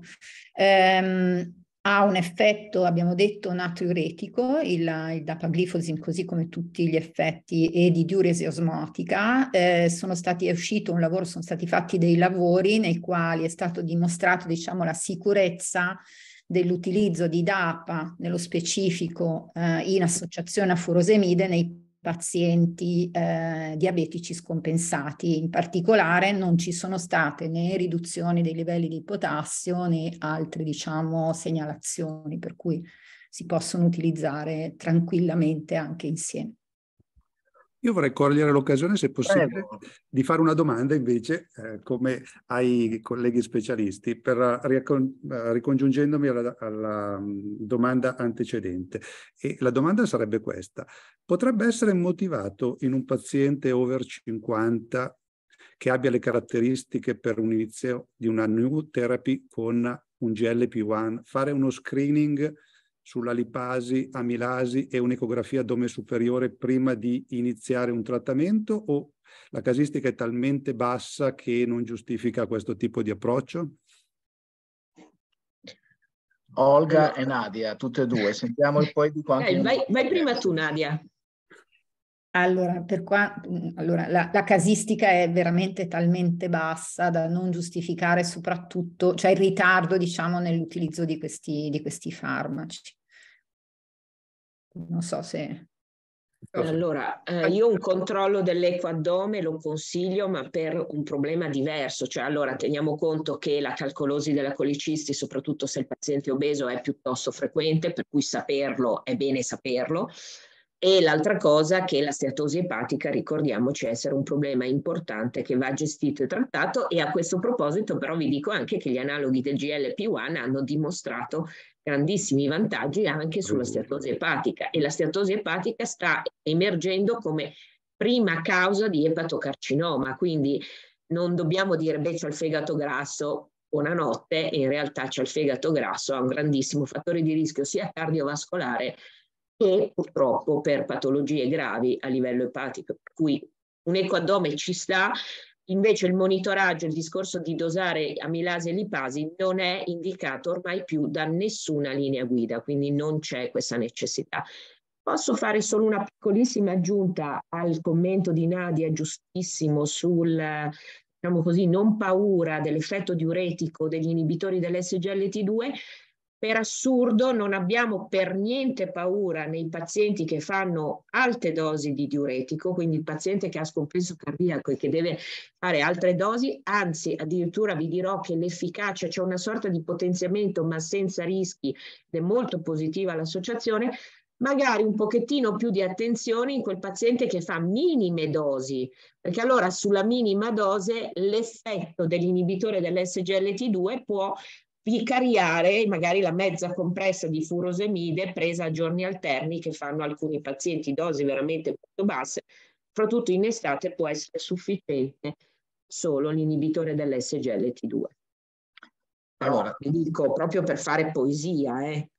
Ehm, ha un effetto, abbiamo detto, natriuretico, il, il dapaglifosin, così come tutti gli effetti, e di diuresi osmotica. Eh, stati, è uscito un lavoro, sono stati fatti dei lavori nei quali è stato dimostrato diciamo, la sicurezza dell'utilizzo di DAPA, nello specifico eh, in associazione a furosemide, nei pazienti eh, diabetici scompensati. In particolare non ci sono state né riduzioni dei livelli di potassio né altre diciamo, segnalazioni, per cui si possono utilizzare tranquillamente anche insieme. Io vorrei cogliere l'occasione, se possibile, Prego. di fare una domanda invece, eh, come ai colleghi specialisti, per, eh, riacon- eh, ricongiungendomi alla, alla, mm, domanda antecedente. E la domanda sarebbe questa. Potrebbe essere motivato in un paziente over 50 che abbia le caratteristiche per un inizio di una new therapy con un GLP-1, fare uno screening sulla lipasi, amilasi e un'ecografia addome superiore prima di iniziare un trattamento o la casistica è talmente bassa che non giustifica questo tipo di approccio? Olga e Nadia, tutte e due, sentiamo (laughs) poi di quanto... Eh, vai, vai prima tu Nadia. Allora, qua, mm, allora la, la, casistica è veramente talmente bassa da non giustificare soprattutto, cioè il ritardo, diciamo, nell'utilizzo di questi, di questi farmaci. Non so se... Allora, eh, io un controllo dell'eco addome lo consiglio, ma per un problema diverso, cioè allora teniamo conto che la calcolosi della colicisti, soprattutto se il paziente è obeso, è piuttosto frequente, per cui saperlo è bene saperlo, e l'altra cosa che la steatosi epatica, ricordiamoci, essere un problema importante che va gestito e trattato e a questo proposito però vi dico anche che gli analoghi del GLP-1 hanno dimostrato grandissimi vantaggi anche sulla steatosi epatica e la steatosi epatica sta emergendo come prima causa di epatocarcinoma, quindi non dobbiamo dire beh c'è il fegato grasso, buonanotte, in realtà c'è il fegato grasso, ha un grandissimo fattore di rischio sia cardiovascolare e purtroppo per patologie gravi a livello epatico, per cui un ecoaddome ci sta, invece il monitoraggio, il discorso di dosare amilasi e lipasi non è indicato ormai più da nessuna linea guida, quindi non c'è questa necessità. Posso fare solo una piccolissima aggiunta al commento di Nadia, giustissimo, sul diciamo così, non paura dell'effetto diuretico degli inibitori dell'SGLT2. Per assurdo non abbiamo per niente paura nei pazienti che fanno alte dosi di diuretico, quindi il paziente che ha scompenso cardiaco e che deve fare altre dosi, anzi addirittura vi dirò che l'efficacia, c'è cioè una sorta di potenziamento ma senza rischi ed è molto positiva l'associazione, magari un pochettino più di attenzione in quel paziente che fa minime dosi, perché allora sulla minima dose l'effetto dell'inibitore dell'SGLT2 può picariare magari la mezza compressa di furosemide presa a giorni alterni che fanno alcuni pazienti dosi veramente molto basse, soprattutto in estate può essere sufficiente solo l'inibitore dell'SGLT2. Allora, vi dico proprio per fare poesia, eh.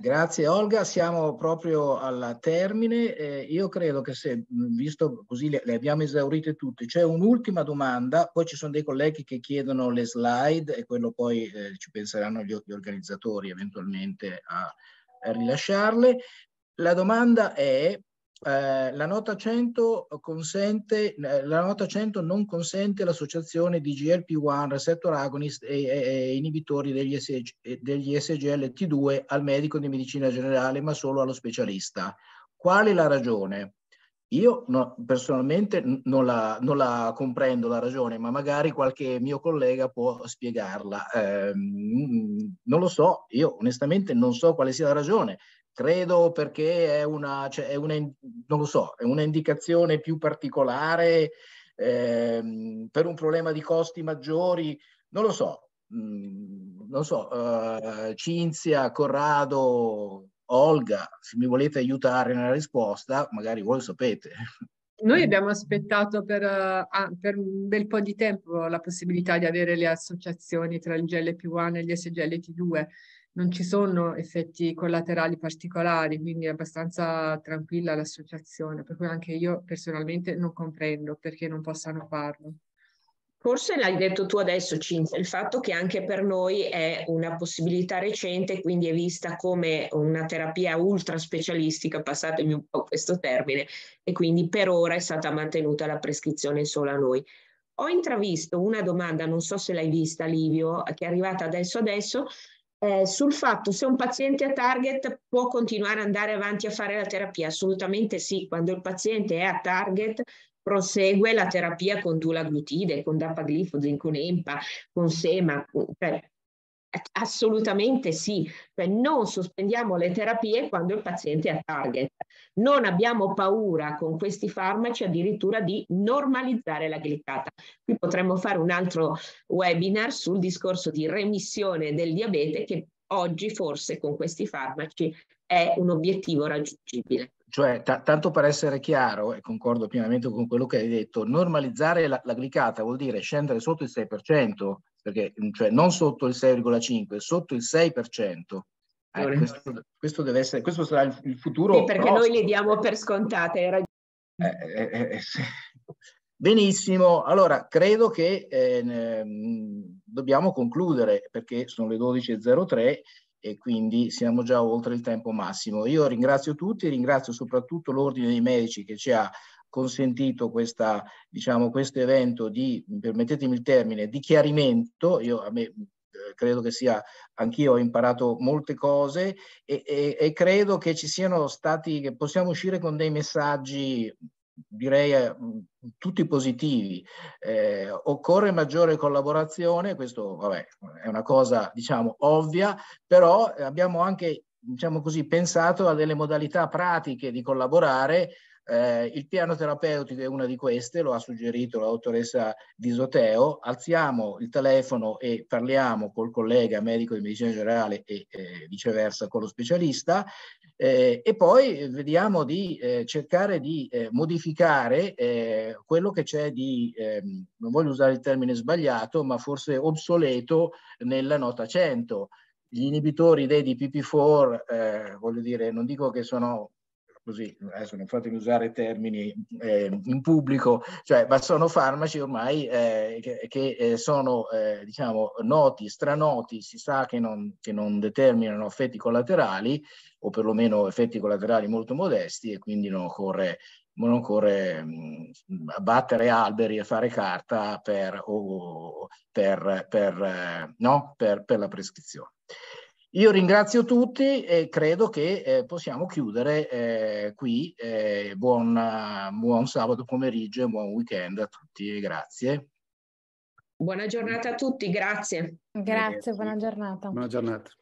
Grazie Olga, siamo proprio al termine. Eh, io credo che se, visto così le, le abbiamo esaurite tutte, c'è un'ultima domanda, poi ci sono dei colleghi che chiedono le slide e quello poi eh, ci penseranno gli, gli organizzatori eventualmente a, a rilasciarle. La domanda è, eh, la, nota 100 consente, eh, la nota 100 non consente l'associazione di GLP-1 receptor agonist e, e, e inibitori degli, SG, eh, degli SGLT2 al medico di medicina generale, ma solo allo specialista. Qual è la ragione? Io no, personalmente non la, non la, comprendo la ragione, ma magari qualche mio collega può spiegarla. Eh, non lo so, io onestamente non so quale sia la ragione credo perché è una, cioè è una non lo so, è un'indicazione più particolare ehm, per un problema di costi maggiori, non lo so, mm, non so, uh, Cinzia, Corrado, Olga, se mi volete aiutare nella risposta, magari voi lo sapete. Noi abbiamo aspettato per, ah, per, un bel po' di tempo la possibilità di avere le associazioni tra il GLP1 e gli SGLT2 non ci sono effetti collaterali particolari, quindi è abbastanza tranquilla l'associazione, per cui anche io personalmente non comprendo perché non possano farlo. Forse l'hai detto tu adesso, Cinzia, il fatto che anche per noi è una possibilità recente, quindi è vista come una terapia ultra specialistica, passatemi un po' questo termine, e quindi per ora è stata mantenuta la prescrizione solo a noi. Ho intravisto una domanda, non so se l'hai vista Livio, che è arrivata adesso adesso, eh, sul fatto se un paziente a target può continuare ad andare avanti a fare la terapia. Assolutamente sì, quando il paziente è a target prosegue la terapia con dulaglutide, con dapaglifosin, con EMPA, con SEMA, cioè Assolutamente sì, cioè, non sospendiamo le terapie quando il paziente è a target. Non abbiamo paura con questi farmaci addirittura di normalizzare la glicata. Qui potremmo fare un altro webinar sul discorso di remissione del diabete che oggi forse con questi farmaci è un obiettivo raggiungibile. Cioè, t- tanto per essere chiaro, e concordo pienamente con quello che hai detto, normalizzare la, la glicata vuol dire scendere sotto il 6%, perché, mm, cioè non sotto il 6,5, sotto il 6%. Eh, questo, questo, deve essere, questo sarà il, il futuro. Sì, perché prossimo. noi le diamo per scontate. Eh eh, eh, eh, sì. Benissimo, allora credo che eh, mm, dobbiamo concludere perché sono le 12.03 e quindi siamo già oltre il tempo massimo. Io ringrazio tutti, ringrazio soprattutto l'Ordine dei Medici che ci ha consentito questa, diciamo, questo evento di, permettetemi il termine, di chiarimento. Io a me eh, credo che sia, anch'io ho imparato molte cose e, e, e credo che ci siano stati, che possiamo uscire con dei messaggi direi eh, mm, tutti positivi. Eh, occorre maggiore collaborazione, questo vabbè, è una cosa diciamo ovvia, però eh, abbiamo anche diciamo così, pensato a delle modalità pratiche di collaborare eh, il piano terapeutico è una di queste, lo ha suggerito la dottoressa Disoteo. Alziamo il telefono e parliamo col collega medico di medicina generale e eh, viceversa con lo specialista eh, e poi vediamo di eh, cercare di eh, modificare eh, quello che c'è di, ehm, non voglio usare il termine sbagliato, ma forse obsoleto nella nota 100 gli inibitori dei DPP4, eh, voglio dire, non dico che sono così, adesso non fatemi usare termini eh, in pubblico, cioè, ma sono farmaci ormai eh, che, che, eh, sono eh, diciamo, noti, stranoti, si sa che non, che non, determinano effetti collaterali o perlomeno effetti collaterali molto modesti e quindi non occorre, non occorre mh, mm, abbattere alberi e fare carta per, o, per, per, eh, no? per la prescrizione. Io ringrazio tutti e credo che eh, possiamo chiudere eh, qui. Eh, buon, buon sabato pomeriggio e buon weekend a tutti e grazie. Buona giornata a tutti, grazie. Grazie, buona giornata. Buona giornata.